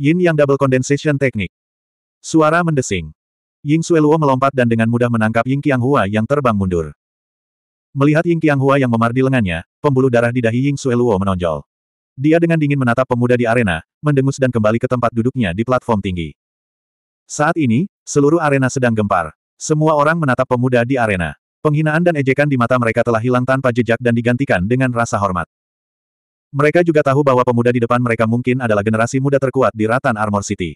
Yin Yang Double Condensation Technique. Suara mendesing. Ying Sueluo melompat dan dengan mudah menangkap Ying Qianghua yang terbang mundur. Melihat Ying Qianghua yang memar di lengannya, pembuluh darah di dahi Ying Sueluo menonjol. Dia dengan dingin menatap pemuda di arena, mendengus dan kembali ke tempat duduknya di platform tinggi. Saat ini, seluruh arena sedang gempar. Semua orang menatap pemuda di arena. Penghinaan dan ejekan di mata mereka telah hilang tanpa jejak dan digantikan dengan rasa hormat. Mereka juga tahu bahwa pemuda di depan mereka mungkin adalah generasi muda terkuat di Ratan Armor City.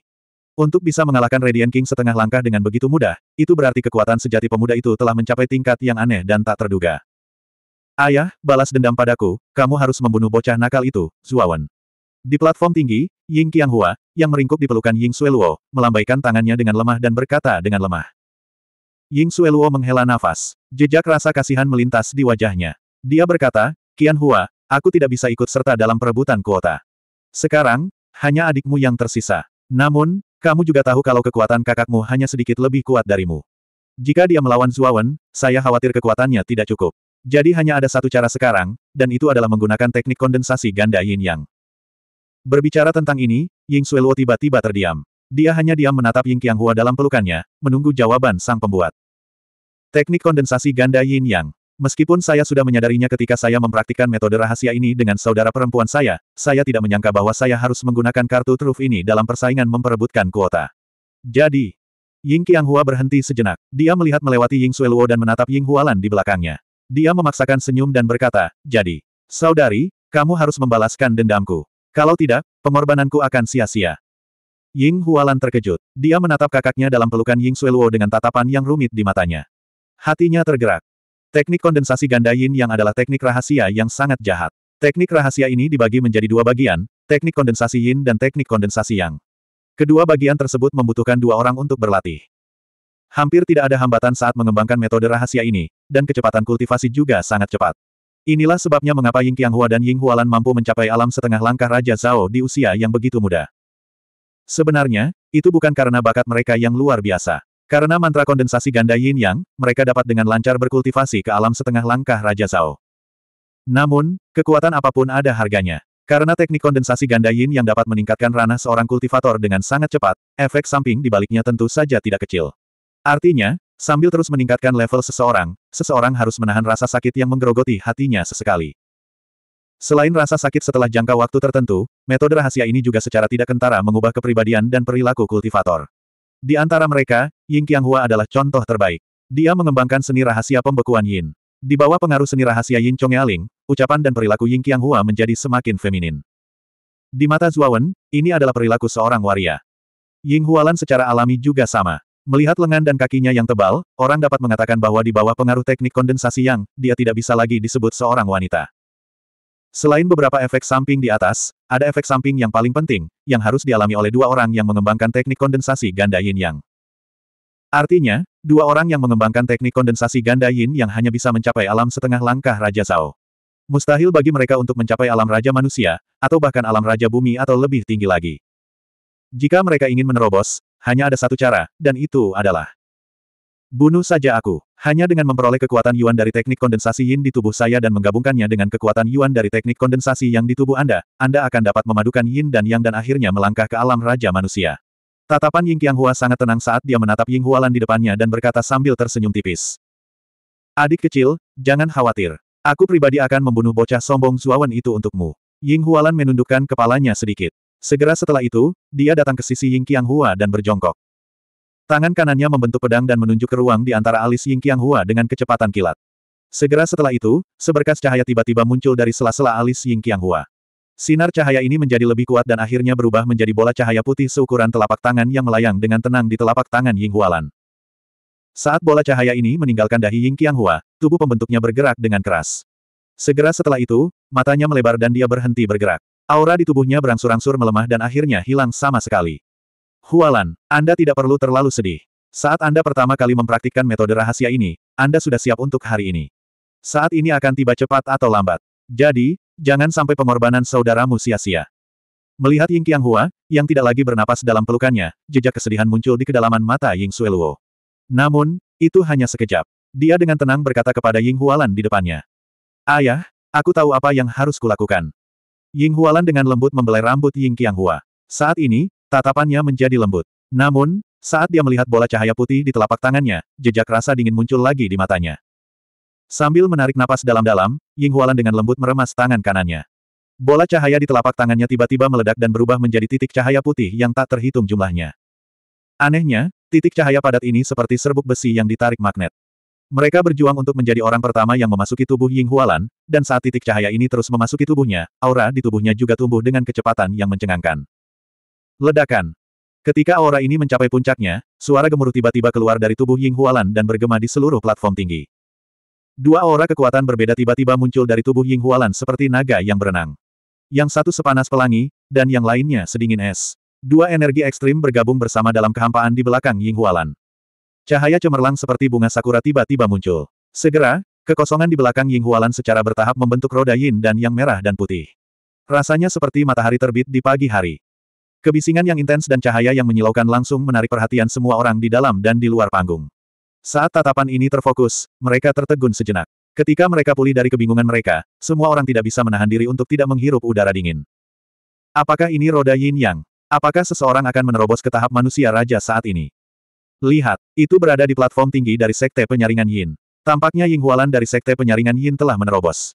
Untuk bisa mengalahkan Radiant King setengah langkah dengan begitu mudah, itu berarti kekuatan sejati pemuda itu telah mencapai tingkat yang aneh dan tak terduga. Ayah, balas dendam padaku, kamu harus membunuh bocah nakal itu, Zuawan. Di platform tinggi, Ying Qianghua, yang meringkuk di pelukan Ying Sueluo, melambaikan tangannya dengan lemah dan berkata dengan lemah. Ying Sueluo menghela nafas. Jejak rasa kasihan melintas di wajahnya. Dia berkata, Qian Aku tidak bisa ikut serta dalam perebutan kuota. Sekarang, hanya adikmu yang tersisa. Namun, kamu juga tahu kalau kekuatan kakakmu hanya sedikit lebih kuat darimu. Jika dia melawan Zuawan, saya khawatir kekuatannya tidak cukup. Jadi hanya ada satu cara sekarang, dan itu adalah menggunakan teknik kondensasi ganda yin yang. Berbicara tentang ini, Ying Sueluo tiba-tiba terdiam. Dia hanya diam menatap Ying Qianghua dalam pelukannya, menunggu jawaban sang pembuat. Teknik kondensasi ganda yin yang. Meskipun saya sudah menyadarinya ketika saya mempraktikkan metode rahasia ini dengan saudara perempuan saya, saya tidak menyangka bahwa saya harus menggunakan kartu truf ini dalam persaingan memperebutkan kuota. Jadi, Ying Hua berhenti sejenak. Dia melihat melewati Ying Sueluo dan menatap Ying Hualan di belakangnya. Dia memaksakan senyum dan berkata, Jadi, saudari, kamu harus membalaskan dendamku. Kalau tidak, pengorbananku akan sia-sia. Ying Hualan terkejut. Dia menatap kakaknya dalam pelukan Ying Sueluo dengan tatapan yang rumit di matanya. Hatinya tergerak. Teknik kondensasi ganda yin yang adalah teknik rahasia yang sangat jahat. Teknik rahasia ini dibagi menjadi dua bagian, teknik kondensasi yin dan teknik kondensasi yang. Kedua bagian tersebut membutuhkan dua orang untuk berlatih. Hampir tidak ada hambatan saat mengembangkan metode rahasia ini, dan kecepatan kultivasi juga sangat cepat. Inilah sebabnya mengapa Ying Qianghua dan Ying Hualan mampu mencapai alam setengah langkah Raja Zhao di usia yang begitu muda. Sebenarnya, itu bukan karena bakat mereka yang luar biasa. Karena mantra kondensasi ganda yin yang, mereka dapat dengan lancar berkultivasi ke alam setengah langkah Raja Zhao. Namun, kekuatan apapun ada harganya. Karena teknik kondensasi ganda yin yang dapat meningkatkan ranah seorang kultivator dengan sangat cepat, efek samping di baliknya tentu saja tidak kecil. Artinya, sambil terus meningkatkan level seseorang, seseorang harus menahan rasa sakit yang menggerogoti hatinya sesekali. Selain rasa sakit setelah jangka waktu tertentu, metode rahasia ini juga secara tidak kentara mengubah kepribadian dan perilaku kultivator. Di antara mereka, Ying Qianghua adalah contoh terbaik. Dia mengembangkan seni rahasia pembekuan Yin. Di bawah pengaruh seni rahasia Yin Chongyaling, ucapan dan perilaku Ying Qianghua menjadi semakin feminin. Di mata Zuawan, ini adalah perilaku seorang waria. Ying Hualan secara alami juga sama. Melihat lengan dan kakinya yang tebal, orang dapat mengatakan bahwa di bawah pengaruh teknik kondensasi yang, dia tidak bisa lagi disebut seorang wanita. Selain beberapa efek samping di atas, ada efek samping yang paling penting, yang harus dialami oleh dua orang yang mengembangkan teknik kondensasi ganda yin yang. Artinya, dua orang yang mengembangkan teknik kondensasi ganda yin yang hanya bisa mencapai alam setengah langkah Raja Sao. Mustahil bagi mereka untuk mencapai alam raja manusia, atau bahkan alam raja bumi atau lebih tinggi lagi. Jika mereka ingin menerobos, hanya ada satu cara, dan itu adalah Bunuh saja aku. Hanya dengan memperoleh kekuatan Yuan dari teknik kondensasi Yin di tubuh saya dan menggabungkannya dengan kekuatan Yuan dari teknik kondensasi yang di tubuh Anda, Anda akan dapat memadukan Yin dan Yang dan akhirnya melangkah ke alam Raja Manusia. Tatapan Ying Qianghua sangat tenang saat dia menatap Ying Hualan di depannya dan berkata sambil tersenyum tipis. Adik kecil, jangan khawatir. Aku pribadi akan membunuh bocah sombong Zuawan itu untukmu. Ying Hualan menundukkan kepalanya sedikit. Segera setelah itu, dia datang ke sisi Ying Qianghua dan berjongkok. Tangan kanannya membentuk pedang dan menunjuk ke ruang di antara alis Ying Qianghua dengan kecepatan kilat. Segera setelah itu, seberkas cahaya tiba-tiba muncul dari sela-sela alis Ying Qianghua. Sinar cahaya ini menjadi lebih kuat dan akhirnya berubah menjadi bola cahaya putih seukuran telapak tangan yang melayang dengan tenang di telapak tangan Ying Hualan. Saat bola cahaya ini meninggalkan dahi Ying Qianghua, tubuh pembentuknya bergerak dengan keras. Segera setelah itu, matanya melebar dan dia berhenti bergerak. Aura di tubuhnya berangsur-angsur melemah dan akhirnya hilang sama sekali. Hualan, Anda tidak perlu terlalu sedih. Saat Anda pertama kali mempraktikkan metode rahasia ini, Anda sudah siap untuk hari ini. Saat ini akan tiba cepat atau lambat. Jadi, Jangan sampai pengorbanan saudaramu sia-sia. Melihat Ying Hua yang tidak lagi bernapas dalam pelukannya, jejak kesedihan muncul di kedalaman mata Ying Xueluo. Namun, itu hanya sekejap. Dia dengan tenang berkata kepada Ying Hualan di depannya. Ayah, aku tahu apa yang harus kulakukan. Ying Hualan dengan lembut membelai rambut Ying Hua. Saat ini, tatapannya menjadi lembut. Namun, saat dia melihat bola cahaya putih di telapak tangannya, jejak rasa dingin muncul lagi di matanya. Sambil menarik napas dalam-dalam, Ying Hualan dengan lembut meremas tangan kanannya. Bola cahaya di telapak tangannya tiba-tiba meledak dan berubah menjadi titik cahaya putih yang tak terhitung jumlahnya. Anehnya, titik cahaya padat ini seperti serbuk besi yang ditarik magnet. Mereka berjuang untuk menjadi orang pertama yang memasuki tubuh Ying Hualan, dan saat titik cahaya ini terus memasuki tubuhnya, aura di tubuhnya juga tumbuh dengan kecepatan yang mencengangkan. Ledakan. Ketika aura ini mencapai puncaknya, suara gemuruh tiba-tiba keluar dari tubuh Ying Hualan dan bergema di seluruh platform tinggi. Dua aura kekuatan berbeda tiba-tiba muncul dari tubuh Ying Hualan seperti naga yang berenang. Yang satu sepanas pelangi, dan yang lainnya sedingin es. Dua energi ekstrim bergabung bersama dalam kehampaan di belakang Ying Hualan. Cahaya cemerlang seperti bunga sakura tiba-tiba muncul. Segera, kekosongan di belakang Ying Hualan secara bertahap membentuk roda yin dan yang merah dan putih. Rasanya seperti matahari terbit di pagi hari. Kebisingan yang intens dan cahaya yang menyilaukan langsung menarik perhatian semua orang di dalam dan di luar panggung. Saat tatapan ini terfokus, mereka tertegun sejenak. Ketika mereka pulih dari kebingungan mereka, semua orang tidak bisa menahan diri untuk tidak menghirup udara dingin. Apakah ini roda yin yang? Apakah seseorang akan menerobos ke tahap manusia raja saat ini? Lihat, itu berada di platform tinggi dari sekte penyaringan yin. Tampaknya Ying Hualan dari sekte penyaringan Yin telah menerobos.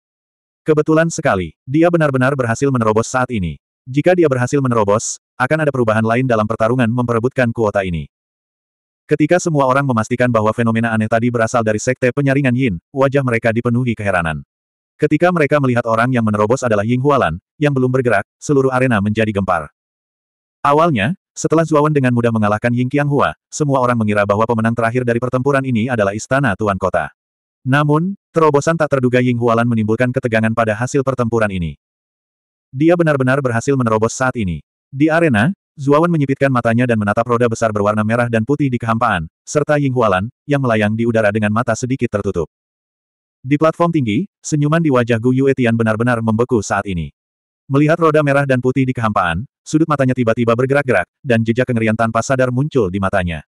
Kebetulan sekali, dia benar-benar berhasil menerobos saat ini. Jika dia berhasil menerobos, akan ada perubahan lain dalam pertarungan memperebutkan kuota ini. Ketika semua orang memastikan bahwa fenomena aneh tadi berasal dari sekte penyaringan Yin, wajah mereka dipenuhi keheranan. Ketika mereka melihat orang yang menerobos adalah Ying Hualan, yang belum bergerak, seluruh arena menjadi gempar. Awalnya, setelah Zuawan dengan mudah mengalahkan Ying Qianghua, semua orang mengira bahwa pemenang terakhir dari pertempuran ini adalah Istana Tuan Kota. Namun, terobosan tak terduga Ying Hualan menimbulkan ketegangan pada hasil pertempuran ini. Dia benar-benar berhasil menerobos saat ini. Di arena, Zuawan menyipitkan matanya dan menatap roda besar berwarna merah dan putih di kehampaan, serta Ying Hualan, yang melayang di udara dengan mata sedikit tertutup. Di platform tinggi, senyuman di wajah Gu Yue Tian benar-benar membeku saat ini. Melihat roda merah dan putih di kehampaan, sudut matanya tiba-tiba bergerak-gerak, dan jejak kengerian tanpa sadar muncul di matanya.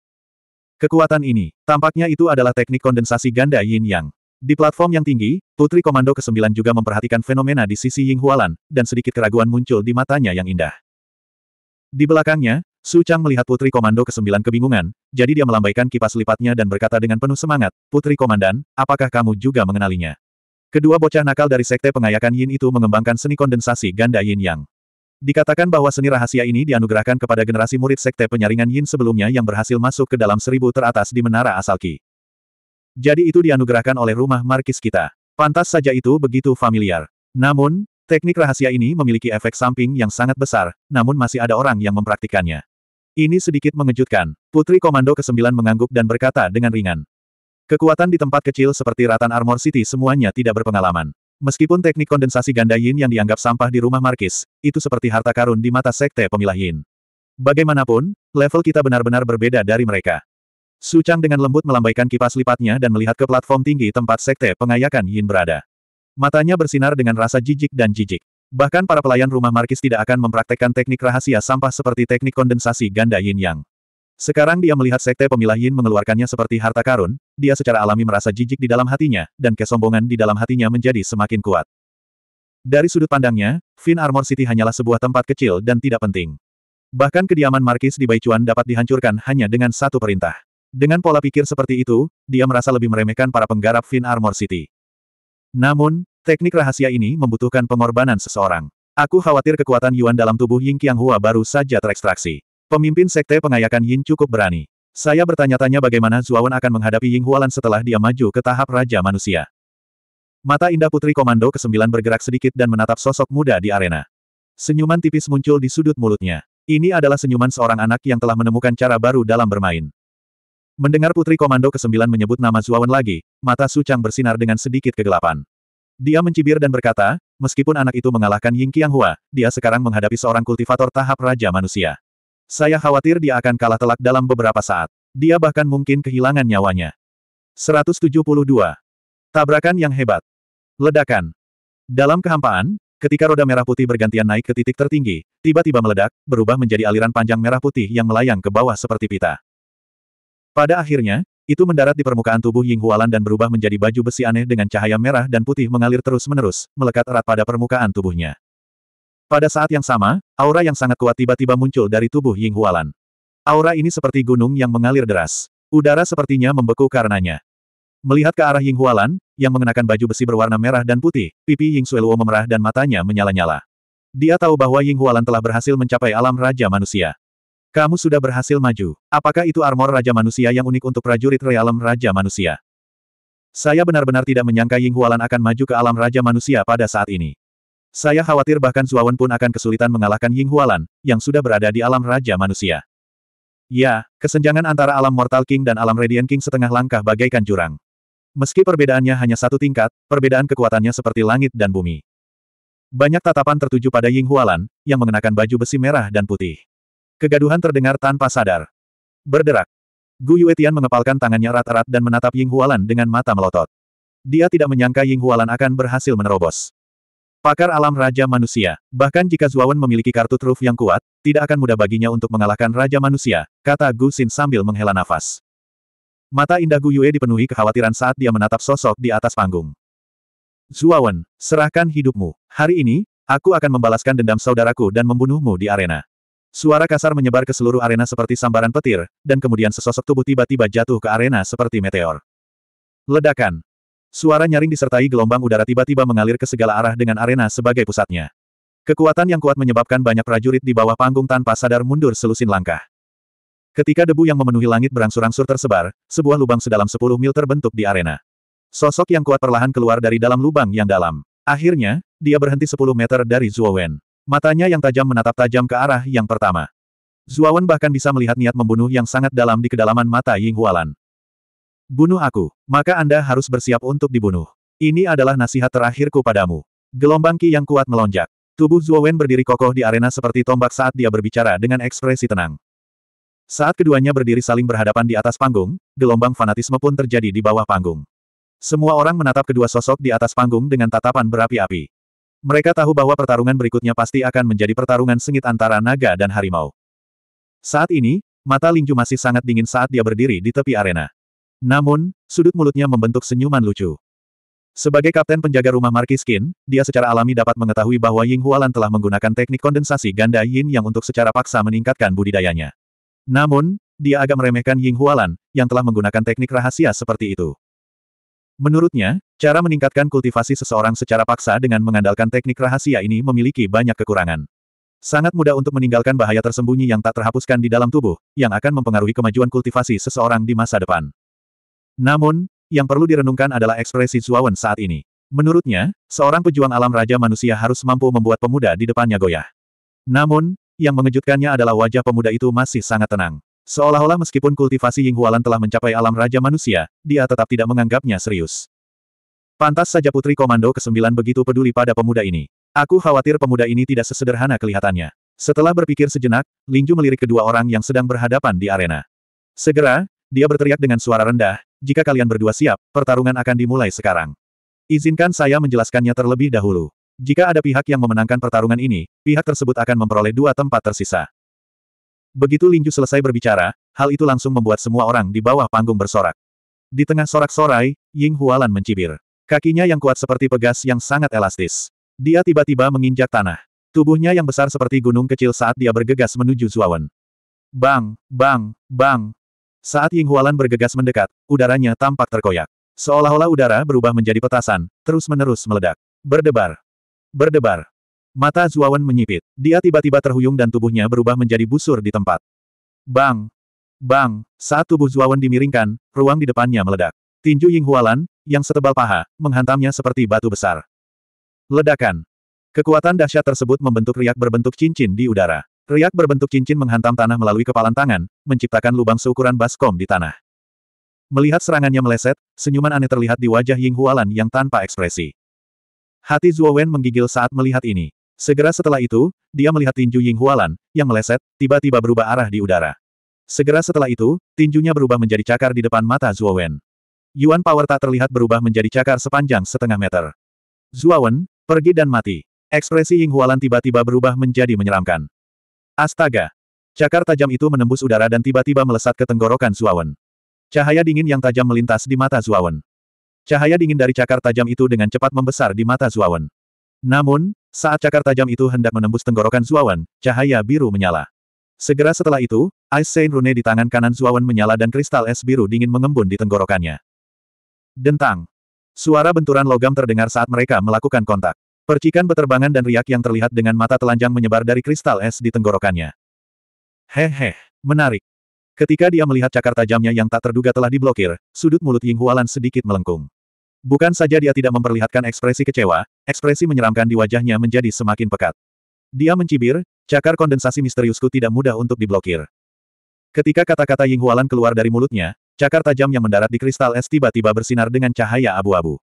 Kekuatan ini, tampaknya itu adalah teknik kondensasi ganda Yin Yang. Di platform yang tinggi, Putri Komando ke-9 juga memperhatikan fenomena di sisi Ying Hualan, dan sedikit keraguan muncul di matanya yang indah. Di belakangnya, Su Chang melihat Putri Komando ke-9 kebingungan, jadi dia melambaikan kipas lipatnya dan berkata dengan penuh semangat, Putri Komandan, apakah kamu juga mengenalinya? Kedua bocah nakal dari Sekte Pengayakan Yin itu mengembangkan seni kondensasi ganda Yin Yang. Dikatakan bahwa seni rahasia ini dianugerahkan kepada generasi murid Sekte Penyaringan Yin sebelumnya yang berhasil masuk ke dalam seribu teratas di Menara Asalki. Jadi itu dianugerahkan oleh rumah markis kita. Pantas saja itu begitu familiar. Namun, Teknik rahasia ini memiliki efek samping yang sangat besar, namun masih ada orang yang mempraktikannya. Ini sedikit mengejutkan. Putri Komando ke-9 mengangguk dan berkata dengan ringan. Kekuatan di tempat kecil seperti Ratan Armor City semuanya tidak berpengalaman. Meskipun teknik kondensasi ganda yin yang dianggap sampah di rumah Markis, itu seperti harta karun di mata sekte pemilah yin. Bagaimanapun, level kita benar-benar berbeda dari mereka. Su dengan lembut melambaikan kipas lipatnya dan melihat ke platform tinggi tempat sekte pengayakan Yin berada. Matanya bersinar dengan rasa jijik dan jijik. Bahkan para pelayan rumah Markis tidak akan mempraktekkan teknik rahasia sampah seperti teknik kondensasi ganda yin-yang. Sekarang dia melihat sekte pemilah yin mengeluarkannya seperti harta karun, dia secara alami merasa jijik di dalam hatinya, dan kesombongan di dalam hatinya menjadi semakin kuat. Dari sudut pandangnya, Fin Armor City hanyalah sebuah tempat kecil dan tidak penting. Bahkan kediaman Markis di Baichuan dapat dihancurkan hanya dengan satu perintah. Dengan pola pikir seperti itu, dia merasa lebih meremehkan para penggarap Fin Armor City. Namun, teknik rahasia ini membutuhkan pengorbanan seseorang. Aku khawatir kekuatan Yuan dalam tubuh Ying Qiang Hua baru saja terekstraksi. Pemimpin sekte pengayakan Yin cukup berani. Saya bertanya-tanya bagaimana Zuawan akan menghadapi Ying Hualan setelah dia maju ke tahap Raja Manusia. Mata indah Putri Komando ke-9 bergerak sedikit dan menatap sosok muda di arena. Senyuman tipis muncul di sudut mulutnya. Ini adalah senyuman seorang anak yang telah menemukan cara baru dalam bermain. Mendengar Putri Komando ke-9 menyebut nama Zuawan lagi, mata Su Chang bersinar dengan sedikit kegelapan. Dia mencibir dan berkata, meskipun anak itu mengalahkan Ying Hua, dia sekarang menghadapi seorang kultivator tahap Raja Manusia. Saya khawatir dia akan kalah telak dalam beberapa saat. Dia bahkan mungkin kehilangan nyawanya. 172. Tabrakan yang hebat. Ledakan. Dalam kehampaan, ketika roda merah putih bergantian naik ke titik tertinggi, tiba-tiba meledak, berubah menjadi aliran panjang merah putih yang melayang ke bawah seperti pita. Pada akhirnya, itu mendarat di permukaan tubuh Ying Hualan dan berubah menjadi baju besi aneh dengan cahaya merah dan putih mengalir terus-menerus, melekat erat pada permukaan tubuhnya. Pada saat yang sama, aura yang sangat kuat tiba-tiba muncul dari tubuh Ying Hualan. Aura ini seperti gunung yang mengalir deras. Udara sepertinya membeku karenanya. Melihat ke arah Ying Hualan, yang mengenakan baju besi berwarna merah dan putih, pipi Ying Sueluo memerah dan matanya menyala-nyala. Dia tahu bahwa Ying Hualan telah berhasil mencapai alam Raja Manusia. Kamu sudah berhasil maju. Apakah itu armor Raja Manusia yang unik untuk prajurit realem Raja Manusia? Saya benar-benar tidak menyangka Ying Hualan akan maju ke alam Raja Manusia pada saat ini. Saya khawatir bahkan Zuawan pun akan kesulitan mengalahkan Ying Hualan, yang sudah berada di alam Raja Manusia. Ya, kesenjangan antara alam Mortal King dan alam Radiant King setengah langkah bagaikan jurang. Meski perbedaannya hanya satu tingkat, perbedaan kekuatannya seperti langit dan bumi. Banyak tatapan tertuju pada Ying Hualan, yang mengenakan baju besi merah dan putih. Kegaduhan terdengar tanpa sadar. Berderak. Gu Yuetian mengepalkan tangannya rata rat dan menatap Ying Hualan dengan mata melotot. Dia tidak menyangka Ying Hualan akan berhasil menerobos. Pakar alam Raja Manusia. Bahkan jika Zuawan memiliki kartu truf yang kuat, tidak akan mudah baginya untuk mengalahkan Raja Manusia, kata Gu Xin sambil menghela nafas. Mata indah Gu Yue dipenuhi kekhawatiran saat dia menatap sosok di atas panggung. Zuawan, serahkan hidupmu. Hari ini, aku akan membalaskan dendam saudaraku dan membunuhmu di arena. Suara kasar menyebar ke seluruh arena seperti sambaran petir, dan kemudian sesosok tubuh tiba-tiba jatuh ke arena seperti meteor. Ledakan. Suara nyaring disertai gelombang udara tiba-tiba mengalir ke segala arah dengan arena sebagai pusatnya. Kekuatan yang kuat menyebabkan banyak prajurit di bawah panggung tanpa sadar mundur selusin langkah. Ketika debu yang memenuhi langit berangsur-angsur tersebar, sebuah lubang sedalam 10 mil terbentuk di arena. Sosok yang kuat perlahan keluar dari dalam lubang yang dalam. Akhirnya, dia berhenti 10 meter dari Zhuo Wen. Matanya yang tajam menatap tajam ke arah yang pertama. Zuawan bahkan bisa melihat niat membunuh yang sangat dalam di kedalaman mata Ying Hualan. Bunuh aku, maka Anda harus bersiap untuk dibunuh. Ini adalah nasihat terakhirku padamu. Gelombang Ki yang kuat melonjak. Tubuh Zuowen berdiri kokoh di arena seperti tombak saat dia berbicara dengan ekspresi tenang. Saat keduanya berdiri saling berhadapan di atas panggung, gelombang fanatisme pun terjadi di bawah panggung. Semua orang menatap kedua sosok di atas panggung dengan tatapan berapi-api. Mereka tahu bahwa pertarungan berikutnya pasti akan menjadi pertarungan sengit antara naga dan harimau. Saat ini, mata Lingju masih sangat dingin saat dia berdiri di tepi arena. Namun, sudut mulutnya membentuk senyuman lucu. Sebagai kapten penjaga rumah Markis Qin, dia secara alami dapat mengetahui bahwa Ying Hualan telah menggunakan teknik kondensasi ganda Yin yang untuk secara paksa meningkatkan budidayanya. Namun, dia agak meremehkan Ying Hualan, yang telah menggunakan teknik rahasia seperti itu. Menurutnya, cara meningkatkan kultivasi seseorang secara paksa dengan mengandalkan teknik rahasia ini memiliki banyak kekurangan. Sangat mudah untuk meninggalkan bahaya tersembunyi yang tak terhapuskan di dalam tubuh, yang akan mempengaruhi kemajuan kultivasi seseorang di masa depan. Namun, yang perlu direnungkan adalah ekspresi Zuawan saat ini. Menurutnya, seorang pejuang alam raja manusia harus mampu membuat pemuda di depannya goyah. Namun, yang mengejutkannya adalah wajah pemuda itu masih sangat tenang. Seolah-olah meskipun kultivasi Ying Hualan telah mencapai alam raja manusia, dia tetap tidak menganggapnya serius. Pantas saja putri komando ke-9 begitu peduli pada pemuda ini. Aku khawatir pemuda ini tidak sesederhana kelihatannya. Setelah berpikir sejenak, Lingju melirik kedua orang yang sedang berhadapan di arena. Segera, dia berteriak dengan suara rendah, jika kalian berdua siap, pertarungan akan dimulai sekarang. Izinkan saya menjelaskannya terlebih dahulu. Jika ada pihak yang memenangkan pertarungan ini, pihak tersebut akan memperoleh dua tempat tersisa. Begitu Lingju selesai berbicara, hal itu langsung membuat semua orang di bawah panggung bersorak. Di tengah sorak-sorai, Ying Hualan mencibir. Kakinya yang kuat seperti pegas yang sangat elastis. Dia tiba-tiba menginjak tanah. Tubuhnya yang besar seperti gunung kecil saat dia bergegas menuju Zuawan. Bang, bang, bang. Saat Ying Hualan bergegas mendekat, udaranya tampak terkoyak. Seolah-olah udara berubah menjadi petasan, terus-menerus meledak. Berdebar. Berdebar. Mata Zuawan menyipit. Dia tiba-tiba terhuyung dan tubuhnya berubah menjadi busur di tempat. Bang! Bang! Saat tubuh Zuawan dimiringkan, ruang di depannya meledak. Tinju Ying Hualan, yang setebal paha, menghantamnya seperti batu besar. Ledakan! Kekuatan dahsyat tersebut membentuk riak berbentuk cincin di udara. Riak berbentuk cincin menghantam tanah melalui kepalan tangan, menciptakan lubang seukuran baskom di tanah. Melihat serangannya meleset, senyuman aneh terlihat di wajah Ying Hualan yang tanpa ekspresi. Hati Wen menggigil saat melihat ini. Segera setelah itu, dia melihat tinju Ying Hualan, yang meleset, tiba-tiba berubah arah di udara. Segera setelah itu, tinjunya berubah menjadi cakar di depan mata Wen. Yuan Power tak terlihat berubah menjadi cakar sepanjang setengah meter. Wen, pergi dan mati. Ekspresi Ying Hualan tiba-tiba berubah menjadi menyeramkan. Astaga! Cakar tajam itu menembus udara dan tiba-tiba melesat ke tenggorokan Wen. Cahaya dingin yang tajam melintas di mata Wen. Cahaya dingin dari cakar tajam itu dengan cepat membesar di mata Wen. Namun, saat cakar tajam itu hendak menembus tenggorokan Zuawan, cahaya biru menyala. Segera setelah itu, Ice Saint Rune di tangan kanan Zuawan menyala dan kristal es biru dingin mengembun di tenggorokannya. Dentang. Suara benturan logam terdengar saat mereka melakukan kontak. Percikan beterbangan dan riak yang terlihat dengan mata telanjang menyebar dari kristal es di tenggorokannya. Hehe, menarik. Ketika dia melihat cakar tajamnya yang tak terduga telah diblokir, sudut mulut Ying Hualan sedikit melengkung. Bukan saja dia tidak memperlihatkan ekspresi kecewa, ekspresi menyeramkan di wajahnya menjadi semakin pekat. Dia mencibir, cakar kondensasi misteriusku tidak mudah untuk diblokir. Ketika kata-kata Ying Hualan keluar dari mulutnya, cakar tajam yang mendarat di kristal es tiba-tiba bersinar dengan cahaya abu-abu.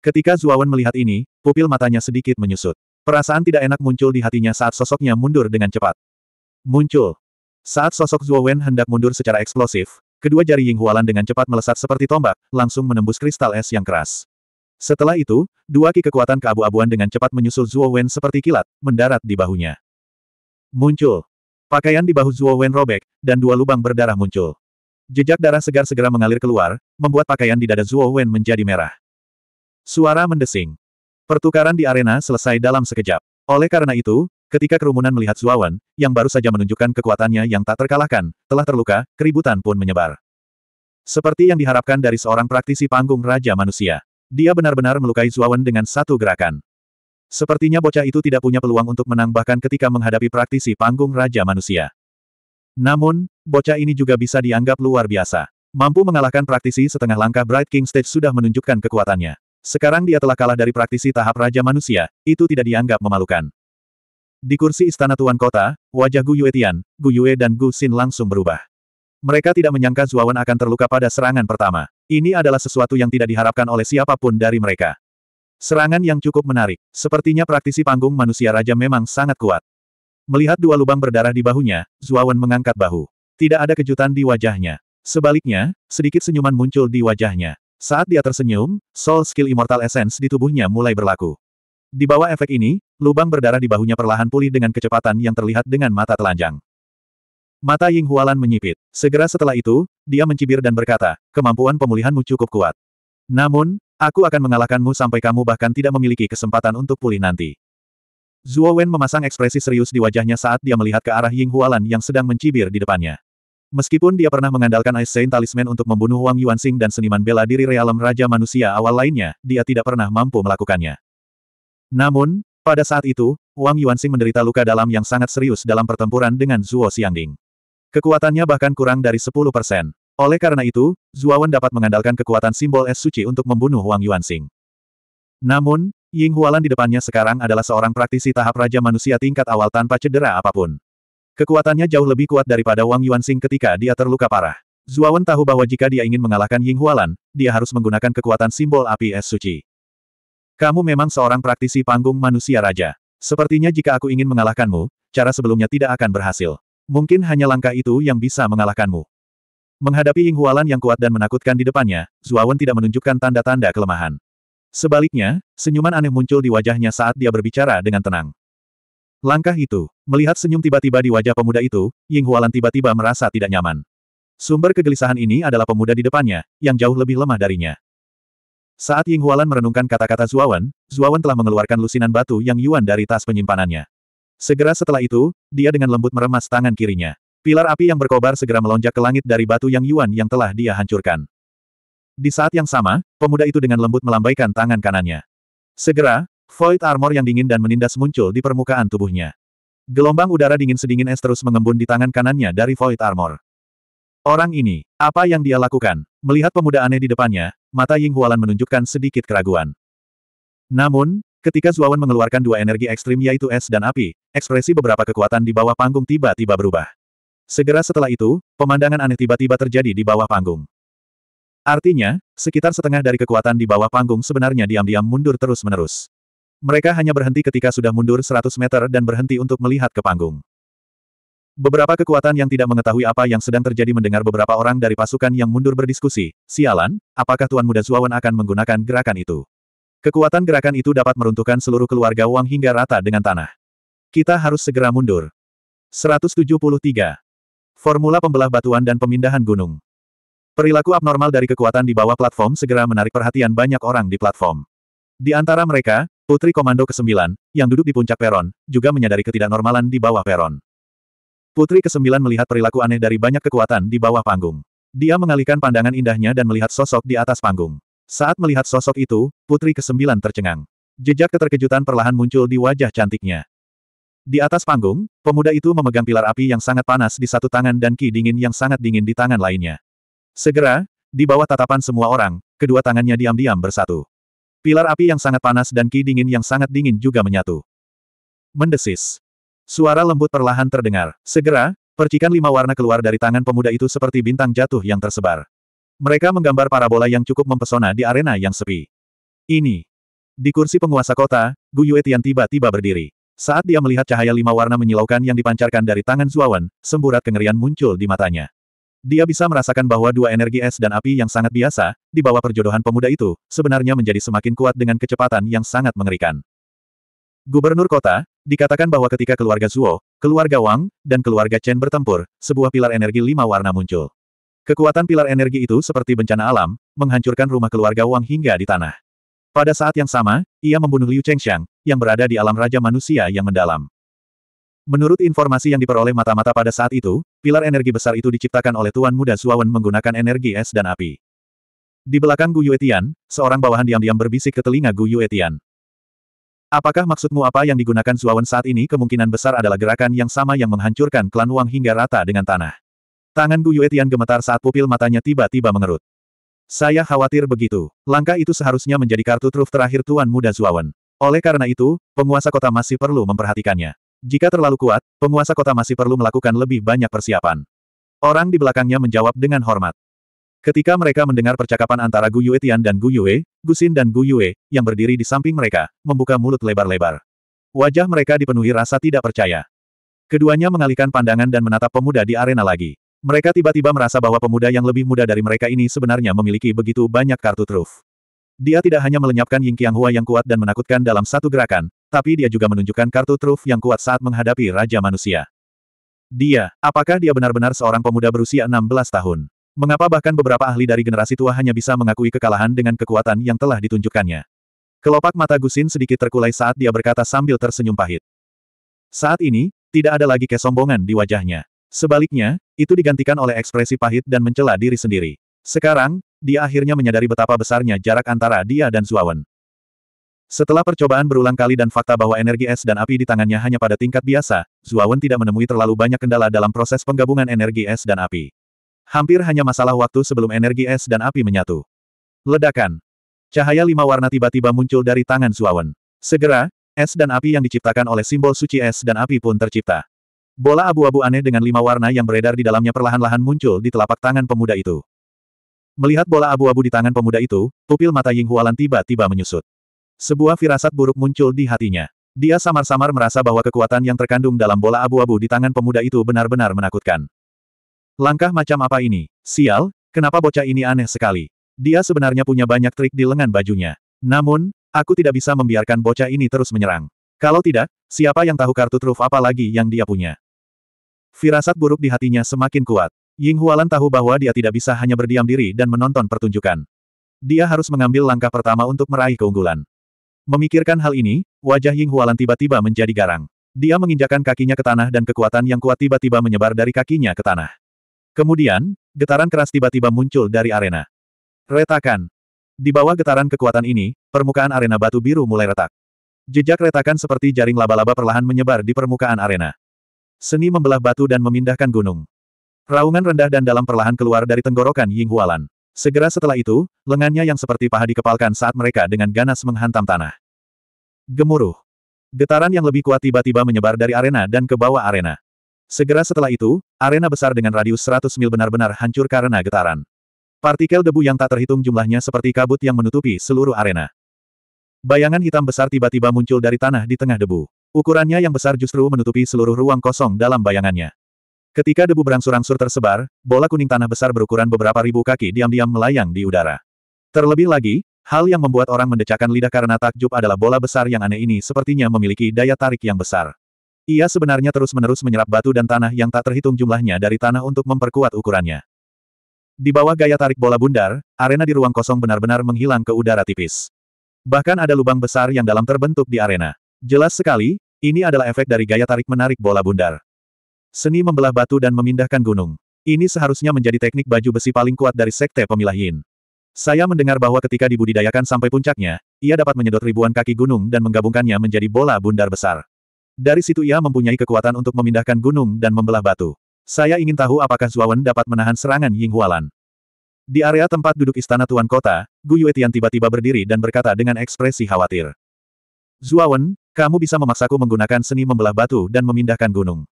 Ketika Zuawan melihat ini, pupil matanya sedikit menyusut. Perasaan tidak enak muncul di hatinya saat sosoknya mundur dengan cepat. Muncul. Saat sosok Zuawan hendak mundur secara eksplosif, Kedua jari Ying Hualan dengan cepat melesat seperti tombak, langsung menembus kristal es yang keras. Setelah itu, dua ki kekuatan keabu-abuan dengan cepat menyusul Zuo Wen seperti kilat, mendarat di bahunya. Muncul. Pakaian di bahu Zuo Wen robek, dan dua lubang berdarah muncul. Jejak darah segar segera mengalir keluar, membuat pakaian di dada Zuo Wen menjadi merah. Suara mendesing. Pertukaran di arena selesai dalam sekejap. Oleh karena itu, Ketika kerumunan melihat Zuawan, yang baru saja menunjukkan kekuatannya yang tak terkalahkan, telah terluka, keributan pun menyebar. Seperti yang diharapkan dari seorang praktisi panggung Raja Manusia. Dia benar-benar melukai Zuawan dengan satu gerakan. Sepertinya bocah itu tidak punya peluang untuk menang bahkan ketika menghadapi praktisi panggung Raja Manusia. Namun, bocah ini juga bisa dianggap luar biasa. Mampu mengalahkan praktisi setengah langkah Bright King Stage sudah menunjukkan kekuatannya. Sekarang dia telah kalah dari praktisi tahap Raja Manusia, itu tidak dianggap memalukan. Di kursi istana Tuan Kota, wajah Gu Yuetian, Gu Yue dan Gu Xin langsung berubah. Mereka tidak menyangka Zuawan akan terluka pada serangan pertama. Ini adalah sesuatu yang tidak diharapkan oleh siapapun dari mereka. Serangan yang cukup menarik. Sepertinya praktisi panggung manusia raja memang sangat kuat. Melihat dua lubang berdarah di bahunya, Zuawan mengangkat bahu. Tidak ada kejutan di wajahnya. Sebaliknya, sedikit senyuman muncul di wajahnya. Saat dia tersenyum, soul skill immortal essence di tubuhnya mulai berlaku. Di bawah efek ini, lubang berdarah di bahunya perlahan pulih dengan kecepatan yang terlihat dengan mata telanjang. Mata Ying Hualan menyipit. Segera setelah itu, dia mencibir dan berkata, kemampuan pemulihanmu cukup kuat. Namun, aku akan mengalahkanmu sampai kamu bahkan tidak memiliki kesempatan untuk pulih nanti. Zhuo Wen memasang ekspresi serius di wajahnya saat dia melihat ke arah Ying Hualan yang sedang mencibir di depannya. Meskipun dia pernah mengandalkan Ice Saint Talisman untuk membunuh Wang Yuanxing dan seniman bela diri Realem Raja Manusia awal lainnya, dia tidak pernah mampu melakukannya. Namun, pada saat itu, Wang Yuanxing menderita luka dalam yang sangat serius dalam pertempuran dengan Zuo Xiangding. Kekuatannya bahkan kurang dari 10 persen. Oleh karena itu, Zuawan dapat mengandalkan kekuatan simbol es suci untuk membunuh Wang Yuanxing. Namun, Ying Hualan di depannya sekarang adalah seorang praktisi tahap Raja Manusia tingkat awal tanpa cedera apapun. Kekuatannya jauh lebih kuat daripada Wang Yuanxing ketika dia terluka parah. Zuawan tahu bahwa jika dia ingin mengalahkan Ying Hualan, dia harus menggunakan kekuatan simbol api es suci. Kamu memang seorang praktisi panggung manusia raja. Sepertinya jika aku ingin mengalahkanmu, cara sebelumnya tidak akan berhasil. Mungkin hanya langkah itu yang bisa mengalahkanmu. Menghadapi Ying Hualan yang kuat dan menakutkan di depannya, Zuawan tidak menunjukkan tanda-tanda kelemahan. Sebaliknya, senyuman aneh muncul di wajahnya saat dia berbicara dengan tenang. Langkah itu, melihat senyum tiba-tiba di wajah pemuda itu, Ying Hualan tiba-tiba merasa tidak nyaman. Sumber kegelisahan ini adalah pemuda di depannya, yang jauh lebih lemah darinya. Saat Ying Hualan merenungkan kata-kata Zuawan, Zuawan telah mengeluarkan lusinan batu yang Yuan dari tas penyimpanannya. Segera setelah itu, dia dengan lembut meremas tangan kirinya. Pilar api yang berkobar segera melonjak ke langit dari batu yang Yuan yang telah dia hancurkan. Di saat yang sama, pemuda itu dengan lembut melambaikan tangan kanannya. Segera, void armor yang dingin dan menindas muncul di permukaan tubuhnya. Gelombang udara dingin sedingin es terus mengembun di tangan kanannya dari void armor. Orang ini, apa yang dia lakukan? Melihat pemuda aneh di depannya, mata Ying Hualan menunjukkan sedikit keraguan. Namun, ketika Zuawan mengeluarkan dua energi ekstrim yaitu es dan api, ekspresi beberapa kekuatan di bawah panggung tiba-tiba berubah. Segera setelah itu, pemandangan aneh tiba-tiba terjadi di bawah panggung. Artinya, sekitar setengah dari kekuatan di bawah panggung sebenarnya diam-diam mundur terus-menerus. Mereka hanya berhenti ketika sudah mundur 100 meter dan berhenti untuk melihat ke panggung. Beberapa kekuatan yang tidak mengetahui apa yang sedang terjadi mendengar beberapa orang dari pasukan yang mundur berdiskusi, sialan, apakah Tuan Muda Zuawan akan menggunakan gerakan itu? Kekuatan gerakan itu dapat meruntuhkan seluruh keluarga Wang hingga rata dengan tanah. Kita harus segera mundur. 173. Formula Pembelah Batuan dan Pemindahan Gunung Perilaku abnormal dari kekuatan di bawah platform segera menarik perhatian banyak orang di platform. Di antara mereka, Putri Komando ke-9, yang duduk di puncak peron, juga menyadari ketidaknormalan di bawah peron. Putri kesembilan melihat perilaku aneh dari banyak kekuatan di bawah panggung. Dia mengalihkan pandangan indahnya dan melihat sosok di atas panggung. Saat melihat sosok itu, putri kesembilan tercengang. Jejak keterkejutan perlahan muncul di wajah cantiknya. Di atas panggung, pemuda itu memegang pilar api yang sangat panas di satu tangan dan ki dingin yang sangat dingin di tangan lainnya. Segera, di bawah tatapan semua orang, kedua tangannya diam-diam bersatu. Pilar api yang sangat panas dan ki dingin yang sangat dingin juga menyatu. Mendesis. Suara lembut perlahan terdengar. Segera, percikan lima warna keluar dari tangan pemuda itu seperti bintang jatuh yang tersebar. Mereka menggambar parabola yang cukup mempesona di arena yang sepi. Ini. Di kursi penguasa kota, Gu Yuetian tiba-tiba berdiri. Saat dia melihat cahaya lima warna menyilaukan yang dipancarkan dari tangan Zuawan, semburat kengerian muncul di matanya. Dia bisa merasakan bahwa dua energi es dan api yang sangat biasa, di bawah perjodohan pemuda itu, sebenarnya menjadi semakin kuat dengan kecepatan yang sangat mengerikan. Gubernur kota, Dikatakan bahwa ketika keluarga Zuo, keluarga Wang, dan keluarga Chen bertempur, sebuah pilar energi lima warna muncul. Kekuatan pilar energi itu seperti bencana alam, menghancurkan rumah keluarga Wang hingga di tanah. Pada saat yang sama, ia membunuh Liu Chengxiang, yang berada di alam raja manusia yang mendalam. Menurut informasi yang diperoleh mata-mata pada saat itu, pilar energi besar itu diciptakan oleh Tuan Muda Suawan menggunakan energi es dan api. Di belakang Gu Yuetian, seorang bawahan diam-diam berbisik ke telinga Gu Yuetian. Apakah maksudmu apa yang digunakan Zuawan saat ini kemungkinan besar adalah gerakan yang sama yang menghancurkan klan Wang hingga rata dengan tanah. Tangan Gu Yuetian gemetar saat pupil matanya tiba-tiba mengerut. Saya khawatir begitu. Langkah itu seharusnya menjadi kartu truf terakhir Tuan Muda Zuawan. Oleh karena itu, penguasa kota masih perlu memperhatikannya. Jika terlalu kuat, penguasa kota masih perlu melakukan lebih banyak persiapan. Orang di belakangnya menjawab dengan hormat. Ketika mereka mendengar percakapan antara Gu Yue Tian dan Gu Yue, Gusin dan Gu Yue, yang berdiri di samping mereka, membuka mulut lebar-lebar. Wajah mereka dipenuhi rasa tidak percaya. Keduanya mengalihkan pandangan dan menatap pemuda di arena lagi. Mereka tiba-tiba merasa bahwa pemuda yang lebih muda dari mereka ini sebenarnya memiliki begitu banyak kartu truf. Dia tidak hanya melenyapkan Ying Qianghua yang kuat dan menakutkan dalam satu gerakan, tapi dia juga menunjukkan kartu truf yang kuat saat menghadapi Raja Manusia. Dia, apakah dia benar-benar seorang pemuda berusia 16 tahun? Mengapa bahkan beberapa ahli dari generasi tua hanya bisa mengakui kekalahan dengan kekuatan yang telah ditunjukkannya? Kelopak mata Gusin sedikit terkulai saat dia berkata sambil tersenyum pahit. Saat ini, tidak ada lagi kesombongan di wajahnya. Sebaliknya, itu digantikan oleh ekspresi pahit dan mencela diri sendiri. Sekarang, dia akhirnya menyadari betapa besarnya jarak antara dia dan Zuawan. Setelah percobaan berulang kali dan fakta bahwa energi es dan api di tangannya hanya pada tingkat biasa, Zuawan tidak menemui terlalu banyak kendala dalam proses penggabungan energi es dan api. Hampir hanya masalah waktu sebelum energi es dan api menyatu. Ledakan. Cahaya lima warna tiba-tiba muncul dari tangan Suawen. Segera, es dan api yang diciptakan oleh simbol suci es dan api pun tercipta. Bola abu-abu aneh dengan lima warna yang beredar di dalamnya perlahan-lahan muncul di telapak tangan pemuda itu. Melihat bola abu-abu di tangan pemuda itu, pupil mata Ying Hualan tiba-tiba menyusut. Sebuah firasat buruk muncul di hatinya. Dia samar-samar merasa bahwa kekuatan yang terkandung dalam bola abu-abu di tangan pemuda itu benar-benar menakutkan. Langkah macam apa ini? Sial, kenapa bocah ini aneh sekali? Dia sebenarnya punya banyak trik di lengan bajunya. Namun, aku tidak bisa membiarkan bocah ini terus menyerang. Kalau tidak, siapa yang tahu kartu truf apa lagi yang dia punya? Firasat buruk di hatinya semakin kuat. Ying Hualan tahu bahwa dia tidak bisa hanya berdiam diri dan menonton pertunjukan. Dia harus mengambil langkah pertama untuk meraih keunggulan. Memikirkan hal ini, wajah Ying Hualan tiba-tiba menjadi garang. Dia menginjakan kakinya ke tanah dan kekuatan yang kuat tiba-tiba menyebar dari kakinya ke tanah. Kemudian, getaran keras tiba-tiba muncul dari arena. Retakan. Di bawah getaran kekuatan ini, permukaan arena batu biru mulai retak. Jejak retakan seperti jaring laba-laba perlahan menyebar di permukaan arena. Seni membelah batu dan memindahkan gunung. Raungan rendah dan dalam perlahan keluar dari tenggorokan Ying Hualan. Segera setelah itu, lengannya yang seperti paha dikepalkan saat mereka dengan ganas menghantam tanah. Gemuruh. Getaran yang lebih kuat tiba-tiba menyebar dari arena dan ke bawah arena. Segera setelah itu, arena besar dengan radius 100 mil benar-benar hancur karena getaran. Partikel debu yang tak terhitung jumlahnya seperti kabut yang menutupi seluruh arena. Bayangan hitam besar tiba-tiba muncul dari tanah di tengah debu. Ukurannya yang besar justru menutupi seluruh ruang kosong dalam bayangannya. Ketika debu berangsur-angsur tersebar, bola kuning tanah besar berukuran beberapa ribu kaki diam-diam melayang di udara. Terlebih lagi, hal yang membuat orang mendecakkan lidah karena takjub adalah bola besar yang aneh ini sepertinya memiliki daya tarik yang besar. Ia sebenarnya terus-menerus menyerap batu dan tanah yang tak terhitung jumlahnya dari tanah untuk memperkuat ukurannya. Di bawah gaya tarik bola bundar, arena di ruang kosong benar-benar menghilang ke udara tipis. Bahkan ada lubang besar yang dalam terbentuk di arena. Jelas sekali, ini adalah efek dari gaya tarik menarik bola bundar. Seni membelah batu dan memindahkan gunung. Ini seharusnya menjadi teknik baju besi paling kuat dari sekte pemilahin. Saya mendengar bahwa ketika dibudidayakan sampai puncaknya, ia dapat menyedot ribuan kaki gunung dan menggabungkannya menjadi bola bundar besar. Dari situ ia mempunyai kekuatan untuk memindahkan gunung dan membelah batu. Saya ingin tahu apakah Zuawan dapat menahan serangan Ying Hualan. Di area tempat duduk istana Tuan Kota, Gu Yuetian tiba-tiba berdiri dan berkata dengan ekspresi khawatir. Zuawan, kamu bisa memaksaku menggunakan seni membelah batu dan memindahkan gunung.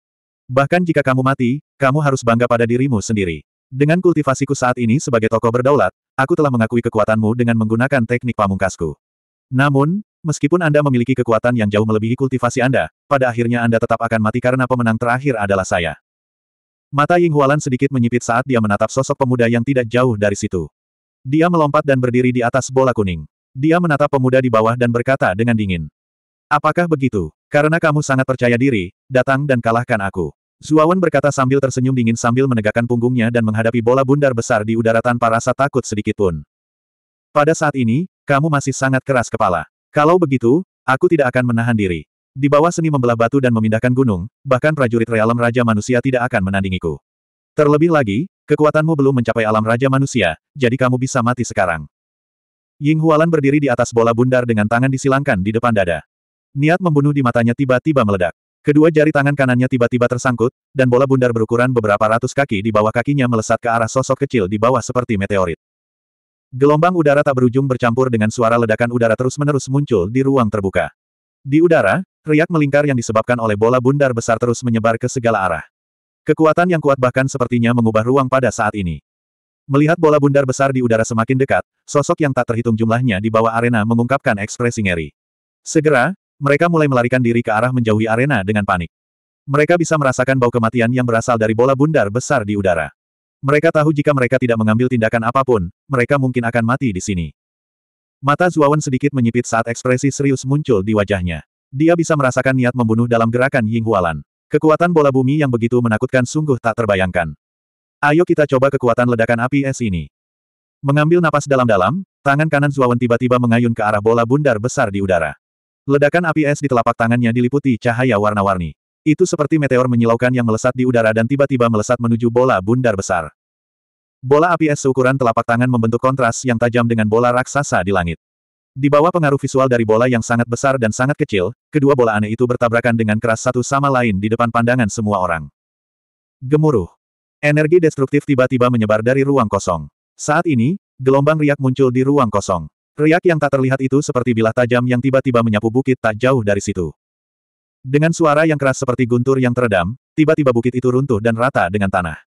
Bahkan jika kamu mati, kamu harus bangga pada dirimu sendiri. Dengan kultivasiku saat ini sebagai tokoh berdaulat, aku telah mengakui kekuatanmu dengan menggunakan teknik pamungkasku. Namun, Meskipun Anda memiliki kekuatan yang jauh melebihi kultivasi Anda, pada akhirnya Anda tetap akan mati karena pemenang terakhir adalah saya. Mata Ying Hualan sedikit menyipit saat dia menatap sosok pemuda yang tidak jauh dari situ. Dia melompat dan berdiri di atas bola kuning. Dia menatap pemuda di bawah dan berkata dengan dingin. Apakah begitu? Karena kamu sangat percaya diri, datang dan kalahkan aku. Zuawan berkata sambil tersenyum dingin sambil menegakkan punggungnya dan menghadapi bola bundar besar di udara tanpa rasa takut sedikitpun. Pada saat ini, kamu masih sangat keras kepala. Kalau begitu, aku tidak akan menahan diri. Di bawah seni membelah batu dan memindahkan gunung, bahkan prajurit realem Raja Manusia tidak akan menandingiku. Terlebih lagi, kekuatanmu belum mencapai alam Raja Manusia, jadi kamu bisa mati sekarang. Ying Hualan berdiri di atas bola bundar dengan tangan disilangkan di depan dada. Niat membunuh di matanya tiba-tiba meledak. Kedua jari tangan kanannya tiba-tiba tersangkut, dan bola bundar berukuran beberapa ratus kaki di bawah kakinya melesat ke arah sosok kecil di bawah seperti meteorit. Gelombang udara tak berujung bercampur dengan suara ledakan udara terus-menerus muncul di ruang terbuka. Di udara, riak melingkar yang disebabkan oleh bola bundar besar terus menyebar ke segala arah. Kekuatan yang kuat bahkan sepertinya mengubah ruang pada saat ini. Melihat bola bundar besar di udara semakin dekat, sosok yang tak terhitung jumlahnya di bawah arena mengungkapkan ekspresi ngeri. Segera, mereka mulai melarikan diri ke arah menjauhi arena dengan panik. Mereka bisa merasakan bau kematian yang berasal dari bola bundar besar di udara. Mereka tahu jika mereka tidak mengambil tindakan apapun, mereka mungkin akan mati di sini. Mata Zuawan sedikit menyipit saat ekspresi serius muncul di wajahnya. Dia bisa merasakan niat membunuh dalam gerakan Ying Hualan. Kekuatan bola bumi yang begitu menakutkan sungguh tak terbayangkan. Ayo kita coba kekuatan ledakan api es ini. Mengambil napas dalam-dalam, tangan kanan Zuawan tiba-tiba mengayun ke arah bola bundar besar di udara. Ledakan api es di telapak tangannya diliputi cahaya warna-warni. Itu seperti meteor menyilaukan yang melesat di udara dan tiba-tiba melesat menuju bola bundar besar. Bola api es seukuran telapak tangan membentuk kontras yang tajam dengan bola raksasa di langit. Di bawah pengaruh visual dari bola yang sangat besar dan sangat kecil, kedua bola aneh itu bertabrakan dengan keras satu sama lain di depan pandangan semua orang. Gemuruh. Energi destruktif tiba-tiba menyebar dari ruang kosong. Saat ini, gelombang riak muncul di ruang kosong. Riak yang tak terlihat itu seperti bilah tajam yang tiba-tiba menyapu bukit tak jauh dari situ. Dengan suara yang keras seperti guntur yang teredam, tiba-tiba bukit itu runtuh dan rata dengan tanah.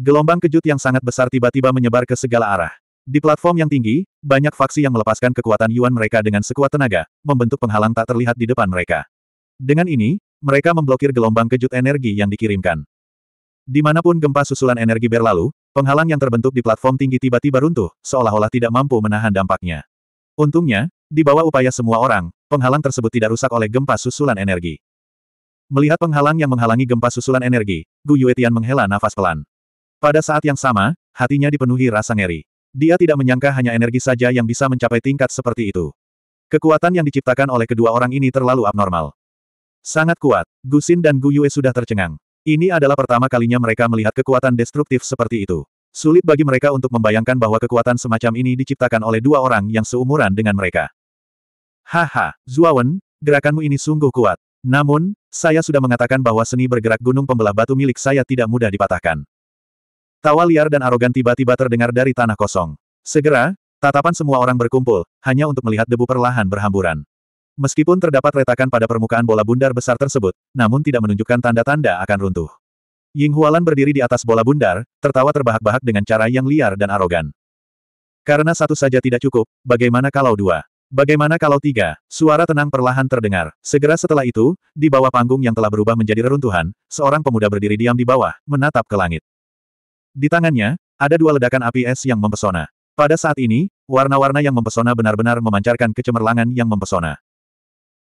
Gelombang kejut yang sangat besar tiba-tiba menyebar ke segala arah. Di platform yang tinggi, banyak faksi yang melepaskan kekuatan Yuan mereka dengan sekuat tenaga, membentuk penghalang tak terlihat di depan mereka. Dengan ini, mereka memblokir gelombang kejut energi yang dikirimkan. Dimanapun gempa susulan energi berlalu, penghalang yang terbentuk di platform tinggi tiba-tiba runtuh, seolah-olah tidak mampu menahan dampaknya. Untungnya, di bawah upaya semua orang, penghalang tersebut tidak rusak oleh gempa susulan energi. Melihat penghalang yang menghalangi gempa susulan energi, Gu Yuetian menghela nafas pelan. Pada saat yang sama, hatinya dipenuhi rasa ngeri. Dia tidak menyangka hanya energi saja yang bisa mencapai tingkat seperti itu. Kekuatan yang diciptakan oleh kedua orang ini terlalu abnormal. Sangat kuat, Gu Xin dan Gu Yue sudah tercengang. Ini adalah pertama kalinya mereka melihat kekuatan destruktif seperti itu. Sulit bagi mereka untuk membayangkan bahwa kekuatan semacam ini diciptakan oleh dua orang yang seumuran dengan mereka. Haha, Zuawan, gerakanmu ini sungguh kuat. Namun, saya sudah mengatakan bahwa seni bergerak gunung pembelah batu milik saya tidak mudah dipatahkan. Tawa liar dan arogan tiba-tiba terdengar dari tanah kosong. Segera, tatapan semua orang berkumpul, hanya untuk melihat debu perlahan berhamburan. Meskipun terdapat retakan pada permukaan bola bundar besar tersebut, namun tidak menunjukkan tanda-tanda akan runtuh. Ying Hualan berdiri di atas bola bundar, tertawa terbahak-bahak dengan cara yang liar dan arogan. Karena satu saja tidak cukup, bagaimana kalau dua? Bagaimana kalau tiga? Suara tenang perlahan terdengar. Segera setelah itu, di bawah panggung yang telah berubah menjadi reruntuhan, seorang pemuda berdiri diam di bawah, menatap ke langit. Di tangannya, ada dua ledakan api es yang mempesona. Pada saat ini, warna-warna yang mempesona benar-benar memancarkan kecemerlangan yang mempesona.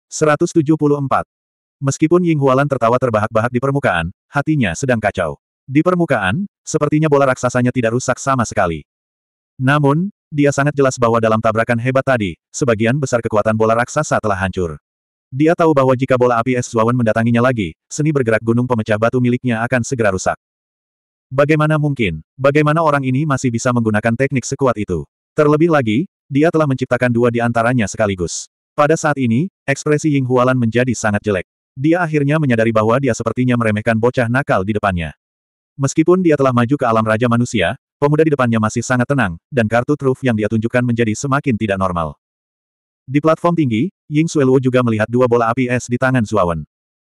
174. Meskipun Ying Hualan tertawa terbahak-bahak di permukaan, hatinya sedang kacau. Di permukaan, sepertinya bola raksasanya tidak rusak sama sekali. Namun, dia sangat jelas bahwa dalam tabrakan hebat tadi, sebagian besar kekuatan bola raksasa telah hancur. Dia tahu bahwa jika bola api es Zwawan mendatanginya lagi, seni bergerak gunung pemecah batu miliknya akan segera rusak. Bagaimana mungkin, bagaimana orang ini masih bisa menggunakan teknik sekuat itu? Terlebih lagi, dia telah menciptakan dua di antaranya sekaligus. Pada saat ini, ekspresi Ying Hualan menjadi sangat jelek. Dia akhirnya menyadari bahwa dia sepertinya meremehkan bocah nakal di depannya. Meskipun dia telah maju ke alam Raja Manusia, Pemuda di depannya masih sangat tenang, dan kartu truf yang dia tunjukkan menjadi semakin tidak normal. Di platform tinggi, Ying Sueluo juga melihat dua bola api es di tangan Zuawan.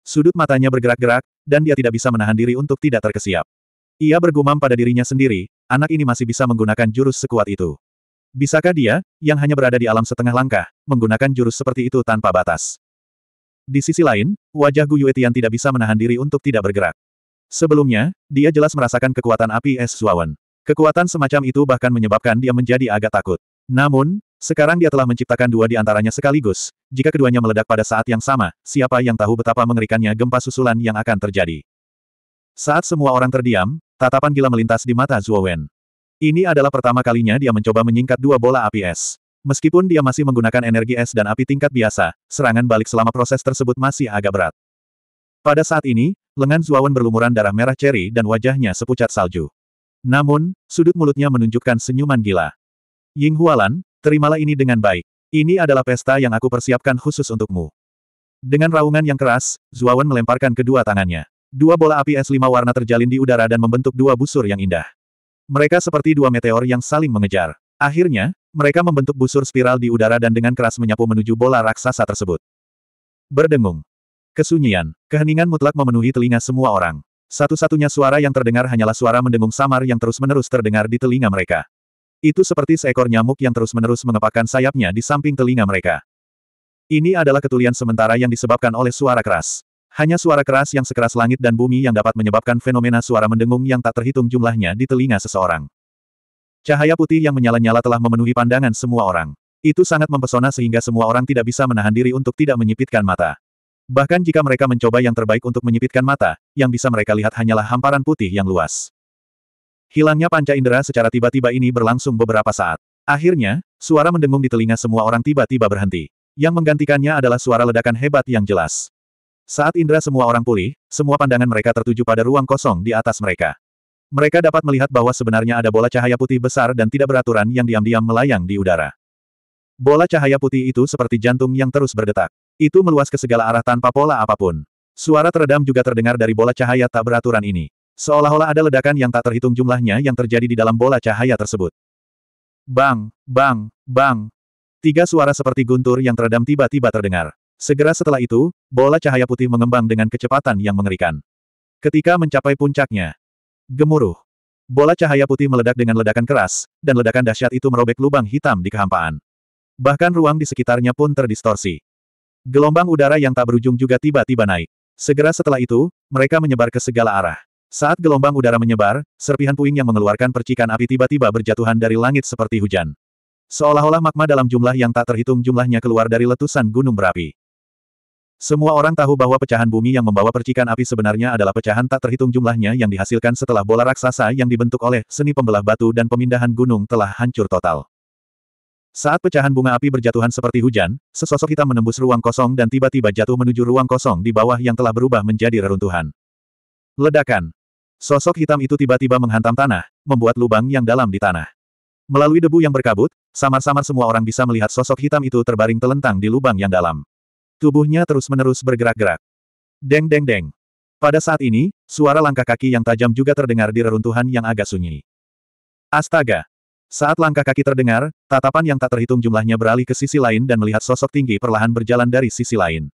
Sudut matanya bergerak-gerak, dan dia tidak bisa menahan diri untuk tidak terkesiap. Ia bergumam pada dirinya sendiri, anak ini masih bisa menggunakan jurus sekuat itu. Bisakah dia, yang hanya berada di alam setengah langkah, menggunakan jurus seperti itu tanpa batas? Di sisi lain, wajah Gu Yuetian tidak bisa menahan diri untuk tidak bergerak. Sebelumnya, dia jelas merasakan kekuatan api es Zuawan. Kekuatan semacam itu bahkan menyebabkan dia menjadi agak takut. Namun, sekarang dia telah menciptakan dua di antaranya sekaligus. Jika keduanya meledak pada saat yang sama, siapa yang tahu betapa mengerikannya gempa susulan yang akan terjadi. Saat semua orang terdiam, tatapan gila melintas di mata Zuo Wen. Ini adalah pertama kalinya dia mencoba menyingkat dua bola api es. Meskipun dia masih menggunakan energi es dan api tingkat biasa, serangan balik selama proses tersebut masih agak berat. Pada saat ini, lengan Wen berlumuran darah merah ceri dan wajahnya sepucat salju. Namun, sudut mulutnya menunjukkan senyuman gila. Ying Hualan, terimalah ini dengan baik. Ini adalah pesta yang aku persiapkan khusus untukmu. Dengan raungan yang keras, Zuawan melemparkan kedua tangannya. Dua bola api es lima warna terjalin di udara dan membentuk dua busur yang indah. Mereka seperti dua meteor yang saling mengejar. Akhirnya, mereka membentuk busur spiral di udara dan dengan keras menyapu menuju bola raksasa tersebut. Berdengung. Kesunyian, keheningan mutlak memenuhi telinga semua orang. Satu-satunya suara yang terdengar hanyalah suara mendengung samar yang terus-menerus terdengar di telinga mereka. Itu seperti seekor nyamuk yang terus-menerus mengepakkan sayapnya di samping telinga mereka. Ini adalah ketulian sementara yang disebabkan oleh suara keras. Hanya suara keras yang sekeras langit dan bumi yang dapat menyebabkan fenomena suara mendengung yang tak terhitung jumlahnya di telinga seseorang. Cahaya putih yang menyala-nyala telah memenuhi pandangan semua orang. Itu sangat mempesona sehingga semua orang tidak bisa menahan diri untuk tidak menyipitkan mata. Bahkan jika mereka mencoba yang terbaik untuk menyipitkan mata, yang bisa mereka lihat hanyalah hamparan putih yang luas. Hilangnya panca indera secara tiba-tiba ini berlangsung beberapa saat. Akhirnya, suara mendengung di telinga semua orang tiba-tiba berhenti. Yang menggantikannya adalah suara ledakan hebat yang jelas. Saat indera semua orang pulih, semua pandangan mereka tertuju pada ruang kosong di atas mereka. Mereka dapat melihat bahwa sebenarnya ada bola cahaya putih besar dan tidak beraturan yang diam-diam melayang di udara. Bola cahaya putih itu seperti jantung yang terus berdetak. Itu meluas ke segala arah tanpa pola apapun. Suara teredam juga terdengar dari bola cahaya tak beraturan ini. Seolah-olah ada ledakan yang tak terhitung jumlahnya yang terjadi di dalam bola cahaya tersebut. Bang, bang, bang. Tiga suara seperti guntur yang teredam tiba-tiba terdengar. Segera setelah itu, bola cahaya putih mengembang dengan kecepatan yang mengerikan. Ketika mencapai puncaknya, gemuruh. Bola cahaya putih meledak dengan ledakan keras, dan ledakan dahsyat itu merobek lubang hitam di kehampaan. Bahkan ruang di sekitarnya pun terdistorsi. Gelombang udara yang tak berujung juga tiba-tiba naik. Segera setelah itu, mereka menyebar ke segala arah. Saat gelombang udara menyebar, serpihan puing yang mengeluarkan percikan api tiba-tiba berjatuhan dari langit seperti hujan. Seolah-olah magma dalam jumlah yang tak terhitung jumlahnya keluar dari letusan gunung berapi. Semua orang tahu bahwa pecahan bumi yang membawa percikan api sebenarnya adalah pecahan tak terhitung jumlahnya yang dihasilkan setelah bola raksasa yang dibentuk oleh seni pembelah batu dan pemindahan gunung telah hancur total. Saat pecahan bunga api berjatuhan seperti hujan, sesosok hitam menembus ruang kosong dan tiba-tiba jatuh menuju ruang kosong di bawah yang telah berubah menjadi reruntuhan. Ledakan. Sosok hitam itu tiba-tiba menghantam tanah, membuat lubang yang dalam di tanah. Melalui debu yang berkabut, samar-samar semua orang bisa melihat sosok hitam itu terbaring telentang di lubang yang dalam. Tubuhnya terus-menerus bergerak-gerak. Deng deng deng. Pada saat ini, suara langkah kaki yang tajam juga terdengar di reruntuhan yang agak sunyi. Astaga, saat langkah kaki terdengar, tatapan yang tak terhitung jumlahnya beralih ke sisi lain dan melihat sosok tinggi perlahan berjalan dari sisi lain.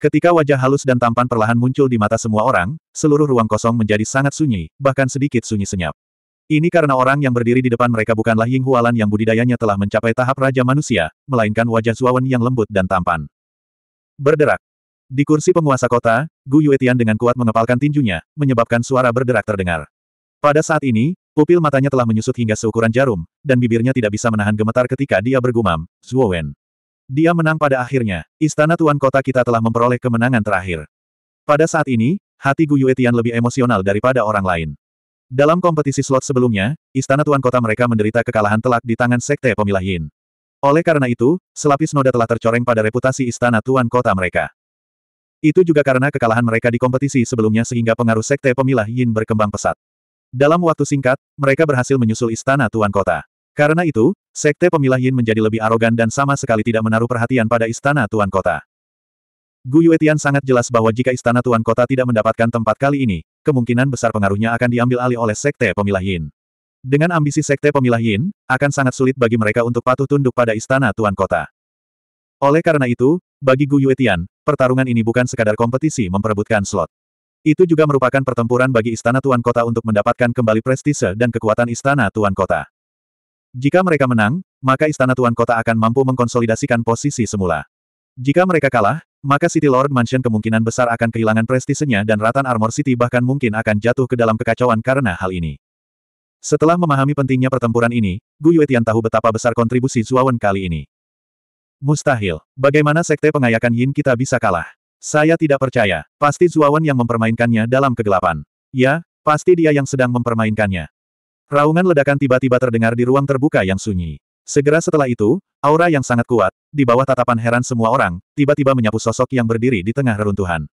Ketika wajah halus dan tampan perlahan muncul di mata semua orang, seluruh ruang kosong menjadi sangat sunyi, bahkan sedikit sunyi senyap. Ini karena orang yang berdiri di depan mereka bukanlah Ying Hualan yang budidayanya telah mencapai tahap raja manusia, melainkan wajah Zuawan yang lembut dan tampan. Berderak. Di kursi penguasa kota, Gu Yuetian dengan kuat mengepalkan tinjunya, menyebabkan suara berderak terdengar. Pada saat ini, Pupil matanya telah menyusut hingga seukuran jarum, dan bibirnya tidak bisa menahan gemetar ketika dia bergumam, Zhuo Wen. Dia menang pada akhirnya, istana tuan kota kita telah memperoleh kemenangan terakhir. Pada saat ini, hati Gu Yuetian lebih emosional daripada orang lain. Dalam kompetisi slot sebelumnya, istana tuan kota mereka menderita kekalahan telak di tangan sekte pemilah Yin. Oleh karena itu, selapis noda telah tercoreng pada reputasi istana tuan kota mereka. Itu juga karena kekalahan mereka di kompetisi sebelumnya sehingga pengaruh sekte pemilah Yin berkembang pesat. Dalam waktu singkat, mereka berhasil menyusul istana Tuan Kota. Karena itu, Sekte Pemilah Yin menjadi lebih arogan dan sama sekali tidak menaruh perhatian pada istana Tuan Kota. Gu Yuetian sangat jelas bahwa jika istana Tuan Kota tidak mendapatkan tempat kali ini, kemungkinan besar pengaruhnya akan diambil alih oleh Sekte Pemilah Yin. Dengan ambisi Sekte Pemilah Yin, akan sangat sulit bagi mereka untuk patuh tunduk pada istana Tuan Kota. Oleh karena itu, bagi Gu Yuetian, pertarungan ini bukan sekadar kompetisi memperebutkan slot. Itu juga merupakan pertempuran bagi Istana Tuan Kota untuk mendapatkan kembali prestise dan kekuatan Istana Tuan Kota. Jika mereka menang, maka Istana Tuan Kota akan mampu mengkonsolidasikan posisi semula. Jika mereka kalah, maka City Lord Mansion kemungkinan besar akan kehilangan prestisenya dan Ratan Armor City bahkan mungkin akan jatuh ke dalam kekacauan karena hal ini. Setelah memahami pentingnya pertempuran ini, Gu Yuetian tahu betapa besar kontribusi Zuawan kali ini. Mustahil, bagaimana Sekte Pengayakan Yin kita bisa kalah? Saya tidak percaya. Pasti Zuawan yang mempermainkannya dalam kegelapan. Ya, pasti dia yang sedang mempermainkannya. Raungan ledakan tiba-tiba terdengar di ruang terbuka yang sunyi. Segera setelah itu, aura yang sangat kuat, di bawah tatapan heran semua orang, tiba-tiba menyapu sosok yang berdiri di tengah reruntuhan.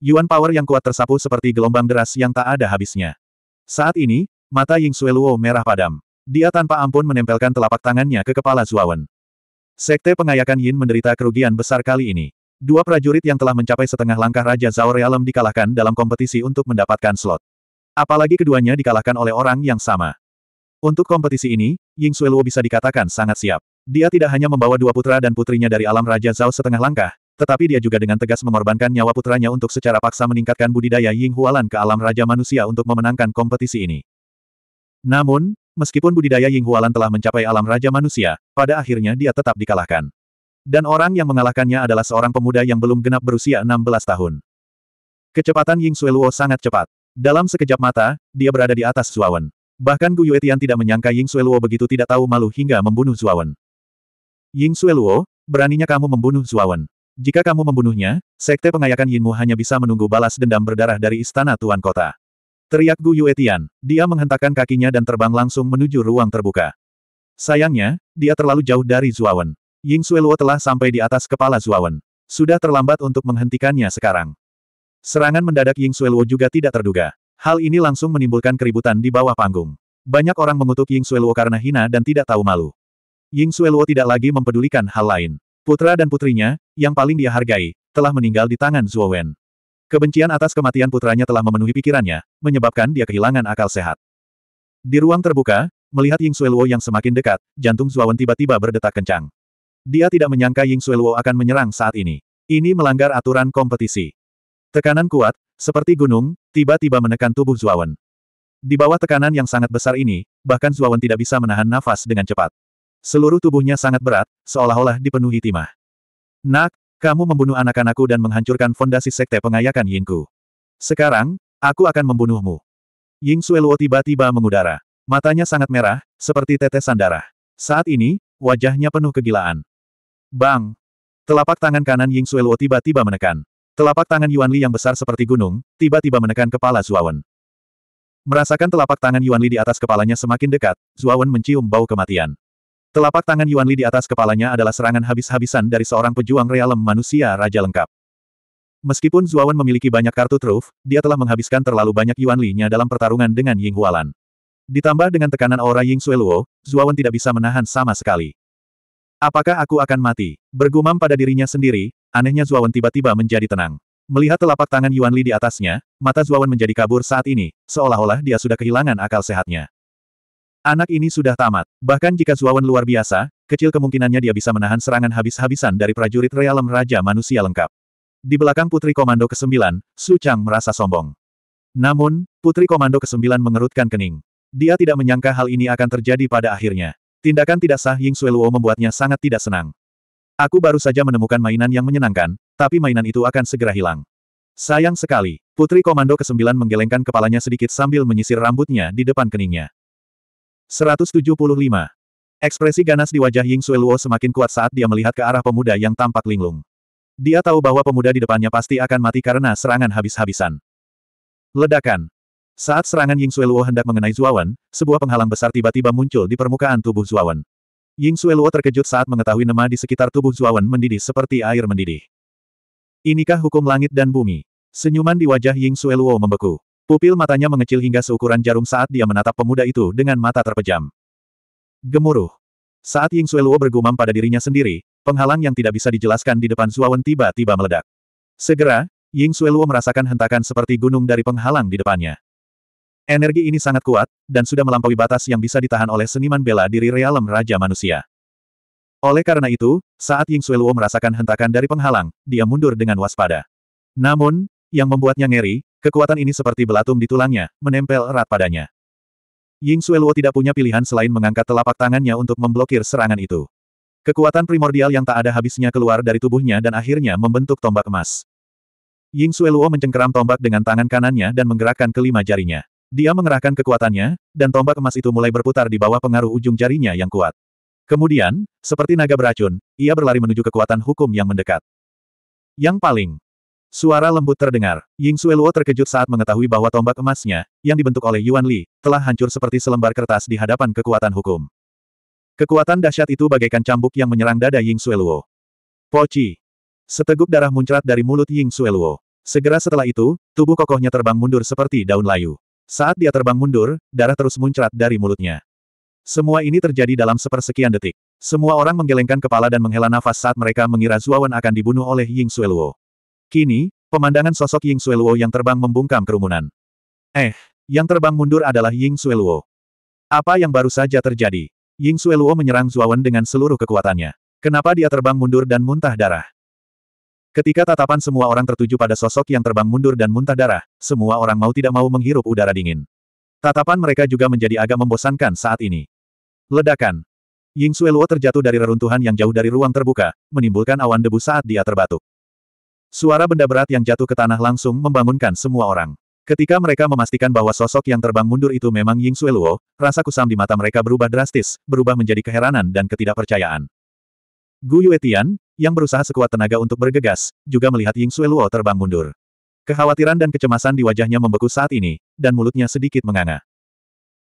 Yuan power yang kuat tersapu seperti gelombang deras yang tak ada habisnya. Saat ini, mata Ying Luo merah padam. Dia tanpa ampun menempelkan telapak tangannya ke kepala Zuawan. Sekte pengayakan Yin menderita kerugian besar kali ini. Dua prajurit yang telah mencapai setengah langkah Raja Zhao dikalahkan dalam kompetisi untuk mendapatkan slot. Apalagi keduanya dikalahkan oleh orang yang sama. Untuk kompetisi ini, Ying Sueluo bisa dikatakan sangat siap. Dia tidak hanya membawa dua putra dan putrinya dari alam Raja Zhao setengah langkah, tetapi dia juga dengan tegas mengorbankan nyawa putranya untuk secara paksa meningkatkan budidaya Ying Hualan ke alam Raja Manusia untuk memenangkan kompetisi ini. Namun, meskipun budidaya Ying Hualan telah mencapai alam Raja Manusia, pada akhirnya dia tetap dikalahkan. Dan orang yang mengalahkannya adalah seorang pemuda yang belum genap berusia 16 tahun. Kecepatan Ying Sueluo sangat cepat. Dalam sekejap mata, dia berada di atas Zuawan. Bahkan Gu Yuetian tidak menyangka Ying Sueluo begitu tidak tahu malu hingga membunuh Zuawan. Ying Sueluo, beraninya kamu membunuh Zuawan. Jika kamu membunuhnya, sekte pengayakan Yinmu hanya bisa menunggu balas dendam berdarah dari istana Tuan Kota. Teriak Gu Yuetian, dia menghentakkan kakinya dan terbang langsung menuju ruang terbuka. Sayangnya, dia terlalu jauh dari Zuawan. Ying Xueluo telah sampai di atas kepala Zuawan. Sudah terlambat untuk menghentikannya sekarang. Serangan mendadak Ying Xueluo juga tidak terduga. Hal ini langsung menimbulkan keributan di bawah panggung. Banyak orang mengutuk Ying Xueluo karena hina dan tidak tahu malu. Ying Xueluo tidak lagi mempedulikan hal lain. Putra dan putrinya, yang paling dia hargai, telah meninggal di tangan Zhuo Kebencian atas kematian putranya telah memenuhi pikirannya, menyebabkan dia kehilangan akal sehat. Di ruang terbuka, melihat Ying Xueluo yang semakin dekat, jantung Zhuo tiba-tiba berdetak kencang. Dia tidak menyangka Ying Sueluo akan menyerang saat ini. Ini melanggar aturan kompetisi. Tekanan kuat, seperti gunung, tiba-tiba menekan tubuh Zuawan. Di bawah tekanan yang sangat besar ini, bahkan Zuawan tidak bisa menahan nafas dengan cepat. Seluruh tubuhnya sangat berat, seolah-olah dipenuhi timah. Nak, kamu membunuh anak-anakku dan menghancurkan fondasi sekte pengayakan Yinku. Sekarang, aku akan membunuhmu. Ying Sueluo tiba-tiba mengudara. Matanya sangat merah, seperti tetesan darah. Saat ini, wajahnya penuh kegilaan. Bang! Telapak tangan kanan Ying Sueluo tiba-tiba menekan. Telapak tangan Yuan Li yang besar seperti gunung, tiba-tiba menekan kepala Zuawan. Merasakan telapak tangan Yuan Li di atas kepalanya semakin dekat, Zuawan mencium bau kematian. Telapak tangan Yuan Li di atas kepalanya adalah serangan habis-habisan dari seorang pejuang realem manusia raja lengkap. Meskipun Zuawan memiliki banyak kartu truf, dia telah menghabiskan terlalu banyak Yuan Li-nya dalam pertarungan dengan Ying Hualan. Ditambah dengan tekanan aura Ying Sueluo, Zuawan tidak bisa menahan sama sekali. Apakah aku akan mati? Bergumam pada dirinya sendiri, anehnya Zuawan tiba-tiba menjadi tenang. Melihat telapak tangan Yuan Li di atasnya, mata Zuawan menjadi kabur saat ini, seolah-olah dia sudah kehilangan akal sehatnya. Anak ini sudah tamat. Bahkan jika Zuawan luar biasa, kecil kemungkinannya dia bisa menahan serangan habis-habisan dari prajurit realem Raja Manusia Lengkap. Di belakang Putri Komando ke-9, Su Chang merasa sombong. Namun, Putri Komando ke-9 mengerutkan kening. Dia tidak menyangka hal ini akan terjadi pada akhirnya. Tindakan tidak sah Ying Sueluo membuatnya sangat tidak senang. Aku baru saja menemukan mainan yang menyenangkan, tapi mainan itu akan segera hilang. Sayang sekali, Putri Komando ke-9 menggelengkan kepalanya sedikit sambil menyisir rambutnya di depan keningnya. 175. Ekspresi ganas di wajah Ying Sueluo semakin kuat saat dia melihat ke arah pemuda yang tampak linglung. Dia tahu bahwa pemuda di depannya pasti akan mati karena serangan habis-habisan. Ledakan. Saat serangan Ying Sueluo hendak mengenai Zuawan, sebuah penghalang besar tiba-tiba muncul di permukaan tubuh Zuawan. Ying Sueluo terkejut saat mengetahui nema di sekitar tubuh Zuawan mendidih seperti air mendidih. Inikah hukum langit dan bumi? Senyuman di wajah Ying Sueluo membeku. Pupil matanya mengecil hingga seukuran jarum saat dia menatap pemuda itu dengan mata terpejam. Gemuruh. Saat Ying Sueluo bergumam pada dirinya sendiri, penghalang yang tidak bisa dijelaskan di depan Zuawan tiba-tiba meledak. Segera, Ying Sueluo merasakan hentakan seperti gunung dari penghalang di depannya. Energi ini sangat kuat, dan sudah melampaui batas yang bisa ditahan oleh seniman bela diri realem Raja Manusia. Oleh karena itu, saat Ying Sueluo merasakan hentakan dari penghalang, dia mundur dengan waspada. Namun, yang membuatnya ngeri, kekuatan ini seperti belatung di tulangnya, menempel erat padanya. Ying Sueluo tidak punya pilihan selain mengangkat telapak tangannya untuk memblokir serangan itu. Kekuatan primordial yang tak ada habisnya keluar dari tubuhnya dan akhirnya membentuk tombak emas. Ying Sueluo mencengkeram tombak dengan tangan kanannya dan menggerakkan kelima jarinya. Dia mengerahkan kekuatannya, dan tombak emas itu mulai berputar di bawah pengaruh ujung jarinya yang kuat. Kemudian, seperti naga beracun, ia berlari menuju kekuatan hukum yang mendekat. Yang paling Suara lembut terdengar. Ying Sueluo terkejut saat mengetahui bahwa tombak emasnya, yang dibentuk oleh Yuan Li, telah hancur seperti selembar kertas di hadapan kekuatan hukum. Kekuatan dahsyat itu bagaikan cambuk yang menyerang dada Ying Sueluo. Poci. Seteguk darah muncrat dari mulut Ying Sueluo. Segera setelah itu, tubuh kokohnya terbang mundur seperti daun layu. Saat dia terbang mundur, darah terus muncrat dari mulutnya. Semua ini terjadi dalam sepersekian detik. Semua orang menggelengkan kepala dan menghela nafas saat mereka mengira Zuawan akan dibunuh oleh Ying Sueluo. Kini, pemandangan sosok Ying Sueluo yang terbang membungkam kerumunan. Eh, yang terbang mundur adalah Ying Sueluo. Apa yang baru saja terjadi? Ying Sueluo menyerang Zuawan dengan seluruh kekuatannya. Kenapa dia terbang mundur dan muntah darah? Ketika tatapan semua orang tertuju pada sosok yang terbang mundur dan muntah darah, semua orang mau tidak mau menghirup udara dingin. Tatapan mereka juga menjadi agak membosankan saat ini. Ledakan. Ying Sueluo terjatuh dari reruntuhan yang jauh dari ruang terbuka, menimbulkan awan debu saat dia terbatuk. Suara benda berat yang jatuh ke tanah langsung membangunkan semua orang. Ketika mereka memastikan bahwa sosok yang terbang mundur itu memang Ying Sueluo, rasa kusam di mata mereka berubah drastis, berubah menjadi keheranan dan ketidakpercayaan. Gu Yuetian, yang berusaha sekuat tenaga untuk bergegas, juga melihat Ying Luo terbang mundur. Kekhawatiran dan kecemasan di wajahnya membeku saat ini, dan mulutnya sedikit menganga.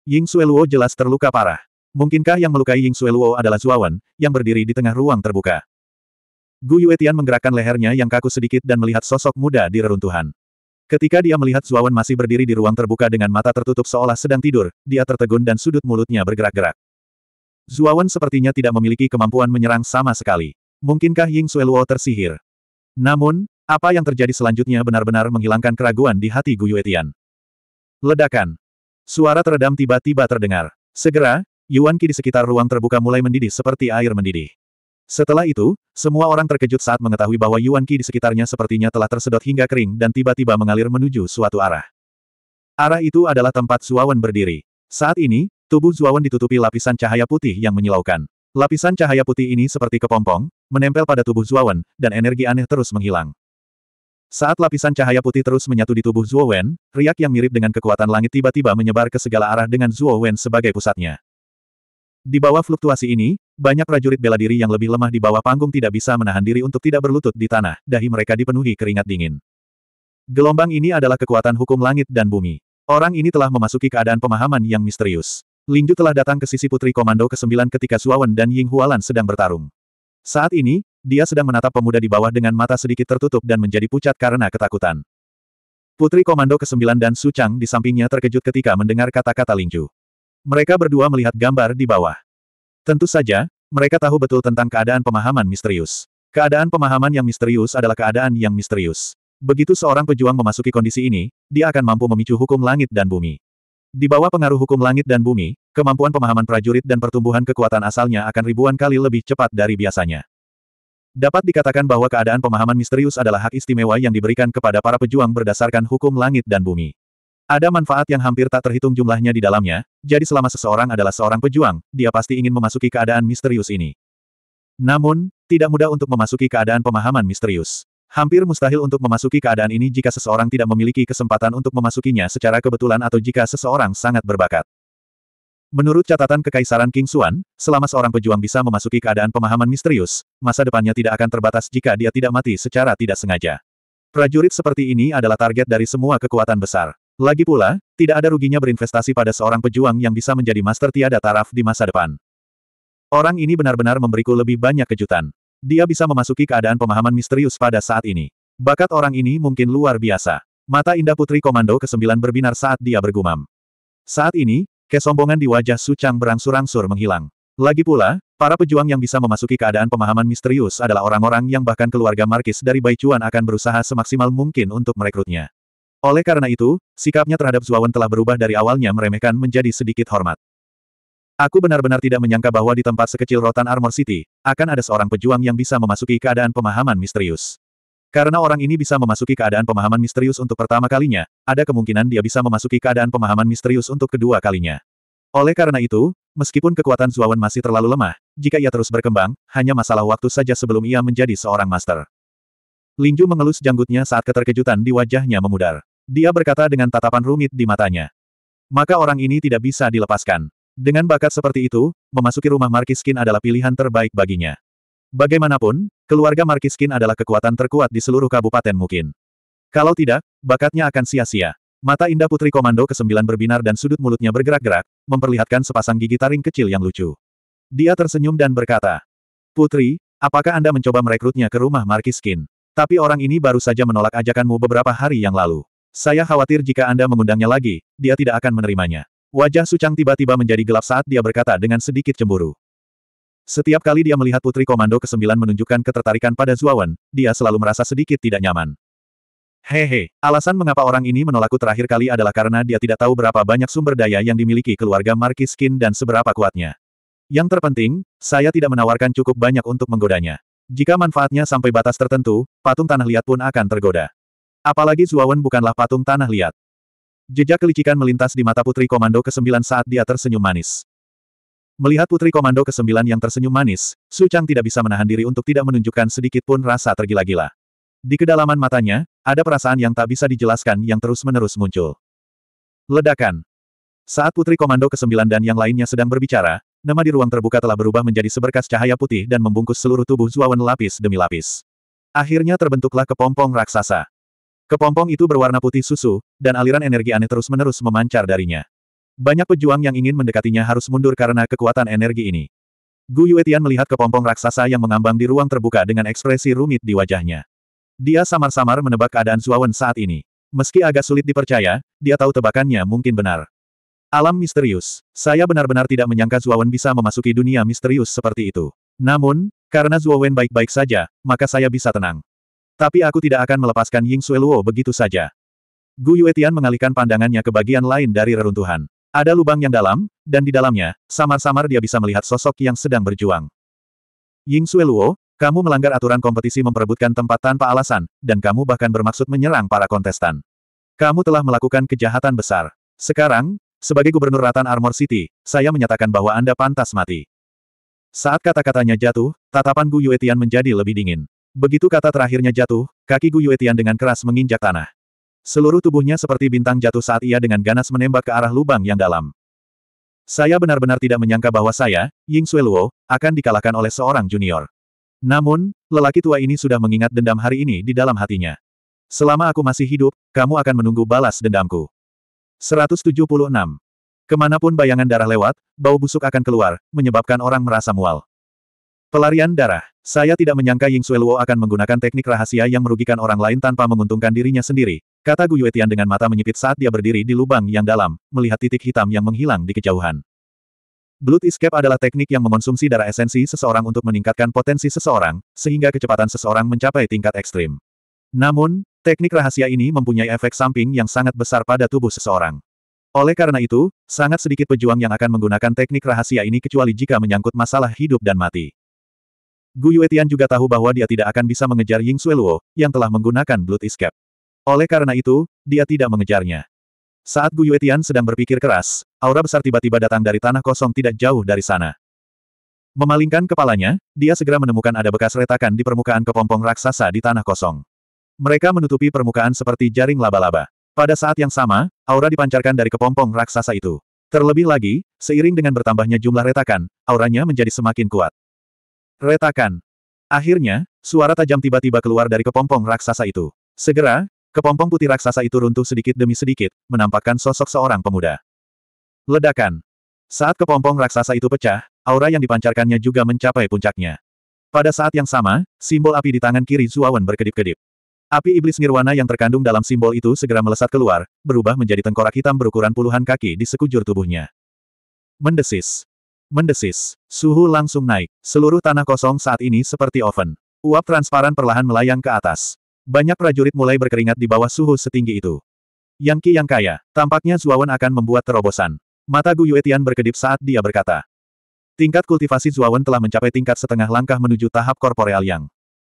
Ying Luo jelas terluka parah. Mungkinkah yang melukai Ying Luo adalah Zuawan, yang berdiri di tengah ruang terbuka? Gu Yuetian menggerakkan lehernya yang kaku sedikit dan melihat sosok muda di reruntuhan. Ketika dia melihat Zuawan masih berdiri di ruang terbuka dengan mata tertutup seolah sedang tidur, dia tertegun dan sudut mulutnya bergerak-gerak. Zuawan sepertinya tidak memiliki kemampuan menyerang sama sekali. Mungkinkah Ying Sueluo tersihir? Namun, apa yang terjadi selanjutnya benar-benar menghilangkan keraguan di hati Gu Yuetian. Ledakan. Suara teredam tiba-tiba terdengar. Segera, Yuan Qi di sekitar ruang terbuka mulai mendidih seperti air mendidih. Setelah itu, semua orang terkejut saat mengetahui bahwa Yuan Qi di sekitarnya sepertinya telah tersedot hingga kering dan tiba-tiba mengalir menuju suatu arah. Arah itu adalah tempat Suawan berdiri. Saat ini, Tubuh Zuawan ditutupi lapisan cahaya putih yang menyilaukan. Lapisan cahaya putih ini seperti kepompong, menempel pada tubuh Zuawan, dan energi aneh terus menghilang. Saat lapisan cahaya putih terus menyatu di tubuh Zuowen, riak yang mirip dengan kekuatan langit tiba-tiba menyebar ke segala arah dengan Zuowen sebagai pusatnya. Di bawah fluktuasi ini, banyak prajurit bela diri yang lebih lemah di bawah panggung tidak bisa menahan diri untuk tidak berlutut di tanah, dahi mereka dipenuhi keringat dingin. Gelombang ini adalah kekuatan hukum langit dan bumi. Orang ini telah memasuki keadaan pemahaman yang misterius. Lingju telah datang ke sisi putri komando ke-9 ketika Suawan dan Ying Hualan sedang bertarung. Saat ini, dia sedang menatap pemuda di bawah dengan mata sedikit tertutup dan menjadi pucat karena ketakutan. Putri Komando ke-9 dan Su Chang di sampingnya terkejut ketika mendengar kata-kata Lingju. Mereka berdua melihat gambar di bawah. Tentu saja, mereka tahu betul tentang keadaan pemahaman misterius. Keadaan pemahaman yang misterius adalah keadaan yang misterius. Begitu seorang pejuang memasuki kondisi ini, dia akan mampu memicu hukum langit dan bumi. Di bawah pengaruh hukum langit dan bumi, Kemampuan pemahaman prajurit dan pertumbuhan kekuatan asalnya akan ribuan kali lebih cepat dari biasanya. Dapat dikatakan bahwa keadaan pemahaman misterius adalah hak istimewa yang diberikan kepada para pejuang berdasarkan hukum langit dan bumi. Ada manfaat yang hampir tak terhitung jumlahnya di dalamnya, jadi selama seseorang adalah seorang pejuang, dia pasti ingin memasuki keadaan misterius ini. Namun, tidak mudah untuk memasuki keadaan pemahaman misterius. Hampir mustahil untuk memasuki keadaan ini jika seseorang tidak memiliki kesempatan untuk memasukinya secara kebetulan atau jika seseorang sangat berbakat. Menurut catatan Kekaisaran King Xuan, selama seorang pejuang bisa memasuki keadaan pemahaman misterius, masa depannya tidak akan terbatas jika dia tidak mati secara tidak sengaja. Prajurit seperti ini adalah target dari semua kekuatan besar. Lagi pula, tidak ada ruginya berinvestasi pada seorang pejuang yang bisa menjadi master tiada taraf di masa depan. Orang ini benar-benar memberiku lebih banyak kejutan. Dia bisa memasuki keadaan pemahaman misterius pada saat ini. Bakat orang ini mungkin luar biasa. Mata indah putri komando ke-9 berbinar saat dia bergumam. Saat ini, kesombongan di wajah Su Chang berangsur-angsur menghilang. Lagi pula, para pejuang yang bisa memasuki keadaan pemahaman misterius adalah orang-orang yang bahkan keluarga Markis dari Bai Chuan akan berusaha semaksimal mungkin untuk merekrutnya. Oleh karena itu, sikapnya terhadap Zuawan telah berubah dari awalnya meremehkan menjadi sedikit hormat. Aku benar-benar tidak menyangka bahwa di tempat sekecil Rotan Armor City, akan ada seorang pejuang yang bisa memasuki keadaan pemahaman misterius. Karena orang ini bisa memasuki keadaan pemahaman misterius untuk pertama kalinya, ada kemungkinan dia bisa memasuki keadaan pemahaman misterius untuk kedua kalinya. Oleh karena itu, meskipun kekuatan Zuawan masih terlalu lemah, jika ia terus berkembang, hanya masalah waktu saja sebelum ia menjadi seorang master. Lingju mengelus janggutnya saat keterkejutan di wajahnya memudar. Dia berkata dengan tatapan rumit di matanya. Maka orang ini tidak bisa dilepaskan. Dengan bakat seperti itu, memasuki rumah Markiskin adalah pilihan terbaik baginya. Bagaimanapun, Keluarga Markiskin adalah kekuatan terkuat di seluruh kabupaten mungkin. Kalau tidak, bakatnya akan sia-sia. Mata indah putri komando ke-9 berbinar dan sudut mulutnya bergerak-gerak, memperlihatkan sepasang gigi taring kecil yang lucu. Dia tersenyum dan berkata, Putri, apakah Anda mencoba merekrutnya ke rumah Markiskin? Tapi orang ini baru saja menolak ajakanmu beberapa hari yang lalu. Saya khawatir jika Anda mengundangnya lagi, dia tidak akan menerimanya. Wajah Sucang tiba-tiba menjadi gelap saat dia berkata dengan sedikit cemburu. Setiap kali dia melihat Putri Komando ke-9 menunjukkan ketertarikan pada Zuawan, dia selalu merasa sedikit tidak nyaman. Hehe, alasan mengapa orang ini menolakku terakhir kali adalah karena dia tidak tahu berapa banyak sumber daya yang dimiliki keluarga Marquis Skin dan seberapa kuatnya. Yang terpenting, saya tidak menawarkan cukup banyak untuk menggodanya. Jika manfaatnya sampai batas tertentu, patung tanah liat pun akan tergoda. Apalagi Zuawan bukanlah patung tanah liat. Jejak kelicikan melintas di mata putri komando ke-9 saat dia tersenyum manis. Melihat putri komando ke-9 yang tersenyum manis, Su Chang tidak bisa menahan diri untuk tidak menunjukkan sedikit pun rasa tergila-gila. Di kedalaman matanya, ada perasaan yang tak bisa dijelaskan yang terus-menerus muncul. Ledakan. Saat putri komando ke-9 dan yang lainnya sedang berbicara, nama di ruang terbuka telah berubah menjadi seberkas cahaya putih dan membungkus seluruh tubuh Zuawan lapis demi lapis. Akhirnya terbentuklah kepompong raksasa. Kepompong itu berwarna putih susu, dan aliran energi aneh terus-menerus memancar darinya. Banyak pejuang yang ingin mendekatinya harus mundur karena kekuatan energi ini. Gu Yuetian melihat kepompong raksasa yang mengambang di ruang terbuka dengan ekspresi rumit di wajahnya. Dia samar-samar menebak keadaan Zuawan saat ini. Meski agak sulit dipercaya, dia tahu tebakannya mungkin benar. Alam misterius. Saya benar-benar tidak menyangka Zuawan bisa memasuki dunia misterius seperti itu. Namun, karena Zuawan baik-baik saja, maka saya bisa tenang. Tapi aku tidak akan melepaskan Ying Sueluo begitu saja. Gu Yuetian mengalihkan pandangannya ke bagian lain dari reruntuhan. Ada lubang yang dalam, dan di dalamnya, samar-samar dia bisa melihat sosok yang sedang berjuang. Ying Luo, kamu melanggar aturan kompetisi memperebutkan tempat tanpa alasan, dan kamu bahkan bermaksud menyerang para kontestan. Kamu telah melakukan kejahatan besar. Sekarang, sebagai gubernur Ratan Armor City, saya menyatakan bahwa Anda pantas mati. Saat kata-katanya jatuh, tatapan Gu Yuetian menjadi lebih dingin. Begitu kata terakhirnya jatuh, kaki Gu Yuetian dengan keras menginjak tanah. Seluruh tubuhnya seperti bintang jatuh saat ia dengan ganas menembak ke arah lubang yang dalam. Saya benar-benar tidak menyangka bahwa saya, Ying Sueluo, akan dikalahkan oleh seorang junior. Namun, lelaki tua ini sudah mengingat dendam hari ini di dalam hatinya. Selama aku masih hidup, kamu akan menunggu balas dendamku. 176. Kemanapun bayangan darah lewat, bau busuk akan keluar, menyebabkan orang merasa mual. Pelarian darah. Saya tidak menyangka Ying Sueluo akan menggunakan teknik rahasia yang merugikan orang lain tanpa menguntungkan dirinya sendiri, Kata Gu Yuetian dengan mata menyipit saat dia berdiri di lubang yang dalam, melihat titik hitam yang menghilang di kejauhan. Blood escape adalah teknik yang mengonsumsi darah esensi seseorang untuk meningkatkan potensi seseorang, sehingga kecepatan seseorang mencapai tingkat ekstrim. Namun, teknik rahasia ini mempunyai efek samping yang sangat besar pada tubuh seseorang. Oleh karena itu, sangat sedikit pejuang yang akan menggunakan teknik rahasia ini kecuali jika menyangkut masalah hidup dan mati. Gu Yuetian juga tahu bahwa dia tidak akan bisa mengejar Ying Sueluo yang telah menggunakan Blood Escape. Oleh karena itu, dia tidak mengejarnya. Saat Gu Yuetian sedang berpikir keras, aura besar tiba-tiba datang dari tanah kosong tidak jauh dari sana. Memalingkan kepalanya, dia segera menemukan ada bekas retakan di permukaan kepompong raksasa di tanah kosong. Mereka menutupi permukaan seperti jaring laba-laba. Pada saat yang sama, aura dipancarkan dari kepompong raksasa itu. Terlebih lagi, seiring dengan bertambahnya jumlah retakan, auranya menjadi semakin kuat. Retakan. Akhirnya, suara tajam tiba-tiba keluar dari kepompong raksasa itu. Segera, Kepompong putih raksasa itu runtuh sedikit demi sedikit, menampakkan sosok seorang pemuda. Ledakan. Saat kepompong raksasa itu pecah, aura yang dipancarkannya juga mencapai puncaknya. Pada saat yang sama, simbol api di tangan kiri Zuawan berkedip-kedip. Api iblis nirwana yang terkandung dalam simbol itu segera melesat keluar, berubah menjadi tengkorak hitam berukuran puluhan kaki di sekujur tubuhnya. Mendesis. Mendesis. Suhu langsung naik. Seluruh tanah kosong saat ini seperti oven. Uap transparan perlahan melayang ke atas. Banyak prajurit mulai berkeringat di bawah suhu setinggi itu. Yang ki yang kaya, tampaknya Zuawan akan membuat terobosan. Mata Gu Yuetian berkedip saat dia berkata. Tingkat kultivasi Zuawan telah mencapai tingkat setengah langkah menuju tahap korporeal yang.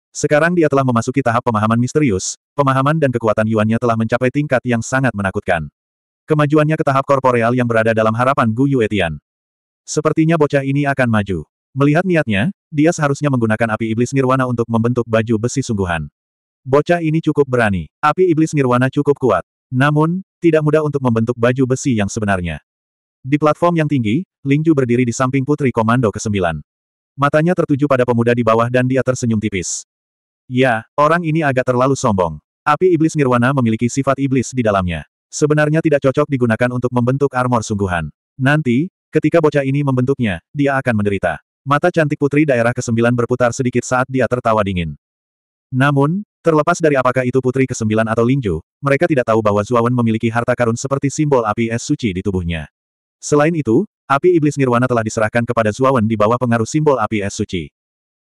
Sekarang dia telah memasuki tahap pemahaman misterius, pemahaman dan kekuatan Yuannya telah mencapai tingkat yang sangat menakutkan. Kemajuannya ke tahap korporeal yang berada dalam harapan Gu Yuetian. Sepertinya bocah ini akan maju. Melihat niatnya, dia seharusnya menggunakan api iblis nirwana untuk membentuk baju besi sungguhan. Bocah ini cukup berani. Api iblis nirwana cukup kuat. Namun, tidak mudah untuk membentuk baju besi yang sebenarnya. Di platform yang tinggi, Lingju berdiri di samping putri komando ke-9. Matanya tertuju pada pemuda di bawah dan dia tersenyum tipis. Ya, orang ini agak terlalu sombong. Api iblis nirwana memiliki sifat iblis di dalamnya. Sebenarnya tidak cocok digunakan untuk membentuk armor sungguhan. Nanti, ketika bocah ini membentuknya, dia akan menderita. Mata cantik putri daerah ke-9 berputar sedikit saat dia tertawa dingin. Namun, Terlepas dari apakah itu putri ke-9 atau Lingju, mereka tidak tahu bahwa Zuawan memiliki harta karun seperti simbol api es suci di tubuhnya. Selain itu, api iblis nirwana telah diserahkan kepada Zuawan di bawah pengaruh simbol api es suci.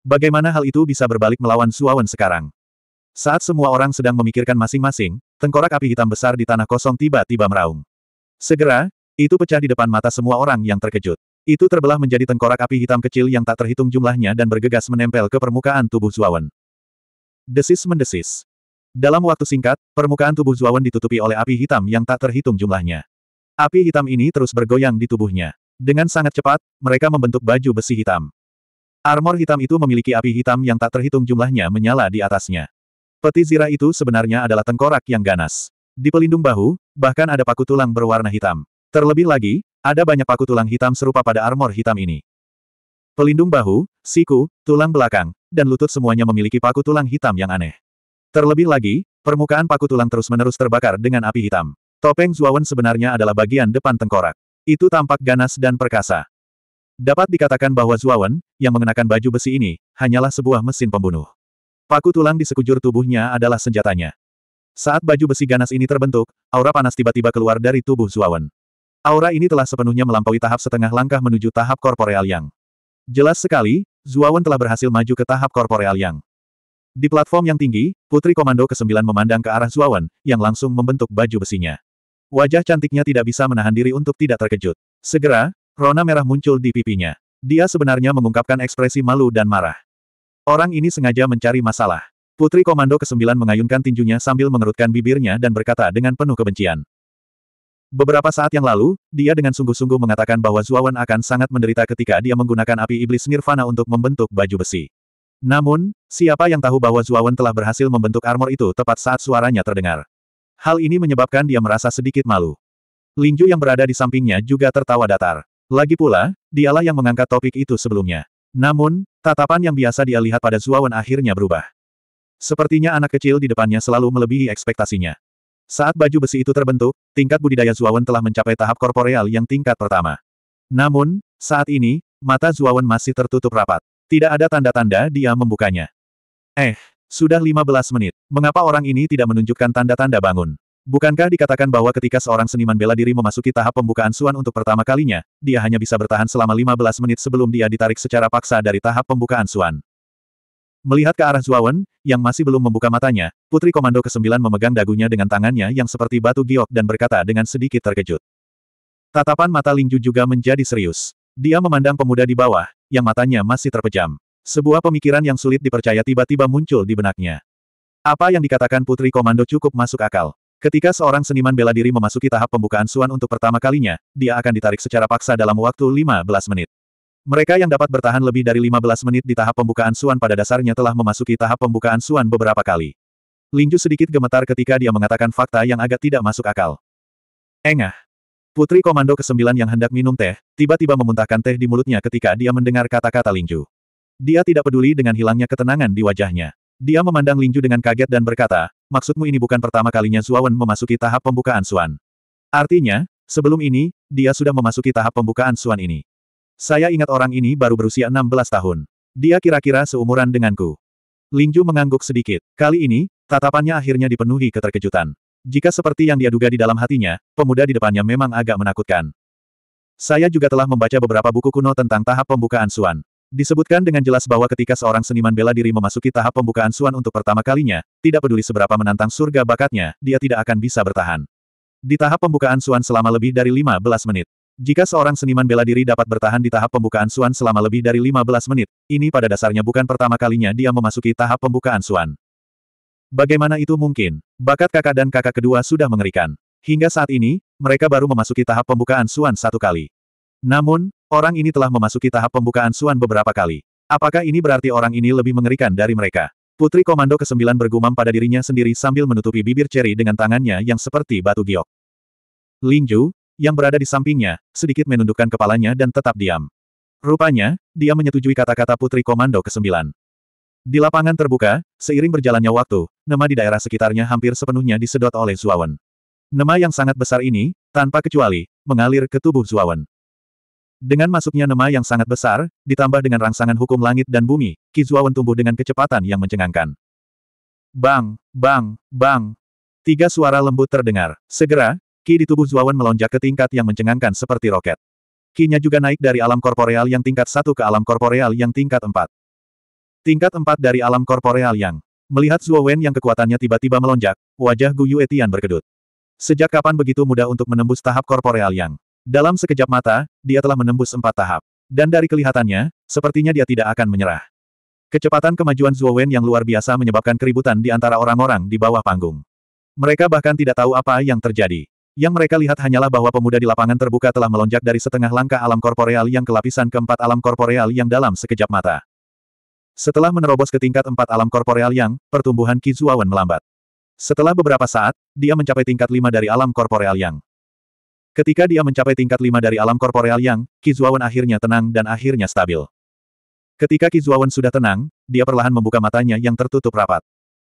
Bagaimana hal itu bisa berbalik melawan Zuawan sekarang? Saat semua orang sedang memikirkan masing-masing, tengkorak api hitam besar di tanah kosong tiba-tiba meraung. Segera, itu pecah di depan mata semua orang yang terkejut. Itu terbelah menjadi tengkorak api hitam kecil yang tak terhitung jumlahnya dan bergegas menempel ke permukaan tubuh Zuawan. Desis mendesis. Dalam waktu singkat, permukaan tubuh Zuawan ditutupi oleh api hitam yang tak terhitung jumlahnya. Api hitam ini terus bergoyang di tubuhnya. Dengan sangat cepat, mereka membentuk baju besi hitam. Armor hitam itu memiliki api hitam yang tak terhitung jumlahnya menyala di atasnya. Peti zirah itu sebenarnya adalah tengkorak yang ganas. Di pelindung bahu, bahkan ada paku tulang berwarna hitam. Terlebih lagi, ada banyak paku tulang hitam serupa pada armor hitam ini. Pelindung bahu, siku, tulang belakang, dan lutut semuanya memiliki paku tulang hitam yang aneh. Terlebih lagi, permukaan paku tulang terus-menerus terbakar dengan api hitam. Topeng Zuawan sebenarnya adalah bagian depan tengkorak. Itu tampak ganas dan perkasa. Dapat dikatakan bahwa Zuawan, yang mengenakan baju besi ini, hanyalah sebuah mesin pembunuh. Paku tulang di sekujur tubuhnya adalah senjatanya. Saat baju besi ganas ini terbentuk, aura panas tiba-tiba keluar dari tubuh Zuawan. Aura ini telah sepenuhnya melampaui tahap setengah langkah menuju tahap korporeal yang Jelas sekali, Zuawan telah berhasil maju ke tahap korporeal yang. Di platform yang tinggi, Putri Komando ke-9 memandang ke arah Zuawan, yang langsung membentuk baju besinya. Wajah cantiknya tidak bisa menahan diri untuk tidak terkejut. Segera, rona merah muncul di pipinya. Dia sebenarnya mengungkapkan ekspresi malu dan marah. Orang ini sengaja mencari masalah. Putri Komando ke-9 mengayunkan tinjunya sambil mengerutkan bibirnya dan berkata dengan penuh kebencian. Beberapa saat yang lalu, dia dengan sungguh-sungguh mengatakan bahwa Zuawan akan sangat menderita ketika dia menggunakan api iblis nirvana untuk membentuk baju besi. Namun, siapa yang tahu bahwa Zuawan telah berhasil membentuk armor itu tepat saat suaranya terdengar. Hal ini menyebabkan dia merasa sedikit malu. Lingju yang berada di sampingnya juga tertawa datar. Lagi pula, dialah yang mengangkat topik itu sebelumnya. Namun, tatapan yang biasa dia lihat pada Zuawan akhirnya berubah. Sepertinya anak kecil di depannya selalu melebihi ekspektasinya. Saat baju besi itu terbentuk, tingkat budidaya Zuawan telah mencapai tahap korporeal yang tingkat pertama. Namun, saat ini, mata Zuawan masih tertutup rapat. Tidak ada tanda-tanda dia membukanya. Eh, sudah 15 menit. Mengapa orang ini tidak menunjukkan tanda-tanda bangun? Bukankah dikatakan bahwa ketika seorang seniman bela diri memasuki tahap pembukaan suan untuk pertama kalinya, dia hanya bisa bertahan selama 15 menit sebelum dia ditarik secara paksa dari tahap pembukaan suan? Melihat ke arah Zuawan, yang masih belum membuka matanya, Putri Komando ke-9 memegang dagunya dengan tangannya yang seperti batu giok dan berkata dengan sedikit terkejut. Tatapan mata Lingju juga menjadi serius. Dia memandang pemuda di bawah, yang matanya masih terpejam. Sebuah pemikiran yang sulit dipercaya tiba-tiba muncul di benaknya. Apa yang dikatakan Putri Komando cukup masuk akal. Ketika seorang seniman bela diri memasuki tahap pembukaan suan untuk pertama kalinya, dia akan ditarik secara paksa dalam waktu 15 menit. Mereka yang dapat bertahan lebih dari 15 menit di tahap pembukaan Suan pada dasarnya telah memasuki tahap pembukaan Suan beberapa kali. Lingju sedikit gemetar ketika dia mengatakan fakta yang agak tidak masuk akal. Engah. Putri Komando ke-9 yang hendak minum teh, tiba-tiba memuntahkan teh di mulutnya ketika dia mendengar kata-kata Lingju. Dia tidak peduli dengan hilangnya ketenangan di wajahnya. Dia memandang Lingju dengan kaget dan berkata, maksudmu ini bukan pertama kalinya Zuawan memasuki tahap pembukaan Suan. Artinya, sebelum ini, dia sudah memasuki tahap pembukaan Suan ini. Saya ingat orang ini baru berusia 16 tahun. Dia kira-kira seumuran denganku. Lingju mengangguk sedikit. Kali ini, tatapannya akhirnya dipenuhi keterkejutan. Jika seperti yang dia duga di dalam hatinya, pemuda di depannya memang agak menakutkan. Saya juga telah membaca beberapa buku kuno tentang tahap pembukaan Suan. Disebutkan dengan jelas bahwa ketika seorang seniman bela diri memasuki tahap pembukaan Suan untuk pertama kalinya, tidak peduli seberapa menantang surga bakatnya, dia tidak akan bisa bertahan. Di tahap pembukaan Suan selama lebih dari 15 menit. Jika seorang seniman bela diri dapat bertahan di tahap pembukaan Suan selama lebih dari 15 menit, ini pada dasarnya bukan pertama kalinya dia memasuki tahap pembukaan Suan. Bagaimana itu mungkin? Bakat kakak dan kakak kedua sudah mengerikan. Hingga saat ini, mereka baru memasuki tahap pembukaan Suan satu kali. Namun, orang ini telah memasuki tahap pembukaan Suan beberapa kali. Apakah ini berarti orang ini lebih mengerikan dari mereka? Putri Komando ke-9 bergumam pada dirinya sendiri sambil menutupi bibir ceri dengan tangannya yang seperti batu giok. Lingju, yang berada di sampingnya, sedikit menundukkan kepalanya dan tetap diam. Rupanya, dia menyetujui kata-kata Putri Komando ke-9. Di lapangan terbuka, seiring berjalannya waktu, nama di daerah sekitarnya hampir sepenuhnya disedot oleh Zuawan. Nama yang sangat besar ini, tanpa kecuali, mengalir ke tubuh Zuawan. Dengan masuknya nama yang sangat besar, ditambah dengan rangsangan hukum langit dan bumi, Ki Zuawan tumbuh dengan kecepatan yang mencengangkan. Bang, bang, bang. Tiga suara lembut terdengar. Segera, Ki di tubuh Zuawan melonjak ke tingkat yang mencengangkan seperti roket. Ki-nya juga naik dari alam korporeal yang tingkat satu ke alam korporeal yang tingkat empat. Tingkat empat dari alam korporeal yang melihat Zuawan yang kekuatannya tiba-tiba melonjak, wajah Gu Yuetian berkedut. Sejak kapan begitu mudah untuk menembus tahap korporeal yang dalam sekejap mata, dia telah menembus empat tahap. Dan dari kelihatannya, sepertinya dia tidak akan menyerah. Kecepatan kemajuan Zuowen yang luar biasa menyebabkan keributan di antara orang-orang di bawah panggung. Mereka bahkan tidak tahu apa yang terjadi. Yang mereka lihat hanyalah bahwa pemuda di lapangan terbuka telah melonjak dari setengah langkah alam korporeal yang ke lapisan keempat alam korporeal yang dalam sekejap mata. Setelah menerobos ke tingkat empat alam korporeal yang, pertumbuhan Kizuawan melambat. Setelah beberapa saat, dia mencapai tingkat lima dari alam korporeal yang. Ketika dia mencapai tingkat lima dari alam korporeal yang, Kizuawan akhirnya tenang dan akhirnya stabil. Ketika Kizuawan sudah tenang, dia perlahan membuka matanya yang tertutup rapat.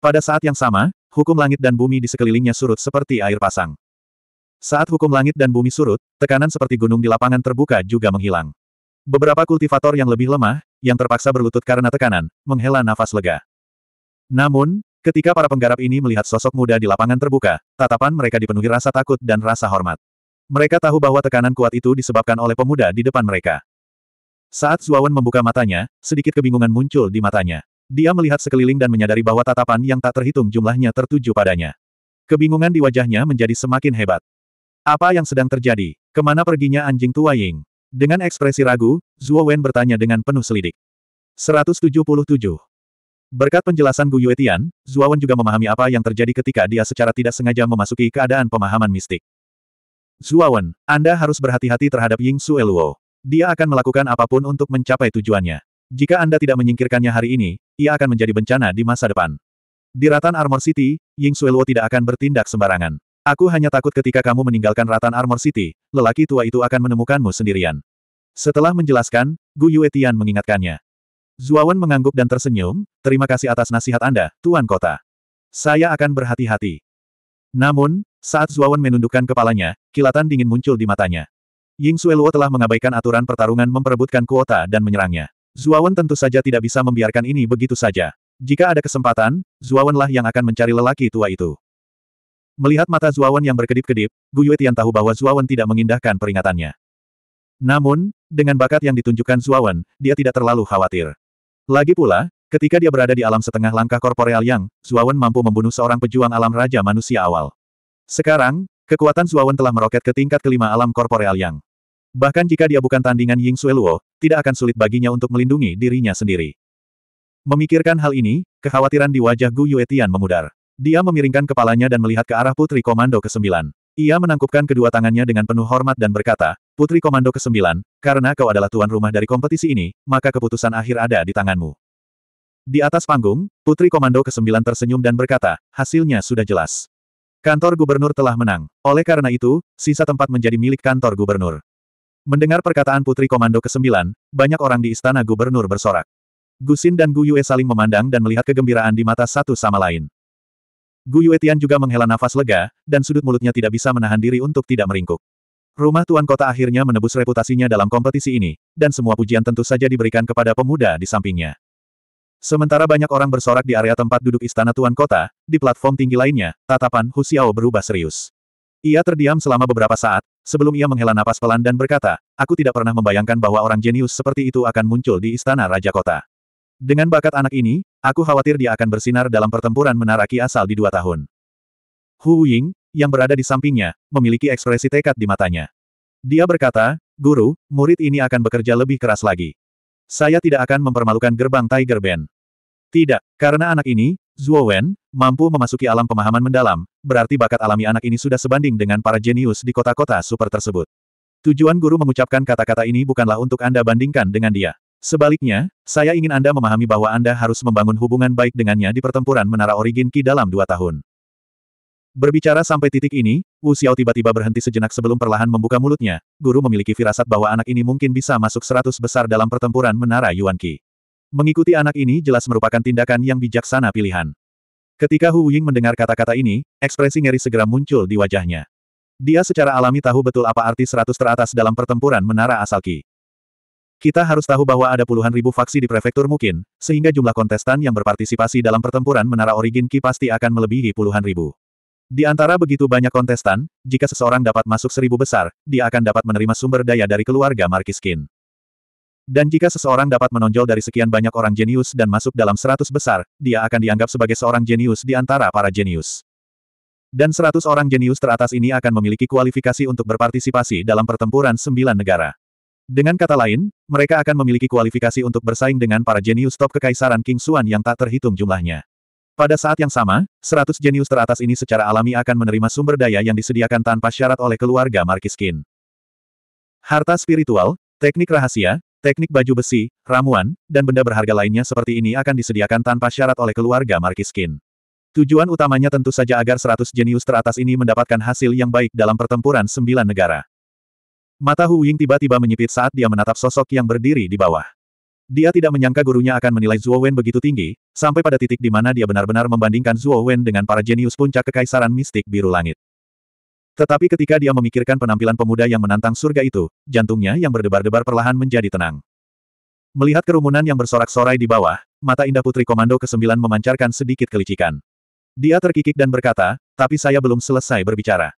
Pada saat yang sama, hukum langit dan bumi di sekelilingnya surut seperti air pasang. Saat hukum langit dan bumi surut, tekanan seperti gunung di lapangan terbuka juga menghilang. Beberapa kultivator yang lebih lemah, yang terpaksa berlutut karena tekanan, menghela nafas lega. Namun, ketika para penggarap ini melihat sosok muda di lapangan terbuka, tatapan mereka dipenuhi rasa takut dan rasa hormat. Mereka tahu bahwa tekanan kuat itu disebabkan oleh pemuda di depan mereka. Saat Zuawan membuka matanya, sedikit kebingungan muncul di matanya. Dia melihat sekeliling dan menyadari bahwa tatapan yang tak terhitung jumlahnya tertuju padanya. Kebingungan di wajahnya menjadi semakin hebat. Apa yang sedang terjadi? Kemana perginya anjing tua Ying? Dengan ekspresi ragu, Zhuo Wen bertanya dengan penuh selidik. 177. Berkat penjelasan Gu Yuetian, Zhuo Wen juga memahami apa yang terjadi ketika dia secara tidak sengaja memasuki keadaan pemahaman mistik. Zhuo Wen, Anda harus berhati-hati terhadap Ying Su Luo. Dia akan melakukan apapun untuk mencapai tujuannya. Jika Anda tidak menyingkirkannya hari ini, ia akan menjadi bencana di masa depan. Di Ratan Armor City, Ying Su Luo tidak akan bertindak sembarangan. Aku hanya takut ketika kamu meninggalkan Ratan Armor City, lelaki tua itu akan menemukanmu sendirian. Setelah menjelaskan, Gu Yuetian mengingatkannya. Zuawan mengangguk dan tersenyum, terima kasih atas nasihat Anda, Tuan Kota. Saya akan berhati-hati. Namun, saat Zuawan menundukkan kepalanya, kilatan dingin muncul di matanya. Ying Sueluo telah mengabaikan aturan pertarungan memperebutkan kuota dan menyerangnya. Zuawan tentu saja tidak bisa membiarkan ini begitu saja. Jika ada kesempatan, Zuawanlah yang akan mencari lelaki tua itu. Melihat mata Zuawan yang berkedip-kedip, Gu Yuetian tahu bahwa Zuawan tidak mengindahkan peringatannya. Namun, dengan bakat yang ditunjukkan Zuawan, dia tidak terlalu khawatir. Lagi pula, ketika dia berada di alam setengah langkah korporeal yang, Zuawan mampu membunuh seorang pejuang alam raja manusia awal. Sekarang, kekuatan Zuawan telah meroket ke tingkat kelima alam korporeal yang. Bahkan jika dia bukan tandingan Ying Luo, tidak akan sulit baginya untuk melindungi dirinya sendiri. Memikirkan hal ini, kekhawatiran di wajah Gu Yuetian memudar. Dia memiringkan kepalanya dan melihat ke arah Putri Komando ke-9. Ia menangkupkan kedua tangannya dengan penuh hormat dan berkata, Putri Komando ke-9, karena kau adalah tuan rumah dari kompetisi ini, maka keputusan akhir ada di tanganmu. Di atas panggung, Putri Komando ke-9 tersenyum dan berkata, hasilnya sudah jelas. Kantor gubernur telah menang. Oleh karena itu, sisa tempat menjadi milik kantor gubernur. Mendengar perkataan Putri Komando ke-9, banyak orang di istana gubernur bersorak. Gusin dan Gu Yue saling memandang dan melihat kegembiraan di mata satu sama lain. Gu Yuetian juga menghela nafas lega, dan sudut mulutnya tidak bisa menahan diri untuk tidak meringkuk. Rumah Tuan Kota akhirnya menebus reputasinya dalam kompetisi ini, dan semua pujian tentu saja diberikan kepada pemuda di sampingnya. Sementara banyak orang bersorak di area tempat duduk istana Tuan Kota, di platform tinggi lainnya, tatapan Hu Xiao berubah serius. Ia terdiam selama beberapa saat, sebelum ia menghela nafas pelan dan berkata, aku tidak pernah membayangkan bahwa orang jenius seperti itu akan muncul di istana Raja Kota. Dengan bakat anak ini, Aku khawatir dia akan bersinar dalam pertempuran menara Ki asal di dua tahun. Hu Ying, yang berada di sampingnya, memiliki ekspresi tekad di matanya. Dia berkata, Guru, murid ini akan bekerja lebih keras lagi. Saya tidak akan mempermalukan gerbang Tiger Band. Tidak, karena anak ini, Zhuo Wen, mampu memasuki alam pemahaman mendalam, berarti bakat alami anak ini sudah sebanding dengan para jenius di kota-kota super tersebut. Tujuan guru mengucapkan kata-kata ini bukanlah untuk Anda bandingkan dengan dia. Sebaliknya, saya ingin Anda memahami bahwa Anda harus membangun hubungan baik dengannya di pertempuran Menara Origin Ki dalam dua tahun. Berbicara sampai titik ini, Wu Xiao tiba-tiba berhenti sejenak sebelum perlahan membuka mulutnya. Guru memiliki firasat bahwa anak ini mungkin bisa masuk seratus besar dalam pertempuran Menara Yuan Qi. Mengikuti anak ini jelas merupakan tindakan yang bijaksana pilihan. Ketika Hu Ying mendengar kata-kata ini, ekspresi ngeri segera muncul di wajahnya. Dia secara alami tahu betul apa arti seratus teratas dalam pertempuran Menara Asal Qi. Kita harus tahu bahwa ada puluhan ribu faksi di prefektur mungkin, sehingga jumlah kontestan yang berpartisipasi dalam pertempuran Menara Origin Ki pasti akan melebihi puluhan ribu. Di antara begitu banyak kontestan, jika seseorang dapat masuk seribu besar, dia akan dapat menerima sumber daya dari keluarga Kin. Dan jika seseorang dapat menonjol dari sekian banyak orang jenius dan masuk dalam seratus besar, dia akan dianggap sebagai seorang jenius di antara para jenius. Dan seratus orang jenius teratas ini akan memiliki kualifikasi untuk berpartisipasi dalam pertempuran sembilan negara. Dengan kata lain, mereka akan memiliki kualifikasi untuk bersaing dengan para jenius top kekaisaran King Xuan yang tak terhitung jumlahnya. Pada saat yang sama, 100 jenius teratas ini secara alami akan menerima sumber daya yang disediakan tanpa syarat oleh keluarga Markiskin. Harta spiritual, teknik rahasia, teknik baju besi, ramuan, dan benda berharga lainnya seperti ini akan disediakan tanpa syarat oleh keluarga Markiskin. Tujuan utamanya tentu saja agar 100 jenius teratas ini mendapatkan hasil yang baik dalam pertempuran sembilan negara. Mata Hu Ying tiba-tiba menyipit saat dia menatap sosok yang berdiri di bawah. Dia tidak menyangka gurunya akan menilai Zhuo Wen begitu tinggi, sampai pada titik di mana dia benar-benar membandingkan Zhuo Wen dengan para jenius puncak kekaisaran mistik biru langit. Tetapi ketika dia memikirkan penampilan pemuda yang menantang surga itu, jantungnya yang berdebar-debar perlahan menjadi tenang. Melihat kerumunan yang bersorak-sorai di bawah, mata indah putri komando ke-9 memancarkan sedikit kelicikan. Dia terkikik dan berkata, tapi saya belum selesai berbicara.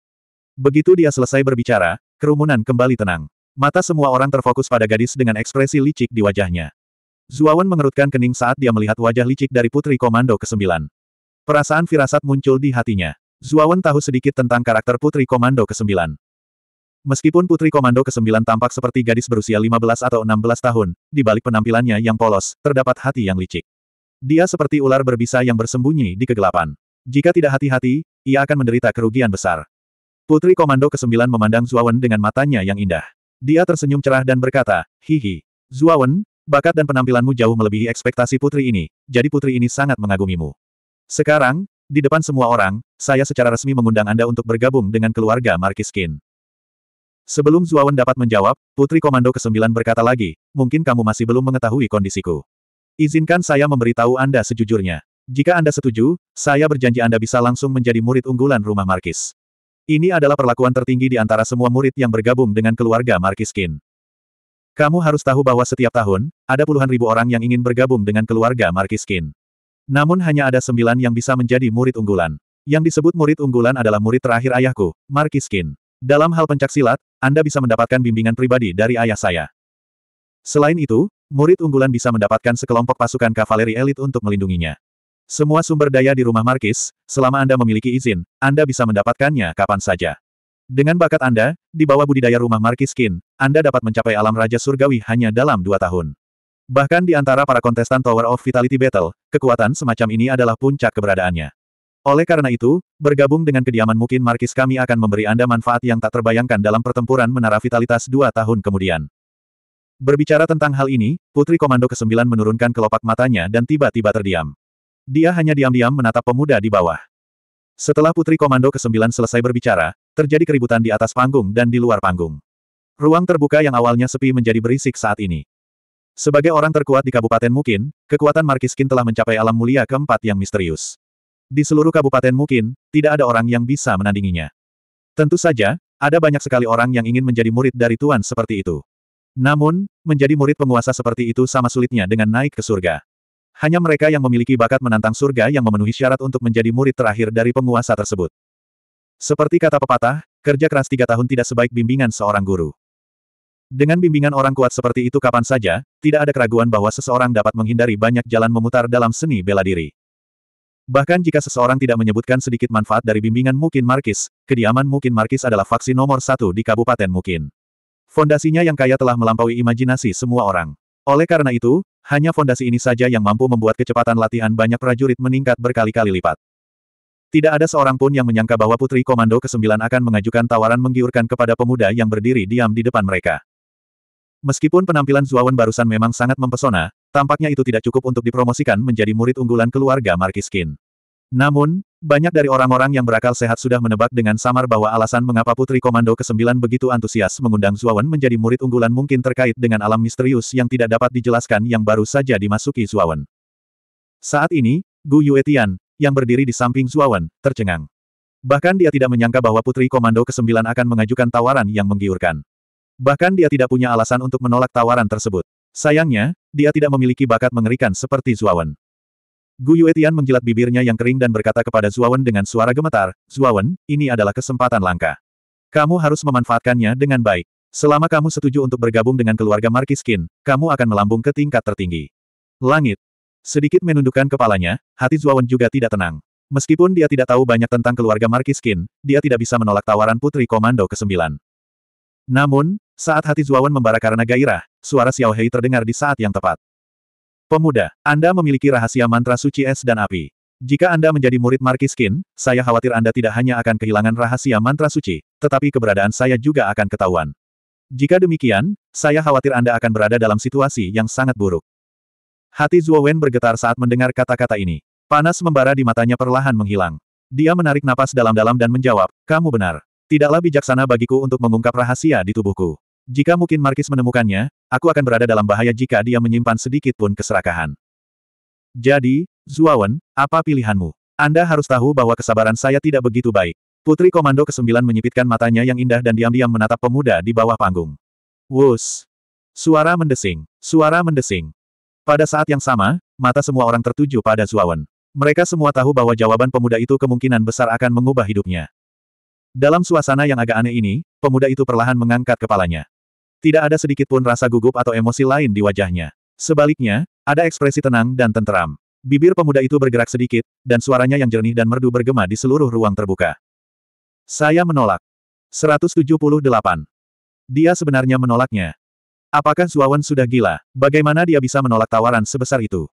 Begitu dia selesai berbicara, Kerumunan kembali tenang. Mata semua orang terfokus pada gadis dengan ekspresi licik di wajahnya. Zuawan mengerutkan kening saat dia melihat wajah licik dari Putri Komando ke-9. Perasaan firasat muncul di hatinya. Zuawan tahu sedikit tentang karakter Putri Komando ke-9. Meskipun Putri Komando ke-9 tampak seperti gadis berusia 15 atau 16 tahun, di balik penampilannya yang polos, terdapat hati yang licik. Dia seperti ular berbisa yang bersembunyi di kegelapan. Jika tidak hati-hati, ia akan menderita kerugian besar. Putri Komando ke-9 memandang Zuawan dengan matanya yang indah. Dia tersenyum cerah dan berkata, Hihi, Zuawan, bakat dan penampilanmu jauh melebihi ekspektasi putri ini, jadi putri ini sangat mengagumimu. Sekarang, di depan semua orang, saya secara resmi mengundang Anda untuk bergabung dengan keluarga Markiskin. Sebelum Zuawan dapat menjawab, Putri Komando ke-9 berkata lagi, mungkin kamu masih belum mengetahui kondisiku. Izinkan saya memberitahu Anda sejujurnya. Jika Anda setuju, saya berjanji Anda bisa langsung menjadi murid unggulan rumah Markis. Ini adalah perlakuan tertinggi di antara semua murid yang bergabung dengan keluarga Markiskin. Kamu harus tahu bahwa setiap tahun, ada puluhan ribu orang yang ingin bergabung dengan keluarga Markiskin. Namun hanya ada sembilan yang bisa menjadi murid unggulan. Yang disebut murid unggulan adalah murid terakhir ayahku, Markiskin. Dalam hal pencaksilat, Anda bisa mendapatkan bimbingan pribadi dari ayah saya. Selain itu, murid unggulan bisa mendapatkan sekelompok pasukan kavaleri elit untuk melindunginya. Semua sumber daya di rumah Markis, selama Anda memiliki izin, Anda bisa mendapatkannya kapan saja. Dengan bakat Anda, di bawah budidaya rumah Markis Kin, Anda dapat mencapai alam Raja Surgawi hanya dalam dua tahun. Bahkan di antara para kontestan Tower of Vitality Battle, kekuatan semacam ini adalah puncak keberadaannya. Oleh karena itu, bergabung dengan kediaman mungkin Markis kami akan memberi Anda manfaat yang tak terbayangkan dalam pertempuran menara vitalitas dua tahun kemudian. Berbicara tentang hal ini, Putri Komando ke-9 menurunkan kelopak matanya dan tiba-tiba terdiam. Dia hanya diam-diam menatap pemuda di bawah. Setelah Putri Komando ke-9 selesai berbicara, terjadi keributan di atas panggung dan di luar panggung. Ruang terbuka yang awalnya sepi menjadi berisik saat ini. Sebagai orang terkuat di Kabupaten Mukin, kekuatan Markiskin telah mencapai alam mulia keempat yang misterius. Di seluruh Kabupaten Mukin, tidak ada orang yang bisa menandinginya. Tentu saja, ada banyak sekali orang yang ingin menjadi murid dari Tuan seperti itu. Namun, menjadi murid penguasa seperti itu sama sulitnya dengan naik ke surga. Hanya mereka yang memiliki bakat menantang surga yang memenuhi syarat untuk menjadi murid terakhir dari penguasa tersebut. Seperti kata pepatah, kerja keras tiga tahun tidak sebaik bimbingan seorang guru. Dengan bimbingan orang kuat seperti itu kapan saja, tidak ada keraguan bahwa seseorang dapat menghindari banyak jalan memutar dalam seni bela diri. Bahkan jika seseorang tidak menyebutkan sedikit manfaat dari bimbingan Mukin Markis, kediaman Mukin Markis adalah faksi nomor satu di Kabupaten Mukin. Fondasinya yang kaya telah melampaui imajinasi semua orang. Oleh karena itu, hanya fondasi ini saja yang mampu membuat kecepatan latihan banyak prajurit meningkat berkali-kali lipat. Tidak ada seorang pun yang menyangka bahwa Putri Komando ke-9 akan mengajukan tawaran menggiurkan kepada pemuda yang berdiri diam di depan mereka. Meskipun penampilan Zuawan barusan memang sangat mempesona, tampaknya itu tidak cukup untuk dipromosikan menjadi murid unggulan keluarga Markiskin. Namun, banyak dari orang-orang yang berakal sehat sudah menebak dengan samar bahwa alasan mengapa Putri Komando ke-9 begitu antusias mengundang Zuawan menjadi murid unggulan mungkin terkait dengan alam misterius yang tidak dapat dijelaskan yang baru saja dimasuki Zuawan. Saat ini, Gu Yuetian, yang berdiri di samping Zuawan, tercengang. Bahkan dia tidak menyangka bahwa Putri Komando ke-9 akan mengajukan tawaran yang menggiurkan. Bahkan dia tidak punya alasan untuk menolak tawaran tersebut. Sayangnya, dia tidak memiliki bakat mengerikan seperti Zuawan. Gu Yuetian menjilat bibirnya yang kering dan berkata kepada Zuawan dengan suara gemetar, Zuawan, ini adalah kesempatan langka. Kamu harus memanfaatkannya dengan baik. Selama kamu setuju untuk bergabung dengan keluarga Markiskin, kamu akan melambung ke tingkat tertinggi. Langit. Sedikit menundukkan kepalanya, hati Zuawan juga tidak tenang. Meskipun dia tidak tahu banyak tentang keluarga Markiskin, dia tidak bisa menolak tawaran Putri Komando ke-9. Namun, saat hati Zuawan membara karena gairah, suara Xiao Hei terdengar di saat yang tepat. Pemuda, Anda memiliki rahasia mantra suci es dan api. Jika Anda menjadi murid Marquis Kin, saya khawatir Anda tidak hanya akan kehilangan rahasia mantra suci, tetapi keberadaan saya juga akan ketahuan. Jika demikian, saya khawatir Anda akan berada dalam situasi yang sangat buruk. Hati Zhuo Wen bergetar saat mendengar kata-kata ini. Panas membara di matanya perlahan menghilang. Dia menarik napas dalam-dalam dan menjawab, kamu benar. Tidaklah bijaksana bagiku untuk mengungkap rahasia di tubuhku. Jika mungkin Markis menemukannya, aku akan berada dalam bahaya jika dia menyimpan sedikit pun keserakahan. Jadi, Zuawan, apa pilihanmu? Anda harus tahu bahwa kesabaran saya tidak begitu baik. Putri Komando ke-9 menyipitkan matanya yang indah dan diam-diam menatap pemuda di bawah panggung. Wus! Suara mendesing. Suara mendesing. Pada saat yang sama, mata semua orang tertuju pada Zuawan. Mereka semua tahu bahwa jawaban pemuda itu kemungkinan besar akan mengubah hidupnya. Dalam suasana yang agak aneh ini, pemuda itu perlahan mengangkat kepalanya. Tidak ada sedikit pun rasa gugup atau emosi lain di wajahnya. Sebaliknya, ada ekspresi tenang dan tenteram. Bibir pemuda itu bergerak sedikit, dan suaranya yang jernih dan merdu bergema di seluruh ruang terbuka. Saya menolak. 178. Dia sebenarnya menolaknya. Apakah Zuawan sudah gila? Bagaimana dia bisa menolak tawaran sebesar itu?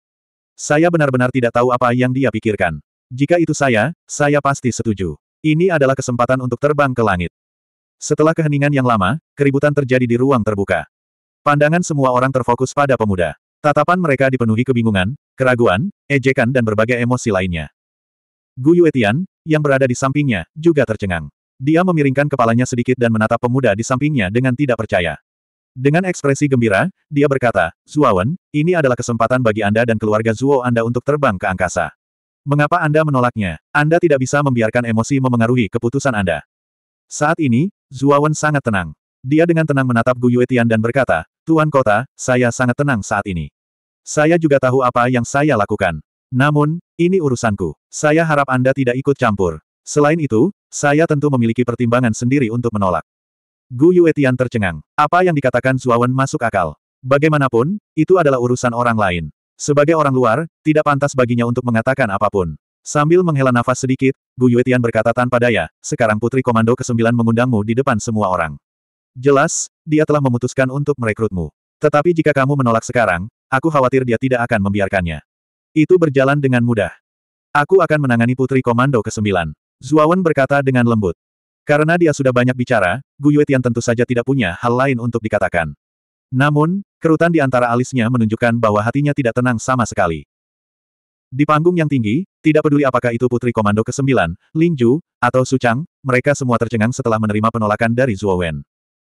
Saya benar-benar tidak tahu apa yang dia pikirkan. Jika itu saya, saya pasti setuju. Ini adalah kesempatan untuk terbang ke langit. Setelah keheningan yang lama, keributan terjadi di ruang terbuka. Pandangan semua orang terfokus pada pemuda. Tatapan mereka dipenuhi kebingungan, keraguan, ejekan dan berbagai emosi lainnya. Gu Yuetian, yang berada di sampingnya, juga tercengang. Dia memiringkan kepalanya sedikit dan menatap pemuda di sampingnya dengan tidak percaya. Dengan ekspresi gembira, dia berkata, Zuawan, ini adalah kesempatan bagi Anda dan keluarga Zuo Anda untuk terbang ke angkasa. Mengapa Anda menolaknya? Anda tidak bisa membiarkan emosi memengaruhi keputusan Anda. Saat ini, Zuawan sangat tenang. Dia dengan tenang menatap Gu Yuetian dan berkata, Tuan Kota, saya sangat tenang saat ini. Saya juga tahu apa yang saya lakukan. Namun, ini urusanku. Saya harap Anda tidak ikut campur. Selain itu, saya tentu memiliki pertimbangan sendiri untuk menolak. Gu Yuetian tercengang. Apa yang dikatakan Zuawan masuk akal. Bagaimanapun, itu adalah urusan orang lain. Sebagai orang luar, tidak pantas baginya untuk mengatakan apapun. Sambil menghela nafas sedikit, Gu Yuetian berkata tanpa daya, sekarang Putri Komando ke-9 mengundangmu di depan semua orang. Jelas, dia telah memutuskan untuk merekrutmu. Tetapi jika kamu menolak sekarang, aku khawatir dia tidak akan membiarkannya. Itu berjalan dengan mudah. Aku akan menangani Putri Komando ke-9. Zuawan berkata dengan lembut. Karena dia sudah banyak bicara, Gu Yuetian tentu saja tidak punya hal lain untuk dikatakan. Namun, kerutan di antara alisnya menunjukkan bahwa hatinya tidak tenang sama sekali. Di panggung yang tinggi, tidak peduli apakah itu Putri Komando ke-9, Ling Ju, atau Su Chang, mereka semua tercengang setelah menerima penolakan dari Zuo Wen.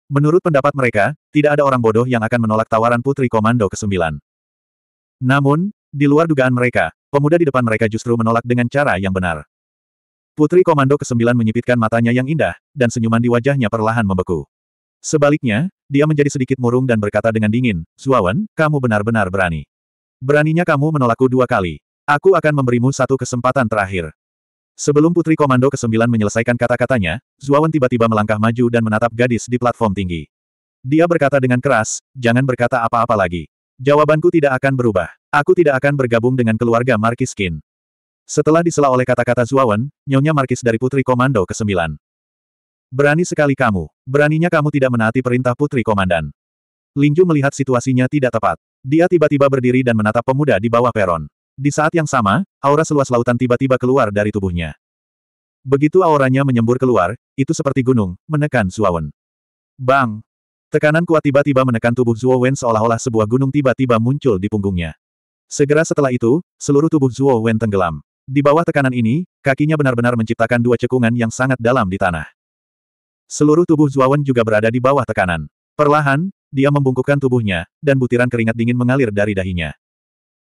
Menurut pendapat mereka, tidak ada orang bodoh yang akan menolak tawaran Putri Komando ke-9. Namun, di luar dugaan mereka, pemuda di depan mereka justru menolak dengan cara yang benar. Putri Komando ke-9 menyipitkan matanya yang indah, dan senyuman di wajahnya perlahan membeku. Sebaliknya, dia menjadi sedikit murung dan berkata dengan dingin, Zuawan, kamu benar-benar berani. Beraninya kamu menolakku dua kali. Aku akan memberimu satu kesempatan terakhir. Sebelum Putri Komando ke-9 menyelesaikan kata-katanya, Zuawan tiba-tiba melangkah maju dan menatap gadis di platform tinggi. Dia berkata dengan keras, jangan berkata apa-apa lagi. Jawabanku tidak akan berubah. Aku tidak akan bergabung dengan keluarga Markis Kin. Setelah disela oleh kata-kata Zuawan, nyonya Markis dari Putri Komando ke-9. Berani sekali kamu. Beraninya kamu tidak menaati perintah Putri Komandan. Lingju melihat situasinya tidak tepat. Dia tiba-tiba berdiri dan menatap pemuda di bawah peron. Di saat yang sama, aura seluas lautan tiba-tiba keluar dari tubuhnya. Begitu auranya menyembur keluar, itu seperti gunung, menekan Zuowen. Bang! Tekanan kuat tiba-tiba menekan tubuh Zuowen seolah-olah sebuah gunung tiba-tiba muncul di punggungnya. Segera setelah itu, seluruh tubuh Zuowen tenggelam. Di bawah tekanan ini, kakinya benar-benar menciptakan dua cekungan yang sangat dalam di tanah. Seluruh tubuh Zuowen juga berada di bawah tekanan. Perlahan, dia membungkukkan tubuhnya, dan butiran keringat dingin mengalir dari dahinya.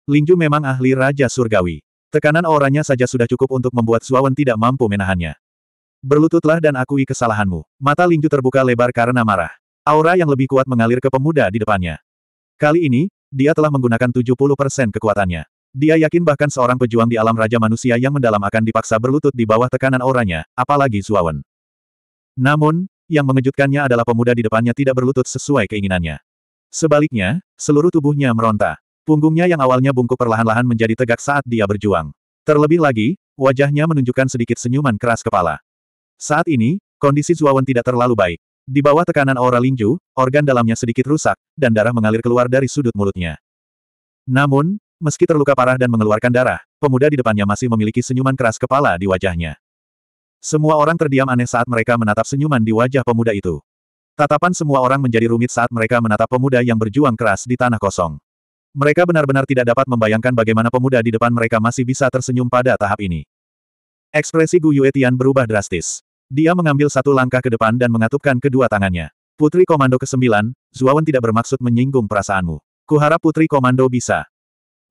Lingju memang ahli Raja Surgawi. Tekanan auranya saja sudah cukup untuk membuat Zuawan tidak mampu menahannya. Berlututlah dan akui kesalahanmu. Mata Lingju terbuka lebar karena marah. Aura yang lebih kuat mengalir ke pemuda di depannya. Kali ini, dia telah menggunakan 70% kekuatannya. Dia yakin bahkan seorang pejuang di alam raja manusia yang mendalam akan dipaksa berlutut di bawah tekanan auranya, apalagi Zuawan. Namun, yang mengejutkannya adalah pemuda di depannya tidak berlutut sesuai keinginannya. Sebaliknya, seluruh tubuhnya meronta. Punggungnya yang awalnya bungkuk perlahan-lahan menjadi tegak saat dia berjuang. Terlebih lagi, wajahnya menunjukkan sedikit senyuman keras kepala. Saat ini, kondisi Zuawan tidak terlalu baik. Di bawah tekanan aura linju, organ dalamnya sedikit rusak, dan darah mengalir keluar dari sudut mulutnya. Namun, meski terluka parah dan mengeluarkan darah, pemuda di depannya masih memiliki senyuman keras kepala di wajahnya. Semua orang terdiam aneh saat mereka menatap senyuman di wajah pemuda itu. Tatapan semua orang menjadi rumit saat mereka menatap pemuda yang berjuang keras di tanah kosong. Mereka benar-benar tidak dapat membayangkan bagaimana pemuda di depan mereka masih bisa tersenyum pada tahap ini. Ekspresi Gu Yuetian berubah drastis. Dia mengambil satu langkah ke depan dan mengatupkan kedua tangannya. Putri Komando ke-9, Zuawan tidak bermaksud menyinggung perasaanmu. Kuharap Putri Komando bisa.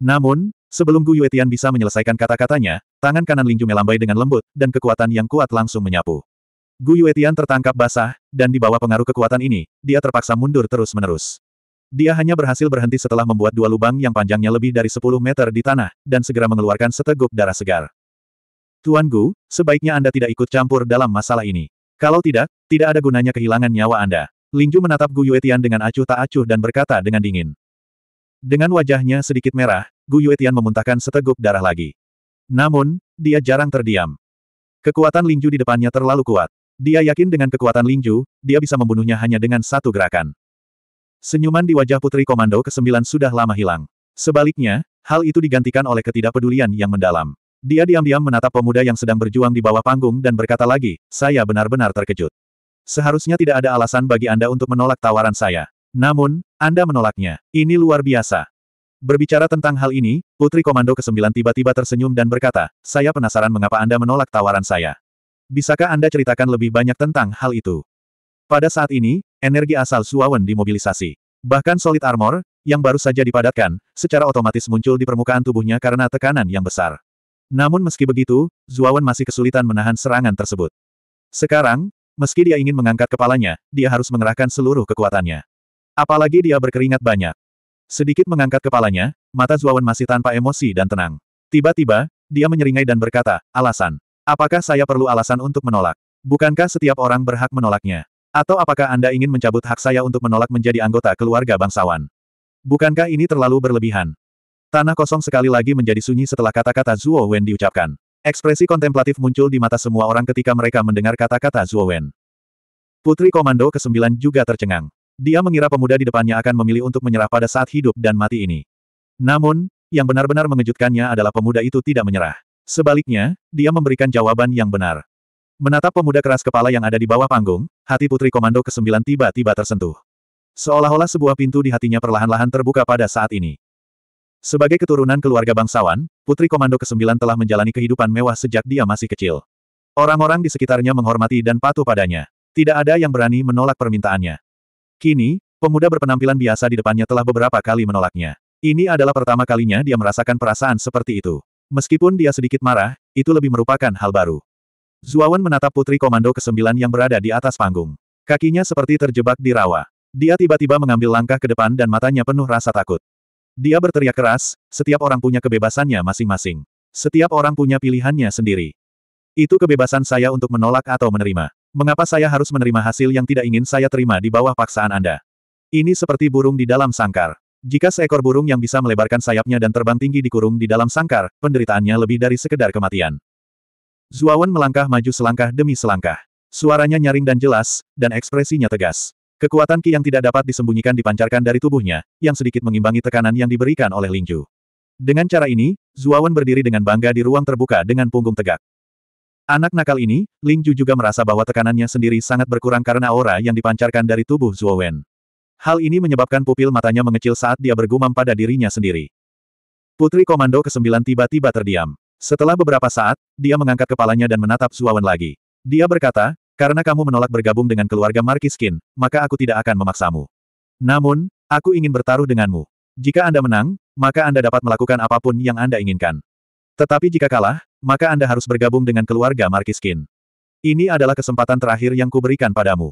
Namun, sebelum Gu Yuetian bisa menyelesaikan kata-katanya, tangan kanan Lingju melambai dengan lembut, dan kekuatan yang kuat langsung menyapu. Gu Yuetian tertangkap basah, dan di bawah pengaruh kekuatan ini, dia terpaksa mundur terus-menerus. Dia hanya berhasil berhenti setelah membuat dua lubang yang panjangnya lebih dari 10 meter di tanah, dan segera mengeluarkan seteguk darah segar. Tuan Gu, sebaiknya Anda tidak ikut campur dalam masalah ini. Kalau tidak, tidak ada gunanya kehilangan nyawa Anda. Lingju menatap Gu Yuetian dengan acuh tak acuh dan berkata dengan dingin. Dengan wajahnya sedikit merah, Gu Yuetian memuntahkan seteguk darah lagi. Namun, dia jarang terdiam. Kekuatan Lingju di depannya terlalu kuat. Dia yakin dengan kekuatan Lingju, dia bisa membunuhnya hanya dengan satu gerakan. Senyuman di wajah Putri Komando ke-9 sudah lama hilang. Sebaliknya, hal itu digantikan oleh ketidakpedulian yang mendalam. Dia diam-diam menatap pemuda yang sedang berjuang di bawah panggung dan berkata lagi, saya benar-benar terkejut. Seharusnya tidak ada alasan bagi Anda untuk menolak tawaran saya. Namun, Anda menolaknya. Ini luar biasa. Berbicara tentang hal ini, Putri Komando ke-9 tiba-tiba tersenyum dan berkata, saya penasaran mengapa Anda menolak tawaran saya. Bisakah Anda ceritakan lebih banyak tentang hal itu? Pada saat ini, energi asal Suawen dimobilisasi. Bahkan solid armor, yang baru saja dipadatkan, secara otomatis muncul di permukaan tubuhnya karena tekanan yang besar. Namun meski begitu, Zuawan masih kesulitan menahan serangan tersebut. Sekarang, meski dia ingin mengangkat kepalanya, dia harus mengerahkan seluruh kekuatannya. Apalagi dia berkeringat banyak. Sedikit mengangkat kepalanya, mata Zuawan masih tanpa emosi dan tenang. Tiba-tiba, dia menyeringai dan berkata, alasan. Apakah saya perlu alasan untuk menolak? Bukankah setiap orang berhak menolaknya? Atau apakah Anda ingin mencabut hak saya untuk menolak menjadi anggota keluarga bangsawan? Bukankah ini terlalu berlebihan? Tanah kosong sekali lagi menjadi sunyi setelah kata-kata Zuo Wen diucapkan. Ekspresi kontemplatif muncul di mata semua orang ketika mereka mendengar kata-kata Zuo Wen. Putri Komando ke-9 juga tercengang. Dia mengira pemuda di depannya akan memilih untuk menyerah pada saat hidup dan mati ini. Namun, yang benar-benar mengejutkannya adalah pemuda itu tidak menyerah. Sebaliknya, dia memberikan jawaban yang benar. Menatap pemuda keras kepala yang ada di bawah panggung, hati putri komando ke-9 tiba-tiba tersentuh. Seolah-olah sebuah pintu di hatinya perlahan-lahan terbuka pada saat ini. Sebagai keturunan keluarga bangsawan, putri komando ke-9 telah menjalani kehidupan mewah sejak dia masih kecil. Orang-orang di sekitarnya menghormati dan patuh padanya. Tidak ada yang berani menolak permintaannya. Kini, pemuda berpenampilan biasa di depannya telah beberapa kali menolaknya. Ini adalah pertama kalinya dia merasakan perasaan seperti itu. Meskipun dia sedikit marah, itu lebih merupakan hal baru. Zuawan menatap putri komando ke-9 yang berada di atas panggung. Kakinya seperti terjebak di rawa. Dia tiba-tiba mengambil langkah ke depan dan matanya penuh rasa takut. Dia berteriak keras, setiap orang punya kebebasannya masing-masing. Setiap orang punya pilihannya sendiri. Itu kebebasan saya untuk menolak atau menerima. Mengapa saya harus menerima hasil yang tidak ingin saya terima di bawah paksaan Anda? Ini seperti burung di dalam sangkar. Jika seekor burung yang bisa melebarkan sayapnya dan terbang tinggi dikurung di dalam sangkar, penderitaannya lebih dari sekedar kematian. Zuawan melangkah maju selangkah demi selangkah. Suaranya nyaring dan jelas, dan ekspresinya tegas. Kekuatan Ki yang tidak dapat disembunyikan dipancarkan dari tubuhnya, yang sedikit mengimbangi tekanan yang diberikan oleh Lingju. Dengan cara ini, Zuawan berdiri dengan bangga di ruang terbuka dengan punggung tegak. Anak nakal ini, Lingju juga merasa bahwa tekanannya sendiri sangat berkurang karena aura yang dipancarkan dari tubuh Zuawan. Hal ini menyebabkan pupil matanya mengecil saat dia bergumam pada dirinya sendiri. Putri Komando ke-9 tiba-tiba terdiam. Setelah beberapa saat, dia mengangkat kepalanya dan menatap Zuawan lagi. Dia berkata, karena kamu menolak bergabung dengan keluarga Skin, maka aku tidak akan memaksamu. Namun, aku ingin bertaruh denganmu. Jika Anda menang, maka Anda dapat melakukan apapun yang Anda inginkan. Tetapi jika kalah, maka Anda harus bergabung dengan keluarga Skin. Ini adalah kesempatan terakhir yang kuberikan padamu.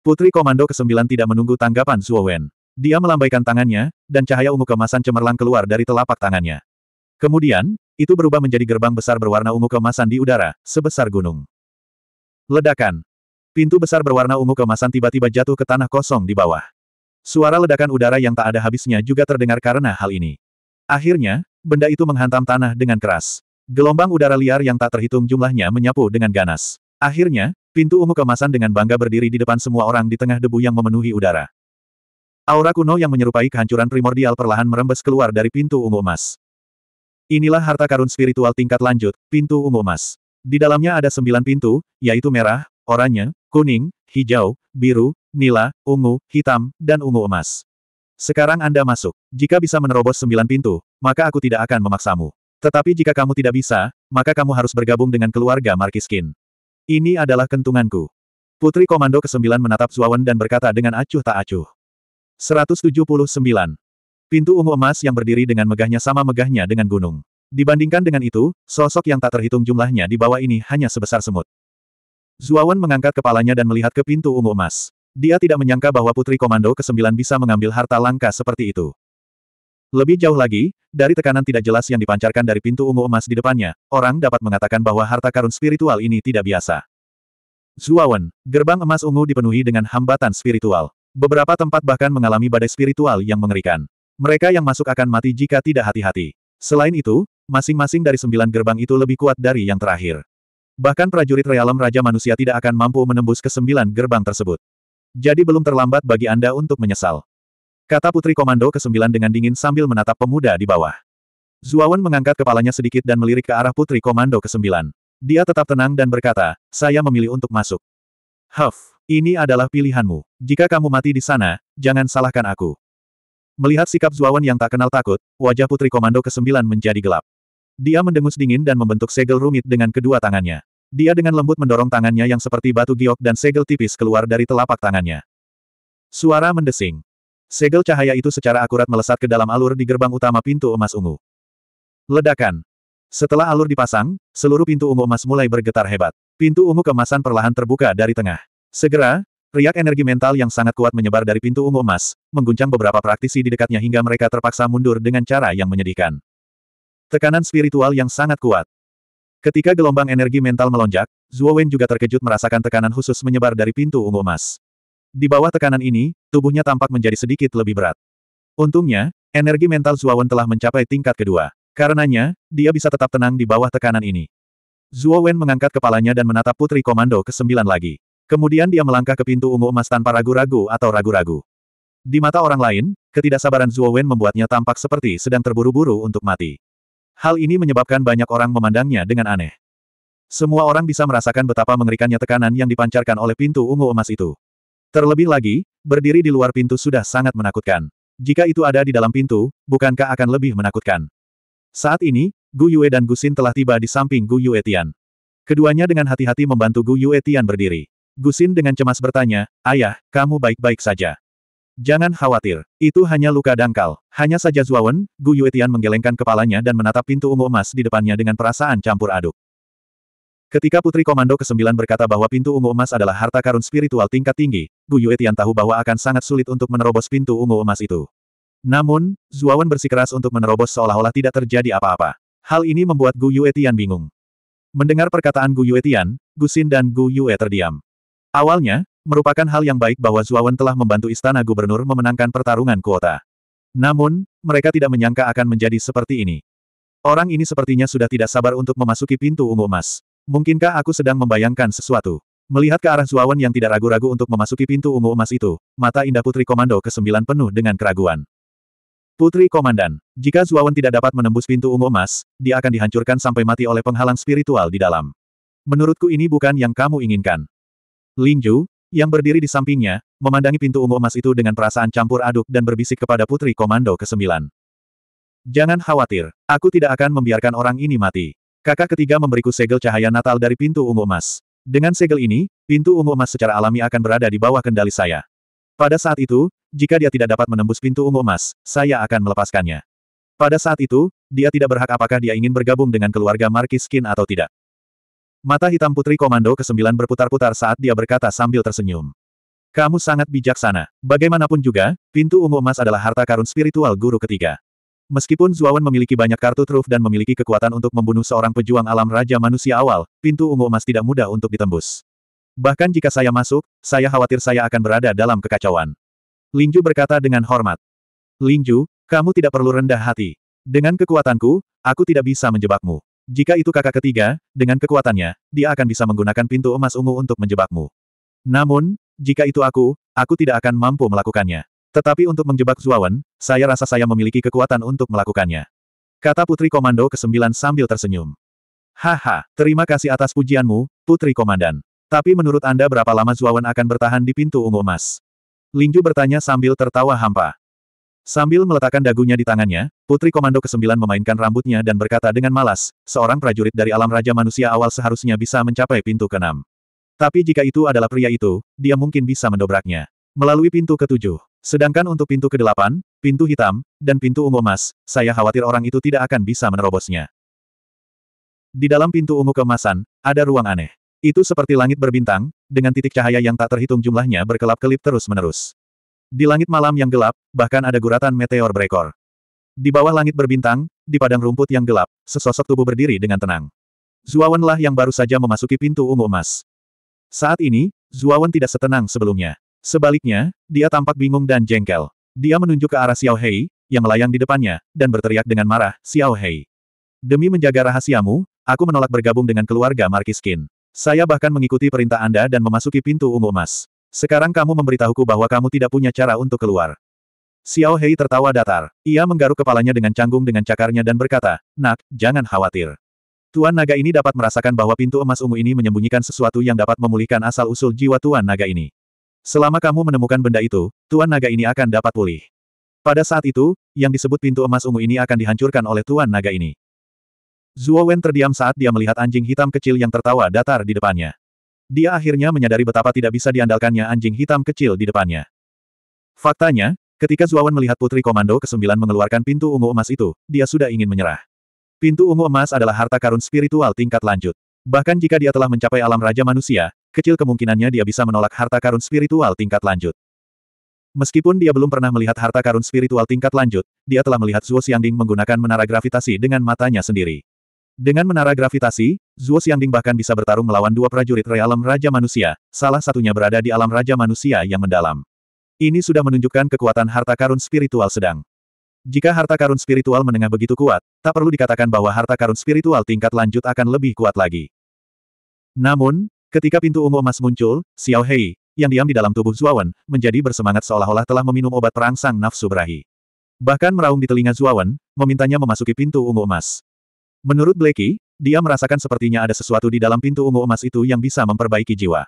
Putri Komando ke-9 tidak menunggu tanggapan Suowen. Dia melambaikan tangannya, dan cahaya ungu kemasan cemerlang keluar dari telapak tangannya. Kemudian, itu berubah menjadi gerbang besar berwarna ungu kemasan di udara, sebesar gunung. Ledakan. Pintu besar berwarna ungu kemasan tiba-tiba jatuh ke tanah kosong di bawah. Suara ledakan udara yang tak ada habisnya juga terdengar karena hal ini. Akhirnya, benda itu menghantam tanah dengan keras. Gelombang udara liar yang tak terhitung jumlahnya menyapu dengan ganas. Akhirnya, pintu ungu kemasan dengan bangga berdiri di depan semua orang di tengah debu yang memenuhi udara. Aura kuno yang menyerupai kehancuran primordial perlahan merembes keluar dari pintu ungu emas. Inilah harta karun spiritual tingkat lanjut, pintu ungu emas. Di dalamnya ada sembilan pintu, yaitu merah, oranye, kuning, hijau, biru, nila, ungu, hitam, dan ungu emas. Sekarang Anda masuk. Jika bisa menerobos sembilan pintu, maka aku tidak akan memaksamu. Tetapi jika kamu tidak bisa, maka kamu harus bergabung dengan keluarga Markiskin. Ini adalah kentunganku. Putri Komando ke-9 menatap Zuawan dan berkata dengan acuh tak acuh. 179. Pintu ungu emas yang berdiri dengan megahnya sama megahnya dengan gunung. Dibandingkan dengan itu, sosok yang tak terhitung jumlahnya di bawah ini hanya sebesar semut. Zuawan mengangkat kepalanya dan melihat ke pintu ungu emas. Dia tidak menyangka bahwa Putri Komando ke-9 bisa mengambil harta langka seperti itu. Lebih jauh lagi, dari tekanan tidak jelas yang dipancarkan dari pintu ungu emas di depannya, orang dapat mengatakan bahwa harta karun spiritual ini tidak biasa. Zuawan, gerbang emas ungu dipenuhi dengan hambatan spiritual. Beberapa tempat bahkan mengalami badai spiritual yang mengerikan. Mereka yang masuk akan mati jika tidak hati-hati. Selain itu, masing-masing dari sembilan gerbang itu lebih kuat dari yang terakhir. Bahkan prajurit realem Raja Manusia tidak akan mampu menembus ke sembilan gerbang tersebut. Jadi belum terlambat bagi Anda untuk menyesal. Kata Putri Komando ke-9 dengan dingin sambil menatap pemuda di bawah. Zuawan mengangkat kepalanya sedikit dan melirik ke arah Putri Komando ke-9. Dia tetap tenang dan berkata, saya memilih untuk masuk. Huff, ini adalah pilihanmu. Jika kamu mati di sana, jangan salahkan aku. Melihat sikap Zuawan yang tak kenal takut, wajah putri komando ke-9 menjadi gelap. Dia mendengus dingin dan membentuk segel rumit dengan kedua tangannya. Dia dengan lembut mendorong tangannya yang seperti batu giok dan segel tipis keluar dari telapak tangannya. Suara mendesing. Segel cahaya itu secara akurat melesat ke dalam alur di gerbang utama pintu emas ungu. Ledakan. Setelah alur dipasang, seluruh pintu ungu emas mulai bergetar hebat. Pintu ungu kemasan perlahan terbuka dari tengah. Segera, Riak energi mental yang sangat kuat menyebar dari pintu ungu emas, mengguncang beberapa praktisi di dekatnya hingga mereka terpaksa mundur dengan cara yang menyedihkan. Tekanan spiritual yang sangat kuat. Ketika gelombang energi mental melonjak, Zhuo Wen juga terkejut merasakan tekanan khusus menyebar dari pintu ungu emas. Di bawah tekanan ini, tubuhnya tampak menjadi sedikit lebih berat. Untungnya, energi mental Zhuo Wen telah mencapai tingkat kedua. Karenanya, dia bisa tetap tenang di bawah tekanan ini. Zhuo Wen mengangkat kepalanya dan menatap putri komando ke-9 lagi. Kemudian dia melangkah ke pintu ungu emas tanpa ragu-ragu atau ragu-ragu. Di mata orang lain, ketidaksabaran Zhuo Wen membuatnya tampak seperti sedang terburu-buru untuk mati. Hal ini menyebabkan banyak orang memandangnya dengan aneh. Semua orang bisa merasakan betapa mengerikannya tekanan yang dipancarkan oleh pintu ungu emas itu. Terlebih lagi, berdiri di luar pintu sudah sangat menakutkan. Jika itu ada di dalam pintu, bukankah akan lebih menakutkan? Saat ini, Gu Yue dan Gu Xin telah tiba di samping Gu Yue Tian. Keduanya dengan hati-hati membantu Gu Yue Tian berdiri. Gusin dengan cemas bertanya, Ayah, kamu baik-baik saja. Jangan khawatir, itu hanya luka dangkal. Hanya saja Zuawan, Gu Yuetian menggelengkan kepalanya dan menatap pintu ungu emas di depannya dengan perasaan campur aduk. Ketika Putri Komando ke-9 berkata bahwa pintu ungu emas adalah harta karun spiritual tingkat tinggi, Gu Yuetian tahu bahwa akan sangat sulit untuk menerobos pintu ungu emas itu. Namun, Zuawan bersikeras untuk menerobos seolah-olah tidak terjadi apa-apa. Hal ini membuat Gu Yuetian bingung. Mendengar perkataan Gu Yuetian, Gusin dan Gu Yue terdiam. Awalnya, merupakan hal yang baik bahwa Zuawan telah membantu istana gubernur memenangkan pertarungan kuota. Namun, mereka tidak menyangka akan menjadi seperti ini. Orang ini sepertinya sudah tidak sabar untuk memasuki pintu ungu emas. Mungkinkah aku sedang membayangkan sesuatu? Melihat ke arah Zuawan yang tidak ragu-ragu untuk memasuki pintu ungu emas itu, mata indah Putri Komando ke-9 penuh dengan keraguan. Putri Komandan, jika Zuawan tidak dapat menembus pintu ungu emas, dia akan dihancurkan sampai mati oleh penghalang spiritual di dalam. Menurutku ini bukan yang kamu inginkan. Ling yang berdiri di sampingnya, memandangi pintu ungu emas itu dengan perasaan campur aduk dan berbisik kepada putri komando ke-9. Jangan khawatir, aku tidak akan membiarkan orang ini mati. Kakak ketiga memberiku segel cahaya natal dari pintu ungu emas. Dengan segel ini, pintu ungu emas secara alami akan berada di bawah kendali saya. Pada saat itu, jika dia tidak dapat menembus pintu ungu emas, saya akan melepaskannya. Pada saat itu, dia tidak berhak apakah dia ingin bergabung dengan keluarga Markiskin atau tidak. Mata hitam putri komando ke-9 berputar-putar saat dia berkata sambil tersenyum. Kamu sangat bijaksana. Bagaimanapun juga, pintu ungu emas adalah harta karun spiritual guru ketiga. Meskipun Zuawan memiliki banyak kartu truf dan memiliki kekuatan untuk membunuh seorang pejuang alam raja manusia awal, pintu ungu emas tidak mudah untuk ditembus. Bahkan jika saya masuk, saya khawatir saya akan berada dalam kekacauan. Lingju berkata dengan hormat. Lingju, kamu tidak perlu rendah hati. Dengan kekuatanku, aku tidak bisa menjebakmu. Jika itu kakak ketiga, dengan kekuatannya, dia akan bisa menggunakan pintu emas ungu untuk menjebakmu. Namun, jika itu aku, aku tidak akan mampu melakukannya. Tetapi untuk menjebak Zuawan, saya rasa saya memiliki kekuatan untuk melakukannya. Kata Putri Komando ke-9 sambil tersenyum. Haha, terima kasih atas pujianmu, Putri Komandan. Tapi menurut Anda berapa lama Zuawan akan bertahan di pintu ungu emas? Linju bertanya sambil tertawa hampa. Sambil meletakkan dagunya di tangannya, Putri Komando ke-9 memainkan rambutnya dan berkata dengan malas, seorang prajurit dari alam Raja Manusia awal seharusnya bisa mencapai pintu ke-6. Tapi jika itu adalah pria itu, dia mungkin bisa mendobraknya. Melalui pintu ke-7. Sedangkan untuk pintu ke-8, pintu hitam, dan pintu ungu emas, saya khawatir orang itu tidak akan bisa menerobosnya. Di dalam pintu ungu kemasan, ada ruang aneh. Itu seperti langit berbintang, dengan titik cahaya yang tak terhitung jumlahnya berkelap-kelip terus-menerus. Di langit malam yang gelap, bahkan ada guratan meteor berekor. Di bawah langit berbintang, di padang rumput yang gelap, sesosok tubuh berdiri dengan tenang. Zuawanlah yang baru saja memasuki pintu ungu emas. Saat ini, Zuawan tidak setenang sebelumnya. Sebaliknya, dia tampak bingung dan jengkel. Dia menunjuk ke arah Xiao Hei, yang melayang di depannya, dan berteriak dengan marah, Xiao Hei. Demi menjaga rahasiamu, aku menolak bergabung dengan keluarga Markiskin. Saya bahkan mengikuti perintah Anda dan memasuki pintu ungu emas. Sekarang kamu memberitahuku bahwa kamu tidak punya cara untuk keluar. Xiao Hei tertawa datar. Ia menggaruk kepalanya dengan canggung dengan cakarnya dan berkata, Nak, jangan khawatir. Tuan naga ini dapat merasakan bahwa pintu emas ungu ini menyembunyikan sesuatu yang dapat memulihkan asal-usul jiwa tuan naga ini. Selama kamu menemukan benda itu, tuan naga ini akan dapat pulih. Pada saat itu, yang disebut pintu emas ungu ini akan dihancurkan oleh tuan naga ini. Zhuo Wen terdiam saat dia melihat anjing hitam kecil yang tertawa datar di depannya. Dia akhirnya menyadari betapa tidak bisa diandalkannya anjing hitam kecil di depannya. Faktanya, ketika Zuawan melihat Putri Komando ke-9 mengeluarkan pintu ungu emas itu, dia sudah ingin menyerah. Pintu ungu emas adalah harta karun spiritual tingkat lanjut. Bahkan jika dia telah mencapai alam raja manusia, kecil kemungkinannya dia bisa menolak harta karun spiritual tingkat lanjut. Meskipun dia belum pernah melihat harta karun spiritual tingkat lanjut, dia telah melihat Zuo Xiangding menggunakan menara gravitasi dengan matanya sendiri. Dengan menara gravitasi, Zuo Xiangding bahkan bisa bertarung melawan dua prajurit realem Raja Manusia, salah satunya berada di alam Raja Manusia yang mendalam. Ini sudah menunjukkan kekuatan harta karun spiritual sedang. Jika harta karun spiritual menengah begitu kuat, tak perlu dikatakan bahwa harta karun spiritual tingkat lanjut akan lebih kuat lagi. Namun, ketika pintu ungu emas muncul, Xiao Hei, yang diam di dalam tubuh Zuawan, menjadi bersemangat seolah-olah telah meminum obat perangsang nafsu berahi. Bahkan meraung di telinga Zuawan, memintanya memasuki pintu ungu emas. Menurut Blakey. Dia merasakan sepertinya ada sesuatu di dalam pintu ungu emas itu yang bisa memperbaiki jiwa.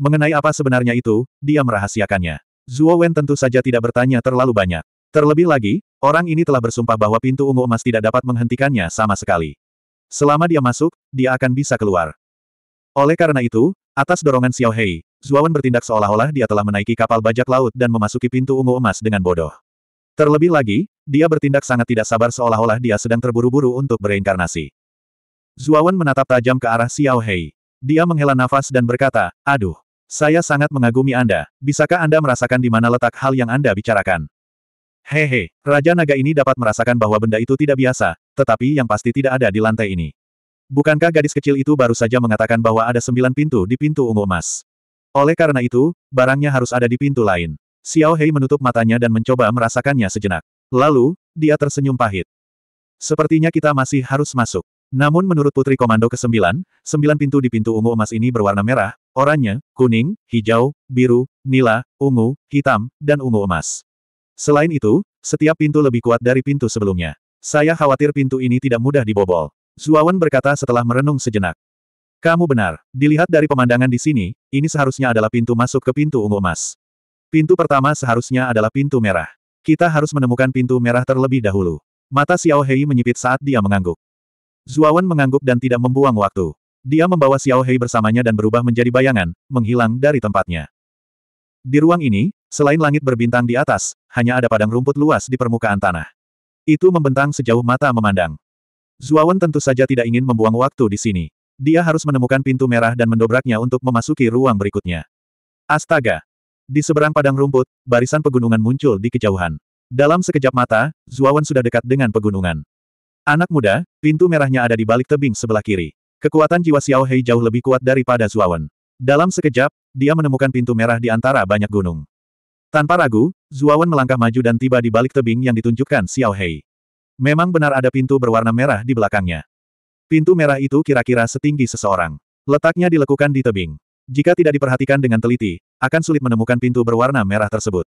Mengenai apa sebenarnya itu, dia merahasiakannya. Zuo Wen tentu saja tidak bertanya terlalu banyak. Terlebih lagi, orang ini telah bersumpah bahwa pintu ungu emas tidak dapat menghentikannya sama sekali. Selama dia masuk, dia akan bisa keluar. Oleh karena itu, atas dorongan Xiao Hei, Zuo Wen bertindak seolah-olah dia telah menaiki kapal bajak laut dan memasuki pintu ungu emas dengan bodoh. Terlebih lagi, dia bertindak sangat tidak sabar seolah-olah dia sedang terburu-buru untuk bereinkarnasi. Zuawan menatap tajam ke arah Xiao Hei. Dia menghela nafas dan berkata, aduh, saya sangat mengagumi Anda, bisakah Anda merasakan di mana letak hal yang Anda bicarakan? Hehe, Raja Naga ini dapat merasakan bahwa benda itu tidak biasa, tetapi yang pasti tidak ada di lantai ini. Bukankah gadis kecil itu baru saja mengatakan bahwa ada sembilan pintu di pintu ungu emas? Oleh karena itu, barangnya harus ada di pintu lain. Xiao Hei menutup matanya dan mencoba merasakannya sejenak. Lalu, dia tersenyum pahit. Sepertinya kita masih harus masuk. Namun menurut Putri Komando ke-9, sembilan pintu di pintu ungu emas ini berwarna merah, oranye, kuning, hijau, biru, nila, ungu, hitam, dan ungu emas. Selain itu, setiap pintu lebih kuat dari pintu sebelumnya. Saya khawatir pintu ini tidak mudah dibobol. Zuawan berkata setelah merenung sejenak. Kamu benar. Dilihat dari pemandangan di sini, ini seharusnya adalah pintu masuk ke pintu ungu emas. Pintu pertama seharusnya adalah pintu merah. Kita harus menemukan pintu merah terlebih dahulu. Mata Xiao Hei menyipit saat dia mengangguk. Zuawan mengangguk dan tidak membuang waktu. Dia membawa Xiao Hei bersamanya dan berubah menjadi bayangan, menghilang dari tempatnya. Di ruang ini, selain langit berbintang di atas, hanya ada padang rumput luas di permukaan tanah. Itu membentang sejauh mata memandang. Zuawan tentu saja tidak ingin membuang waktu di sini. Dia harus menemukan pintu merah dan mendobraknya untuk memasuki ruang berikutnya. Astaga! Di seberang padang rumput, barisan pegunungan muncul di kejauhan. Dalam sekejap mata, Zuawan sudah dekat dengan pegunungan. Anak muda, pintu merahnya ada di balik tebing sebelah kiri. Kekuatan jiwa Xiao Hei jauh lebih kuat daripada Zuawan. Dalam sekejap, dia menemukan pintu merah di antara banyak gunung. Tanpa ragu, Zuawan melangkah maju dan tiba di balik tebing yang ditunjukkan Xiao Hei. Memang benar ada pintu berwarna merah di belakangnya. Pintu merah itu kira-kira setinggi seseorang. Letaknya dilekukan di tebing. Jika tidak diperhatikan dengan teliti, akan sulit menemukan pintu berwarna merah tersebut.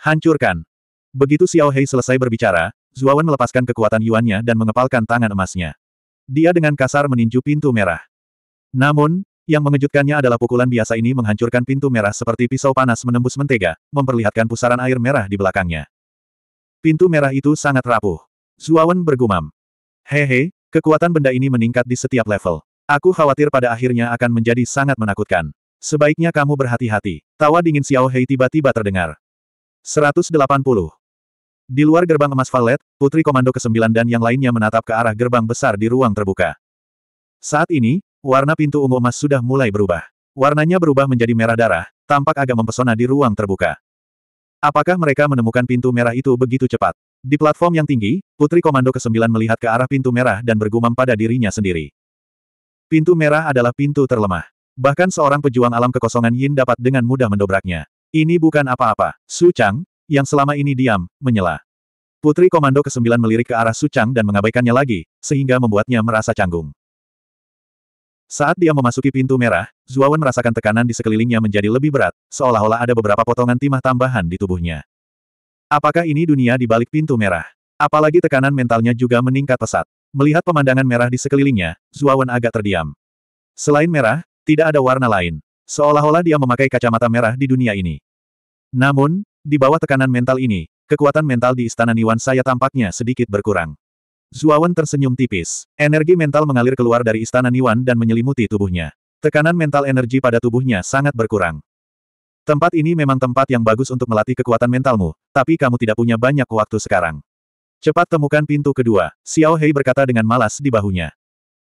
Hancurkan. Begitu Xiao Hei selesai berbicara, Zuawan melepaskan kekuatan Yuannya dan mengepalkan tangan emasnya. Dia dengan kasar meninju pintu merah. Namun, yang mengejutkannya adalah pukulan biasa ini menghancurkan pintu merah seperti pisau panas menembus mentega, memperlihatkan pusaran air merah di belakangnya. Pintu merah itu sangat rapuh. Zuawan bergumam. Hehe, kekuatan benda ini meningkat di setiap level. Aku khawatir pada akhirnya akan menjadi sangat menakutkan. Sebaiknya kamu berhati-hati. Tawa dingin Xiao Hei tiba-tiba terdengar. 180. Di luar gerbang emas Valet, Putri Komando ke-9 dan yang lainnya menatap ke arah gerbang besar di ruang terbuka. Saat ini, warna pintu ungu emas sudah mulai berubah. Warnanya berubah menjadi merah darah, tampak agak mempesona di ruang terbuka. Apakah mereka menemukan pintu merah itu begitu cepat? Di platform yang tinggi, Putri Komando ke-9 melihat ke arah pintu merah dan bergumam pada dirinya sendiri. Pintu merah adalah pintu terlemah. Bahkan seorang pejuang alam kekosongan Yin dapat dengan mudah mendobraknya. Ini bukan apa-apa. Su Chang, yang selama ini diam, menyela. Putri Komando ke-9 melirik ke arah Sucang dan mengabaikannya lagi, sehingga membuatnya merasa canggung. Saat dia memasuki pintu merah, Zuawan merasakan tekanan di sekelilingnya menjadi lebih berat, seolah-olah ada beberapa potongan timah tambahan di tubuhnya. Apakah ini dunia di balik pintu merah? Apalagi tekanan mentalnya juga meningkat pesat. Melihat pemandangan merah di sekelilingnya, Zuawan agak terdiam. Selain merah, tidak ada warna lain. Seolah-olah dia memakai kacamata merah di dunia ini. Namun, di bawah tekanan mental ini, kekuatan mental di Istana Niwan saya tampaknya sedikit berkurang. Zuawan tersenyum tipis. Energi mental mengalir keluar dari Istana Niwan dan menyelimuti tubuhnya. Tekanan mental energi pada tubuhnya sangat berkurang. Tempat ini memang tempat yang bagus untuk melatih kekuatan mentalmu, tapi kamu tidak punya banyak waktu sekarang. Cepat temukan pintu kedua, Xiao Hei berkata dengan malas di bahunya.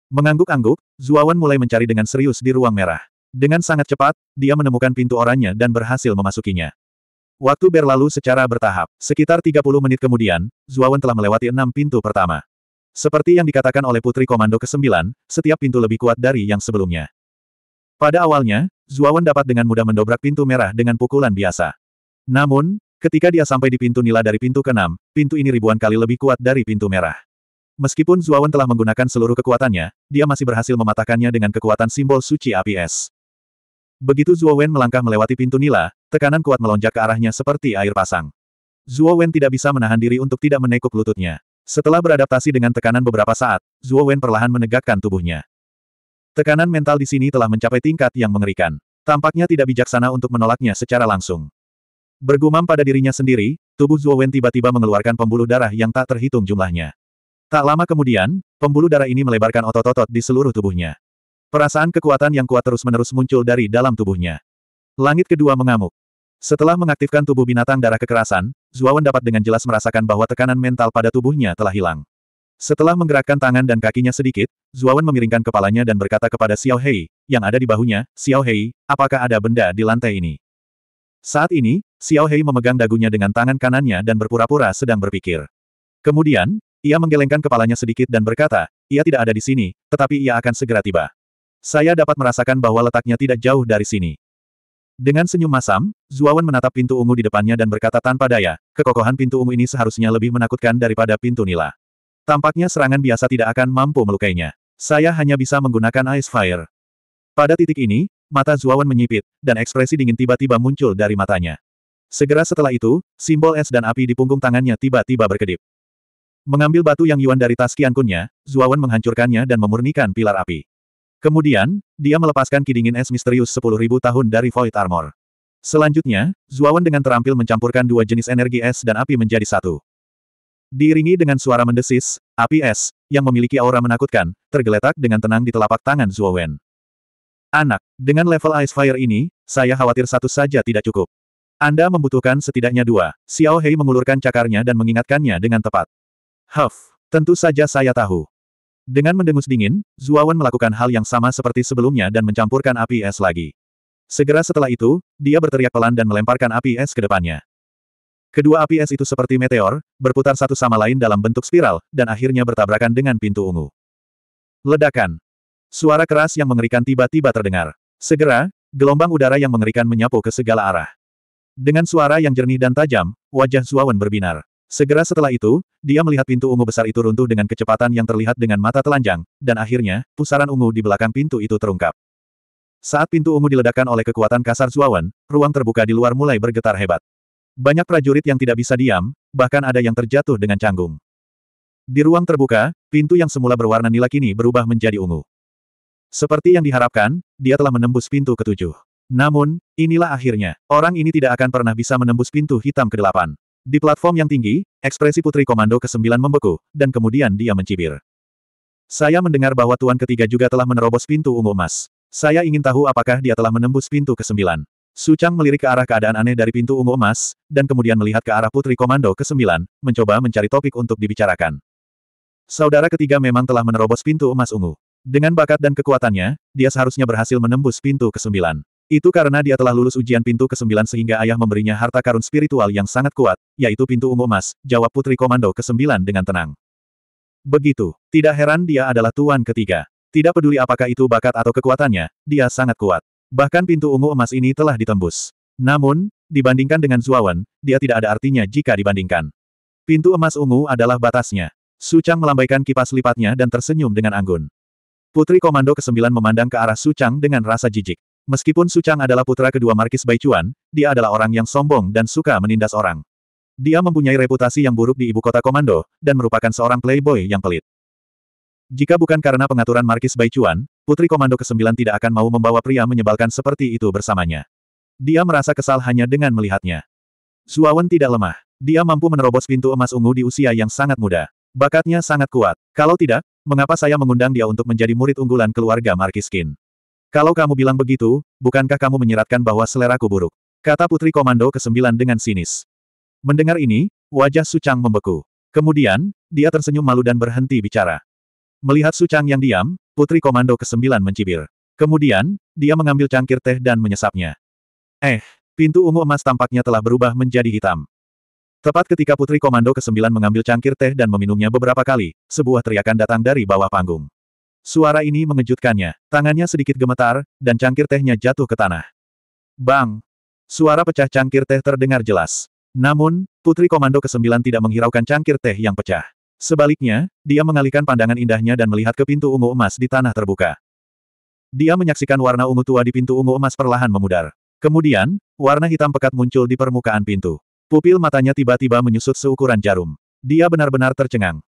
Mengangguk-angguk, Zuawan mulai mencari dengan serius di ruang merah. Dengan sangat cepat, dia menemukan pintu oranye dan berhasil memasukinya. Waktu berlalu secara bertahap. Sekitar 30 menit kemudian, Zuawan telah melewati enam pintu pertama. Seperti yang dikatakan oleh Putri Komando ke-9, setiap pintu lebih kuat dari yang sebelumnya. Pada awalnya, Zuawan dapat dengan mudah mendobrak pintu merah dengan pukulan biasa. Namun, ketika dia sampai di pintu nila dari pintu ke-6, pintu ini ribuan kali lebih kuat dari pintu merah. Meskipun Zuawan telah menggunakan seluruh kekuatannya, dia masih berhasil mematahkannya dengan kekuatan simbol suci api es. Begitu Zuawan melangkah melewati pintu nila, Tekanan kuat melonjak ke arahnya seperti air pasang. Zhuo Wen tidak bisa menahan diri untuk tidak menekuk lututnya. Setelah beradaptasi dengan tekanan beberapa saat, Zhuo Wen perlahan menegakkan tubuhnya. Tekanan mental di sini telah mencapai tingkat yang mengerikan. Tampaknya tidak bijaksana untuk menolaknya secara langsung. Bergumam pada dirinya sendiri, tubuh Zhuo Wen tiba-tiba mengeluarkan pembuluh darah yang tak terhitung jumlahnya. Tak lama kemudian, pembuluh darah ini melebarkan otot-otot di seluruh tubuhnya. Perasaan kekuatan yang kuat terus-menerus muncul dari dalam tubuhnya. Langit kedua mengamuk. Setelah mengaktifkan tubuh binatang darah kekerasan, Zuawan dapat dengan jelas merasakan bahwa tekanan mental pada tubuhnya telah hilang. Setelah menggerakkan tangan dan kakinya sedikit, Zuawan memiringkan kepalanya dan berkata kepada Xiao Hei, yang ada di bahunya, Xiao Hei, apakah ada benda di lantai ini? Saat ini, Xiao Hei memegang dagunya dengan tangan kanannya dan berpura-pura sedang berpikir. Kemudian, ia menggelengkan kepalanya sedikit dan berkata, ia tidak ada di sini, tetapi ia akan segera tiba. Saya dapat merasakan bahwa letaknya tidak jauh dari sini. Dengan senyum masam, Zuawan menatap pintu ungu di depannya dan berkata tanpa daya, kekokohan pintu ungu ini seharusnya lebih menakutkan daripada pintu nila. Tampaknya serangan biasa tidak akan mampu melukainya. Saya hanya bisa menggunakan Ice Fire. Pada titik ini, mata Zuawan menyipit, dan ekspresi dingin tiba-tiba muncul dari matanya. Segera setelah itu, simbol es dan api di punggung tangannya tiba-tiba berkedip. Mengambil batu yang Yuan dari tas kiankunnya, Zuawan menghancurkannya dan memurnikan pilar api. Kemudian, dia melepaskan kidingin es misterius 10.000 tahun dari Void Armor. Selanjutnya, Zuawan dengan terampil mencampurkan dua jenis energi es dan api menjadi satu. Diiringi dengan suara mendesis, api es, yang memiliki aura menakutkan, tergeletak dengan tenang di telapak tangan Zuawan. Anak, dengan level Ice Fire ini, saya khawatir satu saja tidak cukup. Anda membutuhkan setidaknya dua. Xiao Hei mengulurkan cakarnya dan mengingatkannya dengan tepat. Huff, tentu saja saya tahu. Dengan mendengus dingin, Zuawan melakukan hal yang sama seperti sebelumnya dan mencampurkan api es lagi. Segera setelah itu, dia berteriak pelan dan melemparkan api es ke depannya. Kedua api es itu seperti meteor, berputar satu sama lain dalam bentuk spiral, dan akhirnya bertabrakan dengan pintu ungu. Ledakan. Suara keras yang mengerikan tiba-tiba terdengar. Segera, gelombang udara yang mengerikan menyapu ke segala arah. Dengan suara yang jernih dan tajam, wajah Zuawan berbinar. Segera setelah itu, dia melihat pintu ungu besar itu runtuh dengan kecepatan yang terlihat dengan mata telanjang, dan akhirnya, pusaran ungu di belakang pintu itu terungkap. Saat pintu ungu diledakkan oleh kekuatan kasar Zuawan, ruang terbuka di luar mulai bergetar hebat. Banyak prajurit yang tidak bisa diam, bahkan ada yang terjatuh dengan canggung. Di ruang terbuka, pintu yang semula berwarna nila kini berubah menjadi ungu. Seperti yang diharapkan, dia telah menembus pintu ketujuh. Namun, inilah akhirnya, orang ini tidak akan pernah bisa menembus pintu hitam kedelapan. Di platform yang tinggi, ekspresi Putri Komando ke-9 membeku, dan kemudian dia mencibir. Saya mendengar bahwa Tuan ketiga juga telah menerobos pintu ungu emas. Saya ingin tahu apakah dia telah menembus pintu ke-9. Sucang melirik ke arah keadaan aneh dari pintu ungu emas, dan kemudian melihat ke arah Putri Komando ke-9, mencoba mencari topik untuk dibicarakan. Saudara ketiga memang telah menerobos pintu emas ungu. Dengan bakat dan kekuatannya, dia seharusnya berhasil menembus pintu ke-9. Itu karena dia telah lulus ujian pintu ke-9 sehingga ayah memberinya harta karun spiritual yang sangat kuat, yaitu pintu ungu emas, jawab Putri Komando ke-9 dengan tenang. Begitu, tidak heran dia adalah tuan ketiga. Tidak peduli apakah itu bakat atau kekuatannya, dia sangat kuat. Bahkan pintu ungu emas ini telah ditembus. Namun, dibandingkan dengan Zuawan, dia tidak ada artinya jika dibandingkan. Pintu emas ungu adalah batasnya. Sucang melambaikan kipas lipatnya dan tersenyum dengan anggun. Putri Komando ke-9 memandang ke arah Sucang dengan rasa jijik. Meskipun Sucang adalah putra kedua Markis Baicuan, dia adalah orang yang sombong dan suka menindas orang. Dia mempunyai reputasi yang buruk di ibu kota komando, dan merupakan seorang playboy yang pelit. Jika bukan karena pengaturan Markis Baichuan, putri komando ke-9 tidak akan mau membawa pria menyebalkan seperti itu bersamanya. Dia merasa kesal hanya dengan melihatnya. Suawan tidak lemah. Dia mampu menerobos pintu emas ungu di usia yang sangat muda. Bakatnya sangat kuat. Kalau tidak, mengapa saya mengundang dia untuk menjadi murid unggulan keluarga Markis Kin? Kalau kamu bilang begitu, bukankah kamu menyeratkan bahwa seleraku buruk? Kata putri komando ke-9 dengan sinis. Mendengar ini, wajah Sucang membeku. Kemudian, dia tersenyum malu dan berhenti bicara. Melihat Sucang yang diam, Putri Komando ke-9 mencibir. Kemudian, dia mengambil cangkir teh dan menyesapnya. Eh, pintu ungu emas tampaknya telah berubah menjadi hitam. Tepat ketika Putri Komando ke-9 mengambil cangkir teh dan meminumnya beberapa kali, sebuah teriakan datang dari bawah panggung. Suara ini mengejutkannya, tangannya sedikit gemetar, dan cangkir tehnya jatuh ke tanah. Bang! Suara pecah cangkir teh terdengar jelas. Namun, Putri Komando ke-9 tidak menghiraukan cangkir teh yang pecah. Sebaliknya, dia mengalihkan pandangan indahnya dan melihat ke pintu ungu emas di tanah terbuka. Dia menyaksikan warna ungu tua di pintu ungu emas perlahan memudar. Kemudian, warna hitam pekat muncul di permukaan pintu. Pupil matanya tiba-tiba menyusut seukuran jarum. Dia benar-benar tercengang.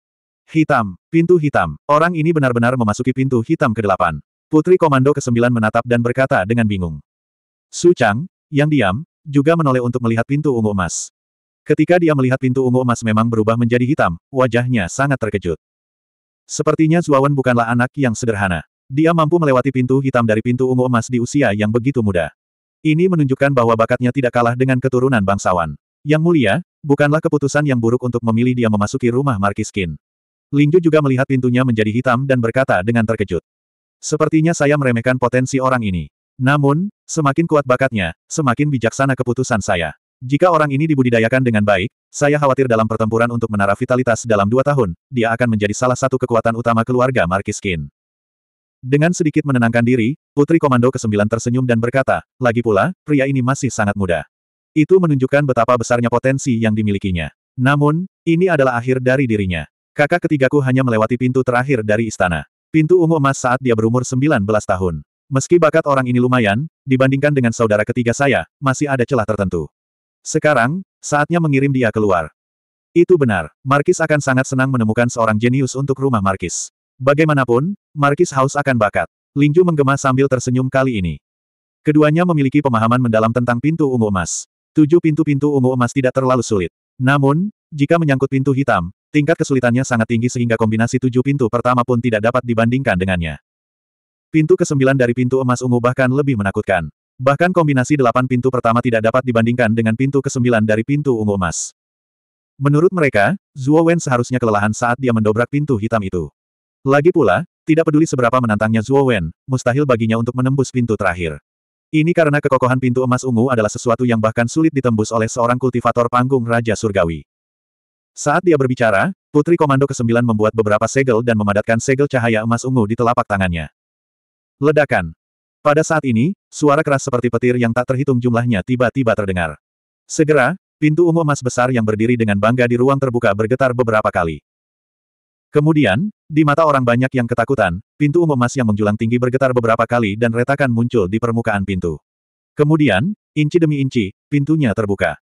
Hitam, pintu hitam. Orang ini benar-benar memasuki pintu hitam ke-8. Putri Komando ke-9 menatap dan berkata dengan bingung. Su Chang, yang diam, juga menoleh untuk melihat pintu ungu emas. Ketika dia melihat pintu ungu emas memang berubah menjadi hitam, wajahnya sangat terkejut. Sepertinya Zuawan bukanlah anak yang sederhana. Dia mampu melewati pintu hitam dari pintu ungu emas di usia yang begitu muda. Ini menunjukkan bahwa bakatnya tidak kalah dengan keturunan bangsawan. Yang mulia, bukanlah keputusan yang buruk untuk memilih dia memasuki rumah Markiskin. Lingju juga melihat pintunya menjadi hitam dan berkata dengan terkejut. Sepertinya saya meremehkan potensi orang ini. Namun, semakin kuat bakatnya, semakin bijaksana keputusan saya. Jika orang ini dibudidayakan dengan baik, saya khawatir dalam pertempuran untuk menara vitalitas dalam dua tahun, dia akan menjadi salah satu kekuatan utama keluarga Kin. Dengan sedikit menenangkan diri, Putri Komando ke-9 tersenyum dan berkata, lagi pula, pria ini masih sangat muda. Itu menunjukkan betapa besarnya potensi yang dimilikinya. Namun, ini adalah akhir dari dirinya. Kakak ketigaku hanya melewati pintu terakhir dari istana. Pintu ungu emas saat dia berumur 19 tahun. Meski bakat orang ini lumayan, dibandingkan dengan saudara ketiga saya, masih ada celah tertentu. Sekarang, saatnya mengirim dia keluar. Itu benar, Markis akan sangat senang menemukan seorang jenius untuk rumah Markis. Bagaimanapun, Markis haus akan bakat. Lingju menggema sambil tersenyum kali ini. Keduanya memiliki pemahaman mendalam tentang pintu ungu emas. Tujuh pintu-pintu ungu emas tidak terlalu sulit. Namun, jika menyangkut pintu hitam, tingkat kesulitannya sangat tinggi sehingga kombinasi tujuh pintu pertama pun tidak dapat dibandingkan dengannya. Pintu kesembilan dari pintu emas ungu bahkan lebih menakutkan. Bahkan kombinasi delapan pintu pertama tidak dapat dibandingkan dengan pintu kesembilan dari pintu ungu emas. Menurut mereka, Zhuo Wen seharusnya kelelahan saat dia mendobrak pintu hitam itu. Lagi pula, tidak peduli seberapa menantangnya Zhuo Wen, mustahil baginya untuk menembus pintu terakhir. Ini karena kekokohan pintu emas ungu adalah sesuatu yang bahkan sulit ditembus oleh seorang kultivator panggung Raja Surgawi. Saat dia berbicara, Putri Komando ke-9 membuat beberapa segel dan memadatkan segel cahaya emas ungu di telapak tangannya. Ledakan. Pada saat ini, suara keras seperti petir yang tak terhitung jumlahnya tiba-tiba terdengar. Segera, pintu ungu emas besar yang berdiri dengan bangga di ruang terbuka bergetar beberapa kali. Kemudian, di mata orang banyak yang ketakutan, pintu ungu emas yang menjulang tinggi bergetar beberapa kali dan retakan muncul di permukaan pintu. Kemudian, inci demi inci, pintunya terbuka.